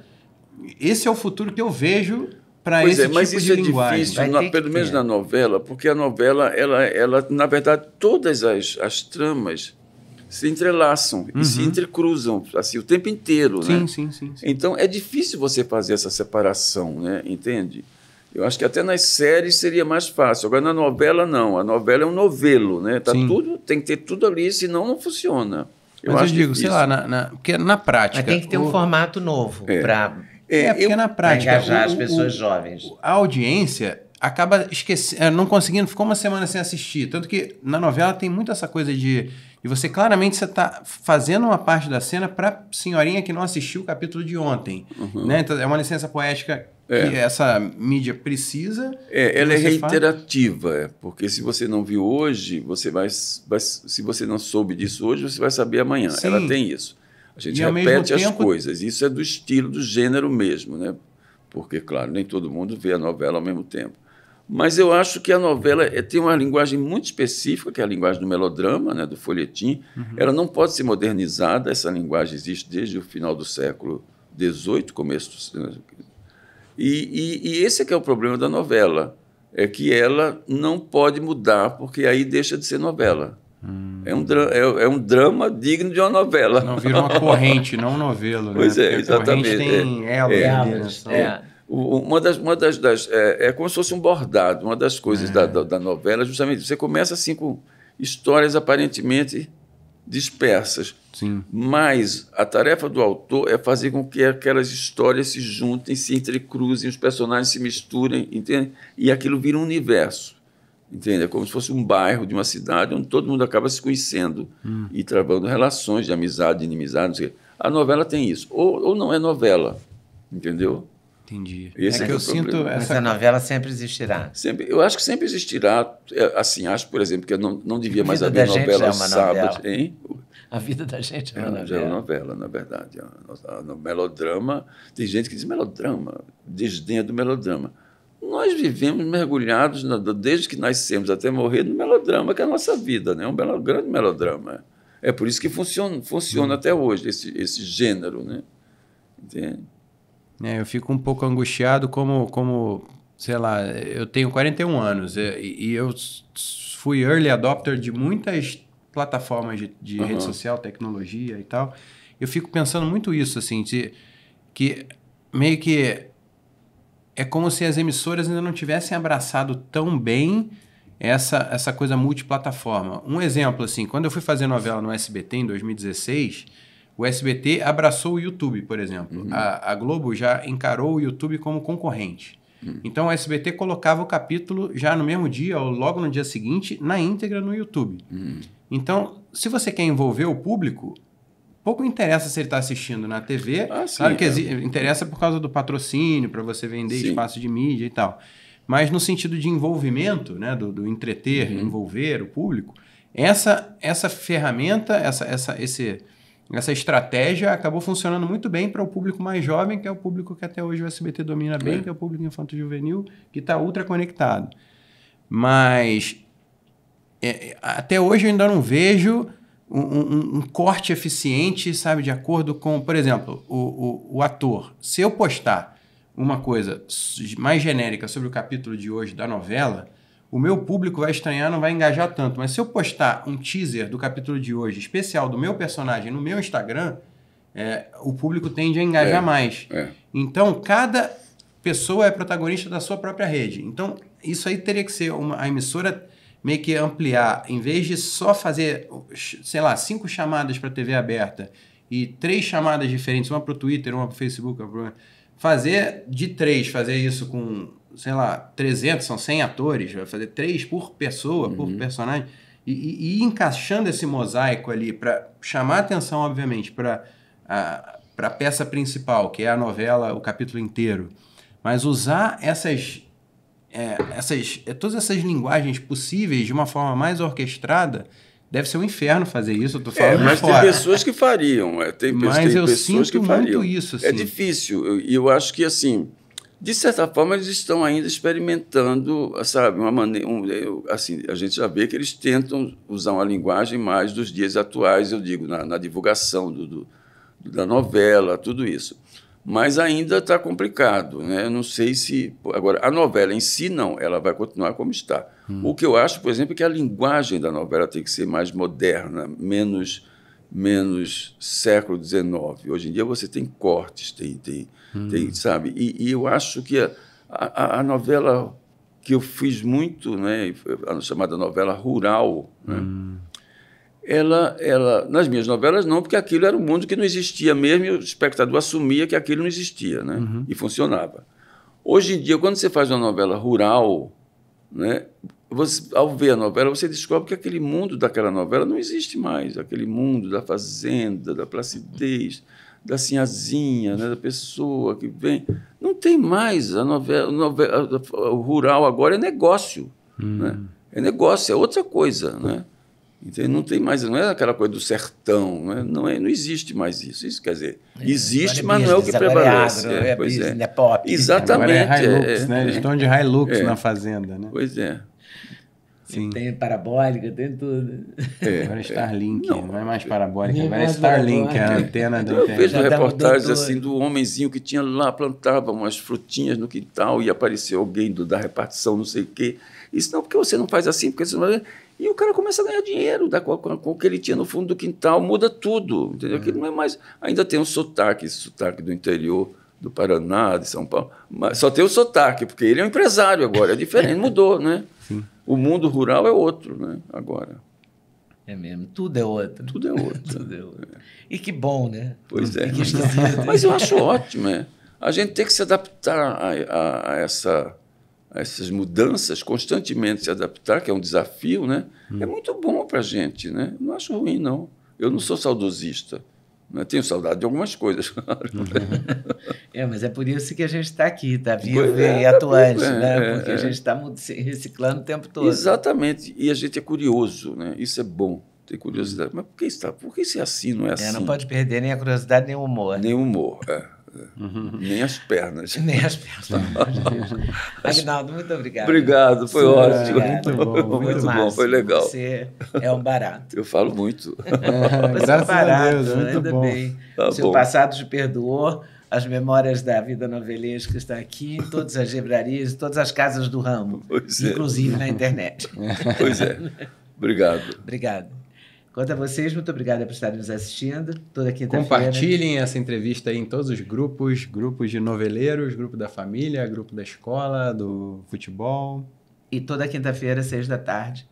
Esse é o futuro que eu vejo para é, esse é, mas tipo isso de é linguagem. difícil, na, pelo menos na novela, porque a novela, ela, ela na verdade, todas as, as tramas se entrelaçam uhum. e se uhum. entrecruzam assim o tempo inteiro, né? sim, né? Sim, sim, sim. Então é difícil você fazer essa separação, né? Entende? Eu acho que até nas séries seria mais fácil. Agora na novela não, a novela é um novelo, né? Tá tudo, tem que ter tudo ali, senão não funciona. Eu Mas eu digo, difícil. sei lá, na, na, porque na prática. Mas tem que ter o... um formato novo é. para é, é porque eu, na prática. engajar o, as pessoas o, jovens. A audiência acaba esquecendo, eh, não conseguindo, ficou uma semana sem assistir. Tanto que na novela tem muito essa coisa de. E você claramente você está fazendo uma parte da cena para senhorinha que não assistiu o capítulo de ontem. Uhum. Né? Então, é uma licença poética que é. essa mídia precisa. É, ela é reiterativa, fala. É, porque se você não viu hoje, você vai, vai, se você não soube disso hoje, você vai saber amanhã. Sim. Ela tem isso. A gente e, repete tempo... as coisas. Isso é do estilo, do gênero mesmo, né? Porque, claro, nem todo mundo vê a novela ao mesmo tempo. Mas eu acho que a novela é, tem uma linguagem muito específica, que é a linguagem do melodrama, né, do folhetim. Uhum. Ela não pode ser modernizada, essa linguagem existe desde o final do século XVIII, começo do... Né? E, e, e esse é que é o problema da novela, é que ela não pode mudar, porque aí deixa de ser novela. Hum. É, um é, é, um drama digno de uma novela. Não vira uma corrente, não um novelo. Né? Pois é, exatamente. tem é, ela, é, né? é, Uma das, uma das, das é, é, como se fosse um bordado. Uma das coisas é. da, da, da novela, justamente, você começa assim com histórias aparentemente dispersas. Sim. Mas a tarefa do autor é fazer com que aquelas histórias se juntem, se entrecruzem, os personagens se misturem, entende? E aquilo vira um universo. Entende? É como se fosse um bairro de uma cidade onde todo mundo acaba se conhecendo hum. e travando relações de amizade, de inimizade. Não sei o quê. A novela tem isso. Ou, ou não é novela, entendeu? Entendi. Esse é que é eu sinto problema. essa Mas novela sempre existirá. Sempre, eu acho que sempre existirá. É, assim, acho, por exemplo, que eu não, não devia mais haver novela é sábados. Novela. Hein? A vida da gente é uma é, é novela. Já é novela, na verdade. A, a, a, melodrama. Tem gente que diz melodrama, desdenha do melodrama nós vivemos mergulhados, na, desde que nascemos até morrer, no melodrama, que é a nossa vida, né? um belo, grande melodrama. É por isso que funciona, funciona uhum. até hoje esse, esse gênero. Né? Entende? É, eu fico um pouco angustiado como, como, sei lá, eu tenho 41 anos é, e, e eu fui early adopter de muitas plataformas de, de uhum. rede social, tecnologia e tal. Eu fico pensando muito isso, assim, de, que meio que é como se as emissoras ainda não tivessem abraçado tão bem essa, essa coisa multiplataforma. Um exemplo, assim, quando eu fui fazer novela no SBT em 2016, o SBT abraçou o YouTube, por exemplo. Uhum. A, a, Globo já encarou o YouTube como concorrente. Uhum. Então o SBT colocava o capítulo já no mesmo dia ou logo no dia seguinte, na íntegra no YouTube. Uhum. Então, se você quer envolver o público, pouco interessa se ele está assistindo na TV. Ah, sim, claro que é. interessa por causa do patrocínio, para você vender sim. espaço de mídia e tal. Mas no sentido de envolvimento, né, do, do entreter, uhum. envolver o público, essa, essa ferramenta, essa, essa, esse, essa estratégia acabou funcionando muito bem para o público mais jovem, que é o público que até hoje o SBT domina bem, é. que é o público infanto-juvenil, que está ultra conectado. Mas é, é, até hoje eu ainda não vejo um, um, um, corte eficiente, sabe, de acordo com, por exemplo, o, o, o, ator. Se eu postar uma coisa mais genérica sobre o capítulo de hoje da novela, o meu público vai estranhar, não vai engajar tanto. Mas se eu postar um teaser do capítulo de hoje, especial do meu personagem no meu Instagram, é, o público tende a engajar é, mais. É. Então, cada pessoa é protagonista da sua própria rede. Então, isso aí teria que ser uma. A emissora meio que ampliar, em vez de só fazer, sei lá, cinco chamadas para TV aberta e três chamadas diferentes, uma para o Twitter, uma para o Facebook, fazer de três, fazer isso com, sei lá, 300, são 100 atores, vai fazer três por pessoa, uhum. por personagem, e, e, e, encaixando esse mosaico ali para chamar atenção, obviamente, para a pra peça principal, que é a novela, o capítulo inteiro, mas usar essas é, essas, é, todas essas linguagens possíveis de uma forma mais orquestrada, deve ser um inferno fazer isso, eu tô é, falando é, mas fora. tem pessoas que fariam, é, tem, mas tem eu pessoas sinto que fariam. Muito isso, assim. É difícil, e eu, eu, acho que assim, de certa forma eles estão ainda experimentando, sabe, uma maneira, um, assim, a gente já vê que eles tentam usar uma linguagem mais dos dias atuais, eu digo, na, na divulgação do, do, da novela, tudo isso mas ainda está complicado. Né? Eu não sei se. Agora, a novela em si, não, ela vai continuar como está. Hum. O que eu acho, por exemplo, é que a linguagem da novela tem que ser mais moderna, menos menos século XIX. Hoje em dia você tem cortes, tem, tem, hum. tem sabe? E, e, eu acho que a, a, a, novela que eu fiz muito, né, a chamada novela rural, né? Hum ela, ela, nas minhas novelas não, porque aquilo era um mundo que não existia mesmo, e o espectador assumia que aquilo não existia, né? Uhum. E funcionava. Hoje em dia, quando você faz uma novela rural, né, você, ao ver a novela, você descobre que aquele mundo daquela novela não existe mais, aquele mundo da fazenda, da placidez, da sinhazinha, né, da pessoa que vem. Não tem mais a novela, a novela o rural agora é negócio, hum. né? É negócio, é outra coisa, né? Então, não tem mais, não é aquela coisa do sertão, não, é, não, é, não existe mais isso. Isso quer dizer, é, é existe, mas não é o que é prevalece. É, é, pois é. business, é. pop. Exatamente. Agora é Hilux, né? Eles estão de Hilux na fazenda, né? Pois é. Sim. Tem parabólica, tem tudo. É, agora é Starlink, não, não é mais parabólica, agora é Starlink, é a antena da Eu vejo reportagens assim do homenzinho que tinha lá, plantava umas frutinhas no quintal e apareceu alguém do, da repartição, não sei o quê. Isso não, porque você não faz assim, porque você não... faz assim. E o cara começa a ganhar dinheiro da, com, com, com, o que ele tinha no fundo do quintal, muda tudo, entendeu? Uhum. Que não é mais. Ainda tem um sotaque, esse sotaque do interior do Paraná, de São Paulo, mas só tem o sotaque, porque ele é um empresário agora, é diferente, mudou, né? Sim. O mundo rural é outro, né? Agora. É mesmo, tudo é outro. Tudo é outro. tudo é outro. É. E que bom, né? Pois é. Mas, mas eu acho ótimo, é. A gente tem que se adaptar a, a, a essa essas mudanças, constantemente se adaptar, que é um desafio, né? Hum. É muito bom para a gente, né? Não acho ruim, não. Eu não sou saudosista. Né? Tenho saudade de algumas coisas, claro. é, mas é por isso que a gente está aqui, está vivo é, e tá atuante, é, né? É, Porque é. a gente está reciclando o tempo todo. Exatamente. E a gente é curioso, né? Isso é bom. Ter curiosidade. Hum. Mas por que está? Por que isso é assim, não é, é assim? Não pode perder nem a curiosidade, nem o humor. Nem o humor, é. Uhum. Nem as pernas. Nem as pernas, tá Agnaldo, muito obrigado. Obrigado, foi ótimo. Obrigado. Muito bom, foi muito bom, foi legal. Você é um barato. Eu falo muito. É, Você graças é um barato, a Deus, né? muito ainda bom. bem. Tá Seu bom. passado te perdoou, as memórias da vida novelesca está aqui, em todas as livrarias, em todas as casas do ramo, pois é. inclusive é. na internet. Pois é. Obrigado. Obrigado. Quanto a vocês, muito obrigado por estarem nos assistindo toda quinta-feira. Compartilhem essa entrevista aí em todos os grupos, grupos de noveleiros, grupo da família, grupo da escola, do futebol. E toda quinta-feira, seis da tarde,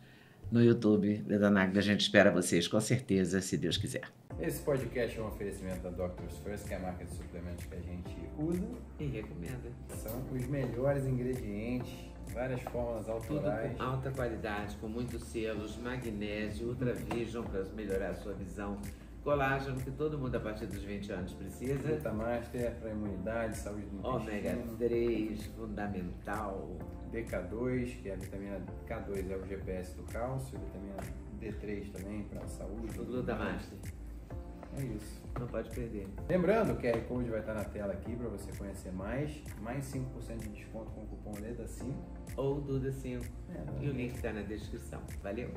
no YouTube da Danagda. A gente espera vocês, com certeza, se Deus quiser. Esse podcast é um oferecimento da Doctors First, que é a marca de suplementos que a gente usa e recomenda. São os melhores ingredientes Várias formas autorais. Tudo com alta qualidade, com muitos selos, magnésio, ultravision para melhorar a sua visão. Colágeno que todo mundo a partir dos 20 anos precisa. Vita Master para imunidade, saúde do intestino. Ômega 3, fundamental. DK2, que é a vitamina K2 é o GPS do cálcio, vitamina D3 também para a saúde. Glutamaster. É isso. Não pode perder. Lembrando, que o QR Code vai estar na tela aqui para você conhecer mais. Mais 5% de desconto com o cupom LEDA5. Ou DUDA5. É, e o né? link está na descrição. Valeu!